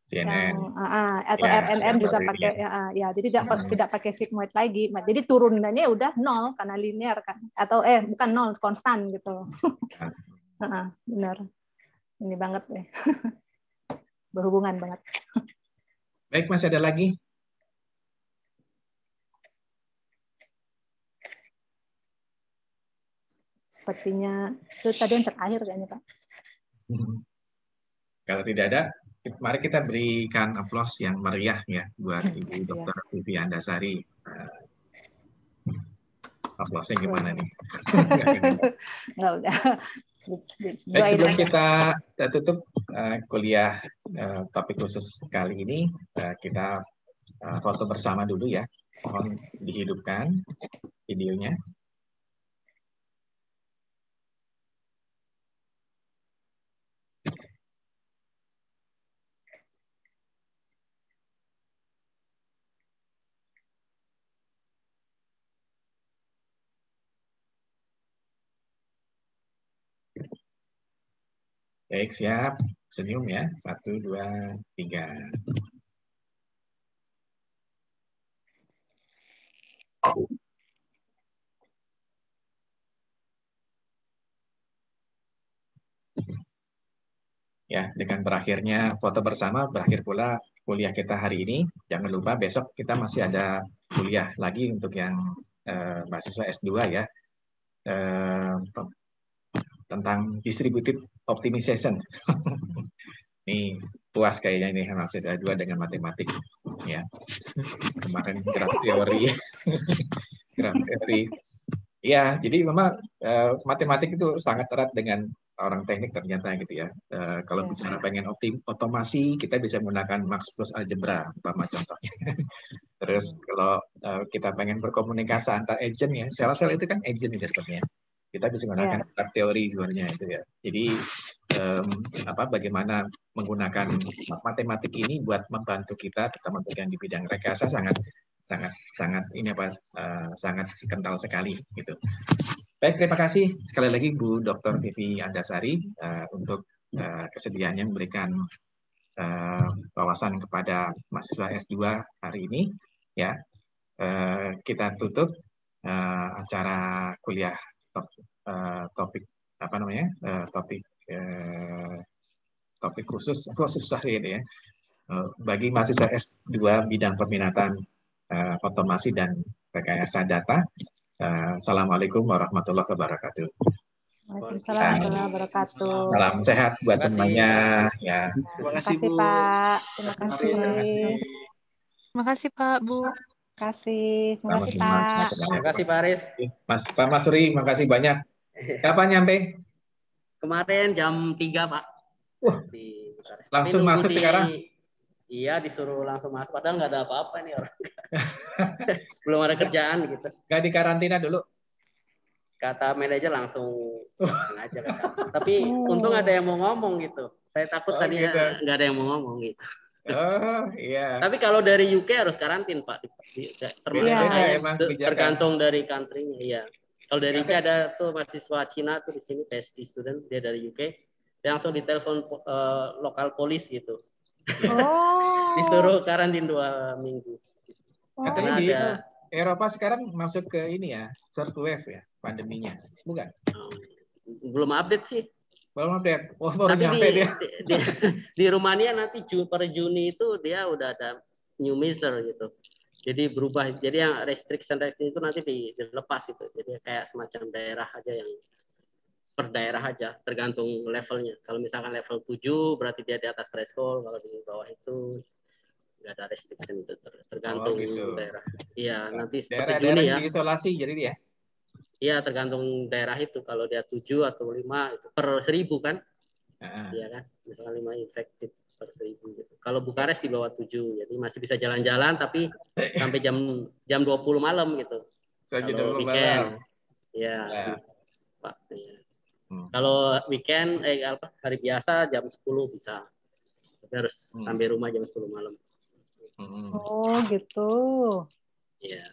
CNN. yang uh, atau ya, RNN juga pakai ya, ah, ya jadi tidak hmm. tidak pakai sigmoid lagi jadi turunannya udah nol karena linear kan atau eh bukan nol konstan gitu uh, benar ini banget deh berhubungan banget baik masih ada lagi sepertinya itu tadi yang terakhir kayaknya Pak. Hmm. Kalau tidak ada, mari kita berikan aplaus yang meriah ya buat hmm, Ibu iya. Dr. Vivi Andasari. Eh, aplausnya iya. gimana nih? Enggak udah. Baik, sebelum kita tutup eh, kuliah eh, topik khusus kali ini, kita foto bersama dulu ya. Mohon dihidupkan videonya. Baik, siap. Senyum ya. Satu, dua, tiga. Ya, dengan berakhirnya foto bersama, berakhir pula kuliah kita hari ini. Jangan lupa besok kita masih ada kuliah lagi untuk yang eh, mahasiswa S2 ya. Eh, tentang distributed optimization. ini puas kayaknya ini analisis saya 2 dengan matematik ya. Kemarin graf teori. graf teori. Ya, jadi memang uh, matematik itu sangat erat dengan orang teknik ternyata gitu ya. Uh, kalau iya. bicara pengen optim, otomasi, kita bisa menggunakan Max plus algebra, umpama contohnya. Terus kalau uh, kita pengen berkomunikasi antar agent ya, sel-sel itu kan agent ya sebenarnya kita bisa iya. menggunakan yeah. teori sebenarnya itu ya. Jadi um, apa bagaimana menggunakan matematik ini buat membantu kita terutama untuk yang di bidang rekayasa sangat sangat sangat ini apa uh, sangat kental sekali gitu. Baik, terima kasih sekali lagi Bu Dr. Vivi Andasari uh, untuk uh, kesediaannya memberikan uh, wawasan kepada mahasiswa S2 hari ini ya. Uh, kita tutup uh, acara kuliah uh, topik apa namanya uh, topik uh, topik khusus aku susah ini ya uh, bagi mahasiswa S2 bidang peminatan uh, otomasi dan rekayasa data uh, Assalamualaikum warahmatullahi wabarakatuh Waalaikumsalam warahmatullahi wabarakatuh salam sehat buat terima semuanya ya terima kasih Bu Pak terima kasih terima kasih, terima kasih Pak Bu kasih. Terima kasih, Pak. Terima kasih, Pak Aris. Mas, Pak Masuri, kasih banyak. Kapan nyampe? Kemarin jam 3, Pak. Wah, langsung langsung masuk di, sekarang? Iya, disuruh langsung masuk. Padahal nggak ada apa-apa nih orang. Belum ada kerjaan gitu. Nggak di karantina dulu? Kata manajer langsung oh. Tapi oh. untung ada yang mau ngomong gitu. Saya takut oh, tadinya gitu. ada yang mau ngomong gitu. Oh iya. Tapi kalau dari UK harus karantin Pak Iya, ya, iya, termasuk ya. emang tergantung dari country-nya iya kalau dari UK iya. ada tuh mahasiswa Cina tuh di sini PhD student dia dari UK dia langsung ditelepon uh, lokal polis gitu oh. disuruh karantin dua minggu oh. ada, di Eropa sekarang masuk ke ini ya third wave ya pandeminya bukan oh, belum update sih belum update oh, baru tapi di, dia. Di, di, di Rumania nanti per Juni itu dia udah ada new measure gitu jadi berubah jadi yang restriction restriction itu nanti dilepas itu jadi kayak semacam daerah aja yang per daerah aja tergantung levelnya kalau misalkan level 7 berarti dia di atas threshold kalau di bawah itu nggak ada restriction itu tergantung oh, gitu. daerah iya nah, nanti seperti daerah, Juni daerah ya isolasi jadi dia Iya tergantung daerah itu kalau dia 7 atau 5 itu per seribu kan Iya uh -huh. kan misalkan lima infected per seribu gitu. Kalau Bukares di bawah tujuh, jadi masih bisa jalan-jalan tapi sampai jam jam puluh malam gitu. kalau weekend. Ya. ya. Pak. Ya. Hmm. Kalau weekend eh apa hari biasa jam sepuluh bisa. Tapi harus hmm. sampai rumah jam sepuluh malam. Hmm. Oh, gitu. Iya.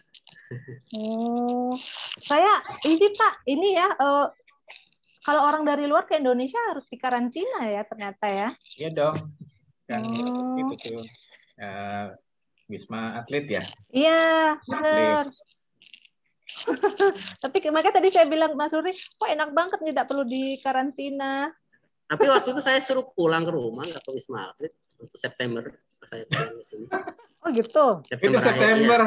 Oh, saya ini Pak, ini ya uh, kalau orang dari luar ke Indonesia harus dikarantina ya ternyata ya. Iya dong yang oh. itu tuh uh, eh, Wisma Atlet ya? Iya, benar. Tapi makanya tadi saya bilang Mas Suri, kok enak banget nih, tidak perlu di karantina. Tapi waktu itu saya suruh pulang ke rumah, nggak ke Wisma Atlet untuk September saya pulang ke sini. Oh gitu. September itu September.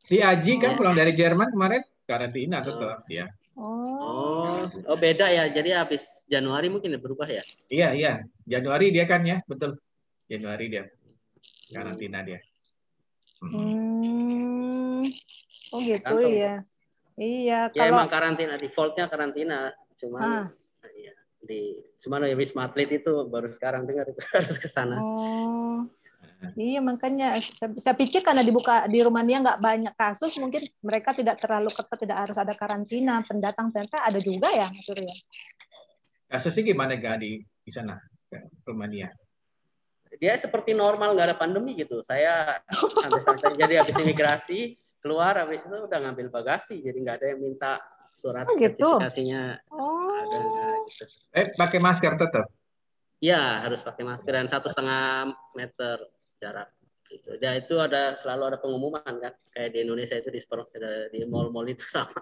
Si Aji kan iya. pulang dari Jerman kemarin karantina terus oh. ya. Oh. Oh beda ya. Jadi habis Januari mungkin ya berubah ya? Iya iya. Januari dia kan ya, betul. Januari dia karantina dia. Hmm. Oh gitu Kantong. ya. Iya. Ya kalau... emang karantina defaultnya karantina, cuma ah. iya, di cuma ya wisma atlet itu baru sekarang dengar itu harus ke sana. Oh. Iya makanya saya, saya pikir karena dibuka di Rumania nggak banyak kasus mungkin mereka tidak terlalu ketat tidak harus ada karantina pendatang ternyata ada juga ya Mas Surya. Kasusnya gimana gak di di sana Rumania? dia seperti normal nggak ada pandemi gitu. Saya sampai santai jadi habis imigrasi keluar habis itu udah ngambil bagasi jadi nggak ada yang minta surat oh, gitu. sertifikasinya. Oh. Ada, gitu. Eh pakai masker tetap? ya harus pakai masker dan satu setengah meter jarak. Gitu. Dan itu ada selalu ada pengumuman kan kayak di Indonesia itu di sport, eh, di mall-mall itu sama.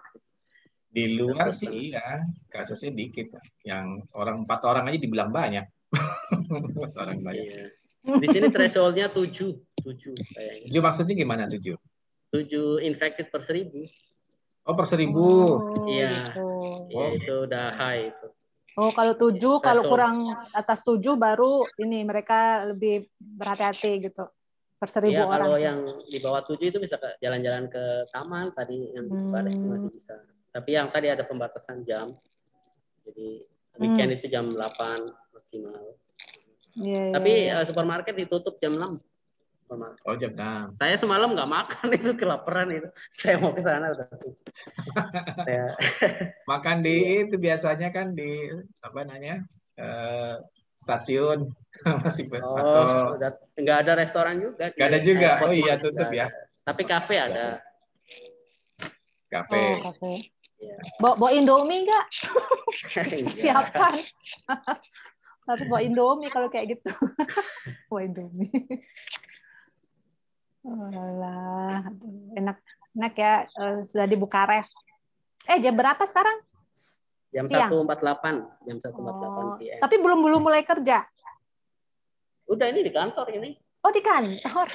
Di luar sih iya kasusnya dikit yang orang empat orang aja dibilang banyak. orang banyak. Iya. Di sini thresholdnya 7. 7 kayaknya. 7 maksudnya gimana 7? 7 infected per seribu. Oh, per seribu. Oh, iya. Gitu. iya. Oh, gitu. itu udah high itu. Oh, kalau tujuh iya, kalau kurang atas tujuh baru ini mereka lebih berhati-hati gitu. Per seribu ya, orang. kalau yang di bawah tujuh itu bisa jalan-jalan ke taman tadi yang hmm. baris itu masih bisa. Tapi yang tadi ada pembatasan jam. Jadi hmm. weekend hmm. itu jam 8 maksimal. Yeah, iya, Tapi yeah, iya. supermarket ditutup jam 6. Oh, jam 6. Saya semalam nggak makan itu kelaparan itu. Saya mau ke sana udah. Saya makan di iya. itu biasanya kan di apa namanya? Uh, stasiun masih oh, atau nggak ada restoran juga nggak ada juga oh iya tutup ya tapi kafe ada kafe oh, kafe Bo, bo Indomie nggak? Siapkan. Satu buat Indomie kalau kayak gitu. buat Indomie. Alah, enak enak ya eh, sudah dibuka Bukares. Eh jam berapa sekarang? Jam Siang. 1.48, jam 1.48 oh, PM. Tapi belum belum mulai kerja. Udah ini di kantor ini. Oh di kantor.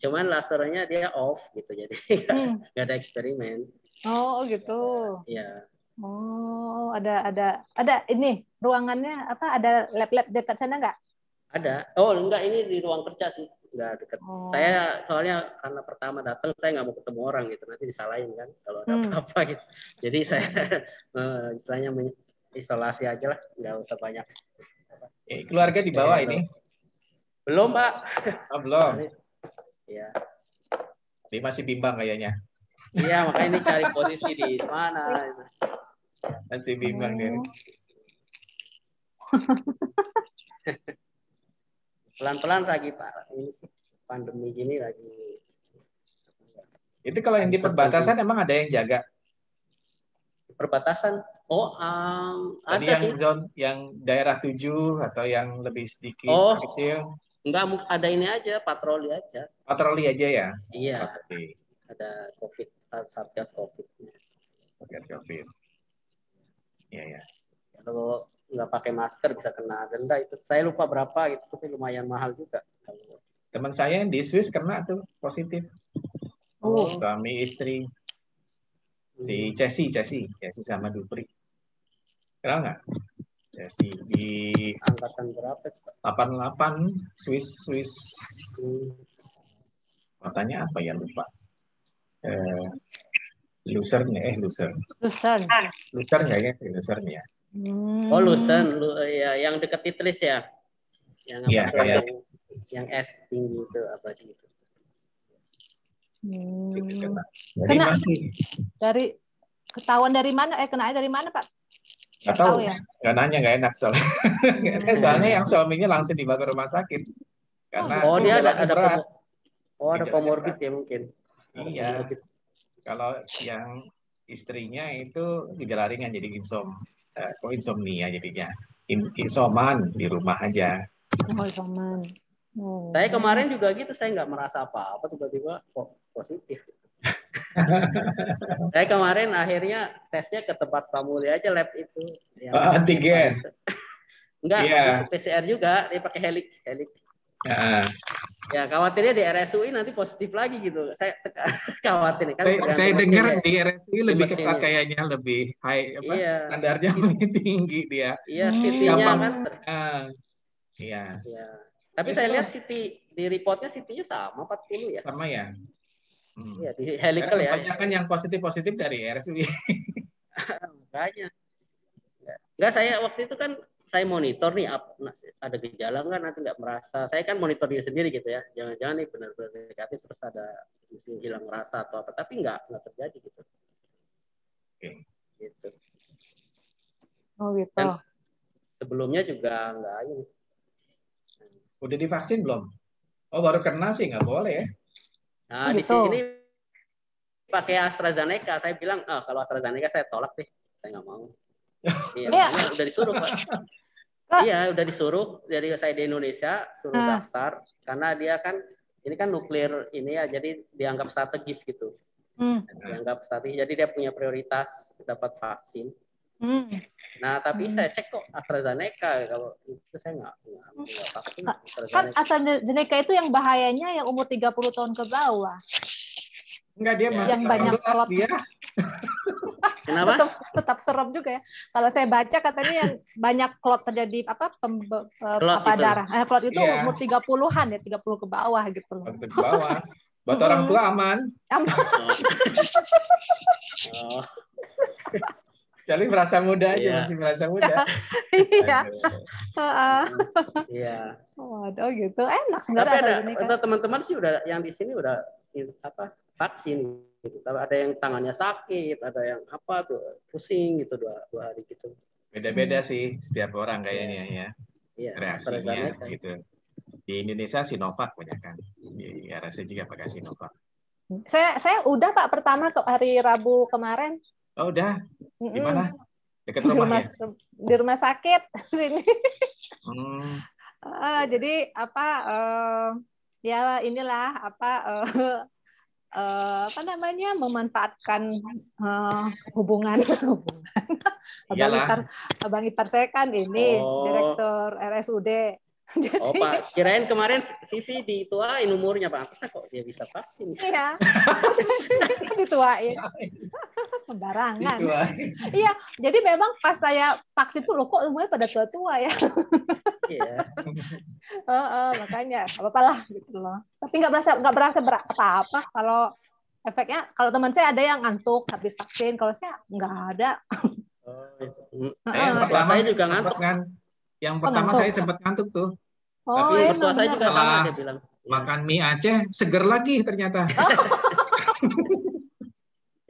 Cuman lasernya dia off gitu jadi hmm. nggak hmm. ada eksperimen. Oh gitu. Iya. Oh, ada ada ada ini ruangannya apa ada lab-lab dekat sana enggak? Ada. Oh, enggak ini di ruang kerja sih. Enggak dekat. Oh. Saya soalnya karena pertama datang saya nggak mau ketemu orang gitu. Nanti disalahin kan kalau ada hmm. apa-apa gitu. Jadi saya eh, istilahnya isolasi aja lah, enggak usah banyak. Eh, keluarga di bawah iya, ini. Belum, Pak. Oh, belum. Iya. Ini masih bimbang kayaknya. Iya, makanya ini cari posisi di mana. Gitu. Masih bimbang dia. Pelan-pelan lagi Pak. Ini pandemi gini lagi. Itu kalau yang di perbatasan emang ada yang jaga? Perbatasan Oh, um, Tadi ada yang sih. zone yang daerah tujuh atau yang lebih sedikit oh, kecil. Enggak, ada ini aja, patroli aja. Patroli aja ya? Iya. Patroli ada COVID, eh, Satgas COVID. Satgas COVID. Ya ya. Kalau nggak pakai masker bisa kena denda itu. Saya lupa berapa itu, tapi lumayan mahal juga. Teman saya yang di Swiss kena tuh positif. Oh. Suami istri. Si Cesi, Cesi, Cesi sama Dupri. Kenal nggak? Cesi di angkatan berapa? 88 Swiss Swiss. Hmm. Matanya apa ya lupa eh, Lucerne, eh Lucerne. Lucerne. Lucerne ya, Lucerne ya. Hmm. Oh Lucerne, Lu, ya yang dekat Titlis ya. Yang apa ya, yang, yang S tinggi itu apa gitu. Hmm. Jadi kena masih. dari ketahuan dari mana? Eh kena dari mana Pak? Gak tahu, tahu ya? Gak nanya, gak enak soalnya. Hmm. soalnya yang suaminya langsung dibawa ke rumah sakit. Karena oh, dia ada, ada, ada oh, ada iya, komorbid iya. ya mungkin. Iya. Kalau yang istrinya itu gejala ringan jadi insom eh, kok uh, insomnia jadinya In, insoman di rumah aja oh, insoman oh. saya kemarin juga gitu saya nggak merasa apa-apa tiba-tiba kok positif saya kemarin akhirnya tesnya ke tempat pamuli aja lab itu yang oh, antigen enggak yeah. PCR juga dia pakai helik helik uh. Ya khawatirnya di RSUI nanti positif lagi gitu. Saya khawatir kan. Saya, saya dengar ya. di RSUI lebih ketat kayaknya lebih high apa iya. standarnya lebih tinggi dia. Iya, hmm, CT-nya kan. Uh, iya. Iya. Tapi ya, saya lihat siti di reportnya siti nya sama 40 ya. Sama ya. Hmm. Iya, di helical ya. Banyak kan yang positif-positif dari RSUI. Banyak. Enggak, saya waktu itu kan saya monitor nih nah, ada gejala nggak nanti nggak merasa saya kan monitor dia sendiri gitu ya jangan-jangan nih benar-benar negatif terus ada mungkin hilang rasa atau apa tapi nggak nggak terjadi gitu gitu oh gitu Dan sebelumnya juga nggak ini udah divaksin belum oh baru kena sih nggak boleh ya nah oh, gitu. di sini pakai AstraZeneca saya bilang ah oh, kalau AstraZeneca saya tolak deh saya nggak mau Iya, ya. udah disuruh Pak. Iya, udah disuruh dari saya di Indonesia suruh hmm. daftar karena dia kan ini kan nuklir ini ya jadi dianggap strategis gitu. Hmm. Dianggap strategis. Jadi dia punya prioritas dapat vaksin. Hmm. Nah, tapi hmm. saya cek kok AstraZeneca kalau itu saya nggak punya hmm. vaksin. Kan AstraZeneca. Kan AstraZeneca itu yang bahayanya yang umur 30 tahun ke bawah. Enggak dia ya, masih yang banyak klot. Dia. Kenapa? tetap, tetap serem juga ya. Kalau saya baca katanya yang banyak klot terjadi apa pem, eh, klot apa itu. darah. Eh, klot itu yeah. umur 30-an ya, 30 ke bawah gitu loh. Ke bawah. Buat orang tua aman. Aman. Jadi merasa muda aja, yeah. masih merasa muda. Iya. Iya. Waduh gitu. Enak sebenarnya Tapi ada, ini teman-teman sih udah yang di sini udah apa vaksin gitu ada yang tangannya sakit ada yang apa tuh pusing gitu dua dua hari gitu beda-beda hmm. sih setiap orang kayaknya iya. ya, Yeah. reaksinya kan. gitu di Indonesia Sinovac banyak kan di RSC juga pakai Sinovac saya saya udah pak pertama ke hari Rabu kemarin oh udah gimana dekat rumah, di rumah ya? di rumah sakit sini hmm. uh, jadi apa uh, ya inilah apa uh, uh, apa namanya memanfaatkan uh, hubungan hubungan abang ipar abang ipar saya kan ini oh. direktur RSUD Jadi, oh Pak, kirain kemarin Vivi dituain umurnya Pak. Masa kok dia bisa vaksin? Iya. dituain. Sembarangan. Dituain. Iya, jadi memang pas saya vaksin tuh lo kok umurnya pada tua-tua ya. Iya. oh, oh, makanya apa apalah gitu loh. Tapi nggak berasa nggak berasa apa-apa kalau efeknya kalau teman saya ada yang ngantuk habis vaksin, kalau saya nggak ada. Oh, eh, uh, saya juga ngantuk. Kan yang oh, pertama oh, saya sempat ngantuk tuh. Oh, Tapi iya, mertua saya juga sama dia bilang. Makan mie Aceh seger lagi ternyata.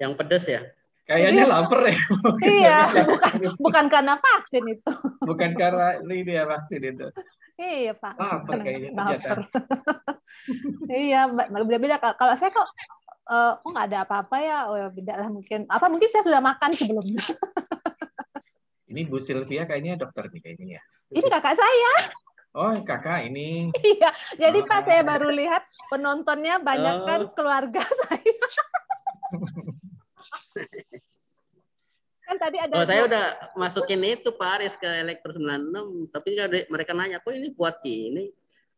yang pedes ya. Kayaknya Jadi, iya. lapar ya. Mungkin iya, bukan, bukan karena vaksin itu. Bukan karena ini dia vaksin itu. Iya pak. Lapar kayaknya ternyata. iya, beda-beda. Kalau saya kok Uh, kok nggak ada apa-apa ya? Oh ya, beda lah mungkin. Apa mungkin saya sudah makan sebelumnya? Ini Bu Sylvia kayaknya dokter nih kayaknya ya. Ini kakak saya. Oh, kakak ini. Iya, jadi oh. pas saya baru lihat penontonnya banyak kan oh. keluarga saya. kan tadi ada Oh, saya udah masukin itu Paris ke Elektro 96, tapi mereka nanya, "Kok ini buat ini?"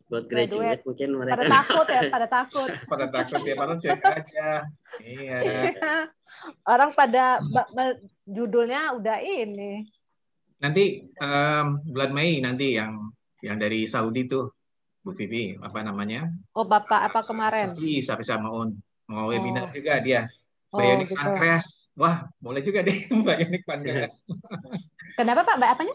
buat graduate, graduate mungkin mereka pada takut ya pada takut pada takut ya padahal cek aja iya orang pada judulnya udah ini nanti um, bulan Mei nanti yang yang dari Saudi tuh Bu Vivi apa namanya? Oh Bapak apa kemarin? Iya sama On mau oh. webinar juga dia. Oh, bionik oh, gitu. Wah boleh juga deh bionik pankreas. Kenapa Pak? Mbak apanya?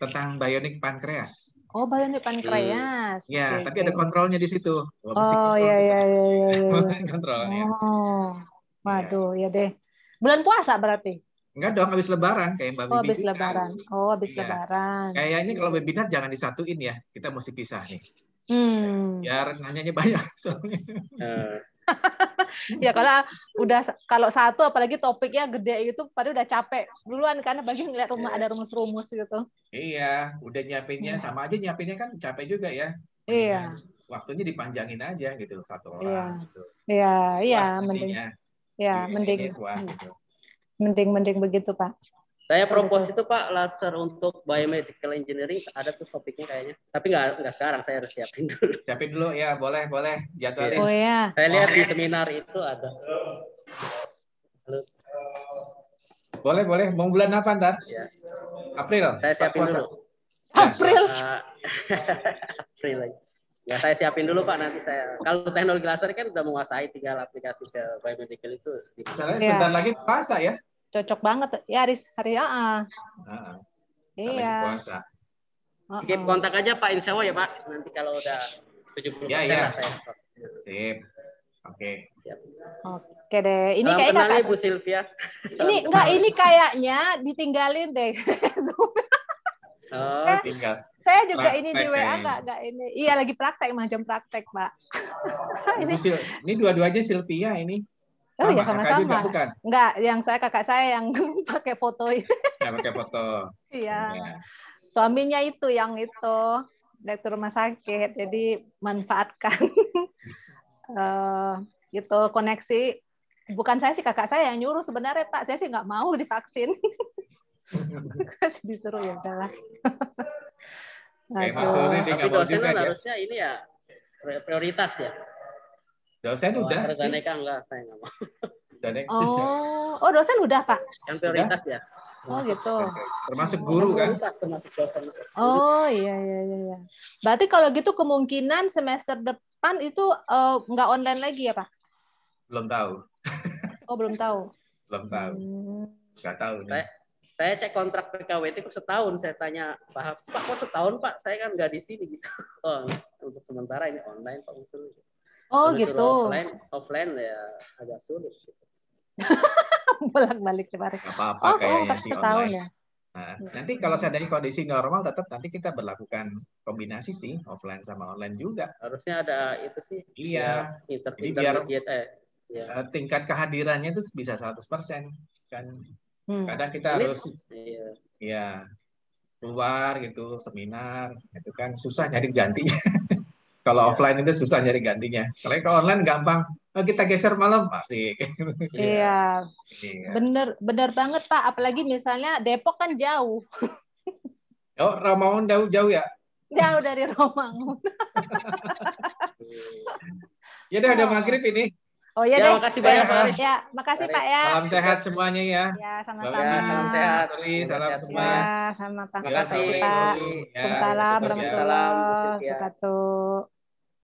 Tentang bionik pankreas. Oh bionik pankreas. Iya, Ya okay, tapi okay. ada kontrolnya di situ. oh iya iya iya. iya. iya. kontrolnya. Oh. Iya. Waduh ya. ya deh. Bulan puasa berarti? Enggak dong, habis lebaran kayak Mbak oh, Bibi. Habis gitu kan. lebaran. Oh, habis ya. lebaran. Kayaknya kalau webinar kan jangan disatuin ya. Kita mesti pisah nih. Hmm. Biar nanyanya banyak soalnya. Uh. ya kalau udah kalau satu apalagi topiknya gede itu pada udah capek duluan karena bagi ngeliat rumah yeah. ada rumus-rumus gitu. Iya, udah nyiapinnya iya. sama aja nyiapinnya kan capek juga ya. Iya. Yeah. Waktunya dipanjangin aja gitu satu orang yeah. gitu. Iya, iya mending. Iya, iya, mending. Puas, gitu mending-mending begitu Pak. Saya propose itu Pak laser untuk biomedical engineering ada tuh topiknya kayaknya. Tapi nggak nggak sekarang saya harus siapin dulu. Siapin dulu ya, boleh boleh jadwalin. Oh ya. Saya lihat oh. di seminar itu ada. Halo. Boleh boleh. Mau bulan apa ntar? Ya. April. Saya siapin pak, dulu. April. Eh, April lagi. Ya saya siapin dulu Pak nanti saya. Kalau teknologi laser kan udah menguasai tiga aplikasi ke biomedical itu. ya. sebentar lagi puasa ya cocok banget ya hari hari ah Uh. Uh, iya. Puasa. Uh, uh. kontak aja Pak Insya Allah ya Pak. Nanti kalau udah 70% ya, ya. Sip. Oke. Okay. oke Oke deh. Ini kayaknya kakak Bu Sylvia ini enggak ini kayaknya ditinggalin deh. oh, tinggal. Saya juga praktek ini di WA enggak enggak ini. Iya lagi praktek macam praktek, Pak. ini ini dua-duanya Sylvia ini. Oh iya, Sama, oh ya sama-sama. Enggak, yang saya kakak saya yang pakai foto. Yang pakai foto. Iya. iya. Suaminya itu yang itu direktur rumah sakit. Jadi manfaatkan uh, gitu koneksi. Bukan saya sih kakak saya yang nyuruh sebenarnya Pak. Saya sih nggak mau divaksin. Kasih disuruh ya udahlah. Oke, Mas Tapi dosen ya. harusnya ini ya prioritas ya Dosen oh, udah. AstraZeneca enggak, saya enggak mau. Oh, oh dosen udah pak? Yang prioritas ya. Oh gitu. Termasuk guru kan? Termasuk dosen. Oh iya, iya iya iya. Berarti kalau gitu kemungkinan semester depan itu uh, nggak online lagi ya pak? Belum tahu. Oh belum tahu. belum tahu. Hmm. Nggak tahu. Saya saya cek kontrak PKWT kok setahun saya tanya Pak Pak kok setahun Pak saya kan nggak di sini gitu. Oh untuk sementara ini online Pak Usul. Oh gitu. Offline, offline ya agak sulit. Bolak-balik kemarin. Apa-apa oh, kayaknya sih setahun online. ya. Nah, hmm. nanti kalau saya dari kondisi normal tetap nanti kita berlakukan kombinasi sih offline sama online juga. Harusnya ada itu sih. Iya. Ya, inter Jadi biar ya. Eh, tingkat kehadirannya itu bisa 100% kan. Hmm. Kadang kita Ini, harus iya. Ya, keluar gitu seminar itu kan susah nyari gantinya. Kalau ya. offline itu susah nyari gantinya. Kalau online gampang. Oh, kita geser malam pasti. Iya. Iya. iya. Bener bener banget Pak. Apalagi misalnya Depok kan jauh. oh Romangun jauh jauh ya? Jauh dari Romangun. ya udah oh. udah maghrib ini. Oh iya ya, deh. Makasih banyak Pak Ya, makasih Pak ya. Salam sehat semuanya ya. Ya, sama-sama. Ya, salam sehat. Sari, salam semua. Ya, sama Pak. kasih Pak. Waalaikumsalam ya, warahmatullahi wabarakatuh.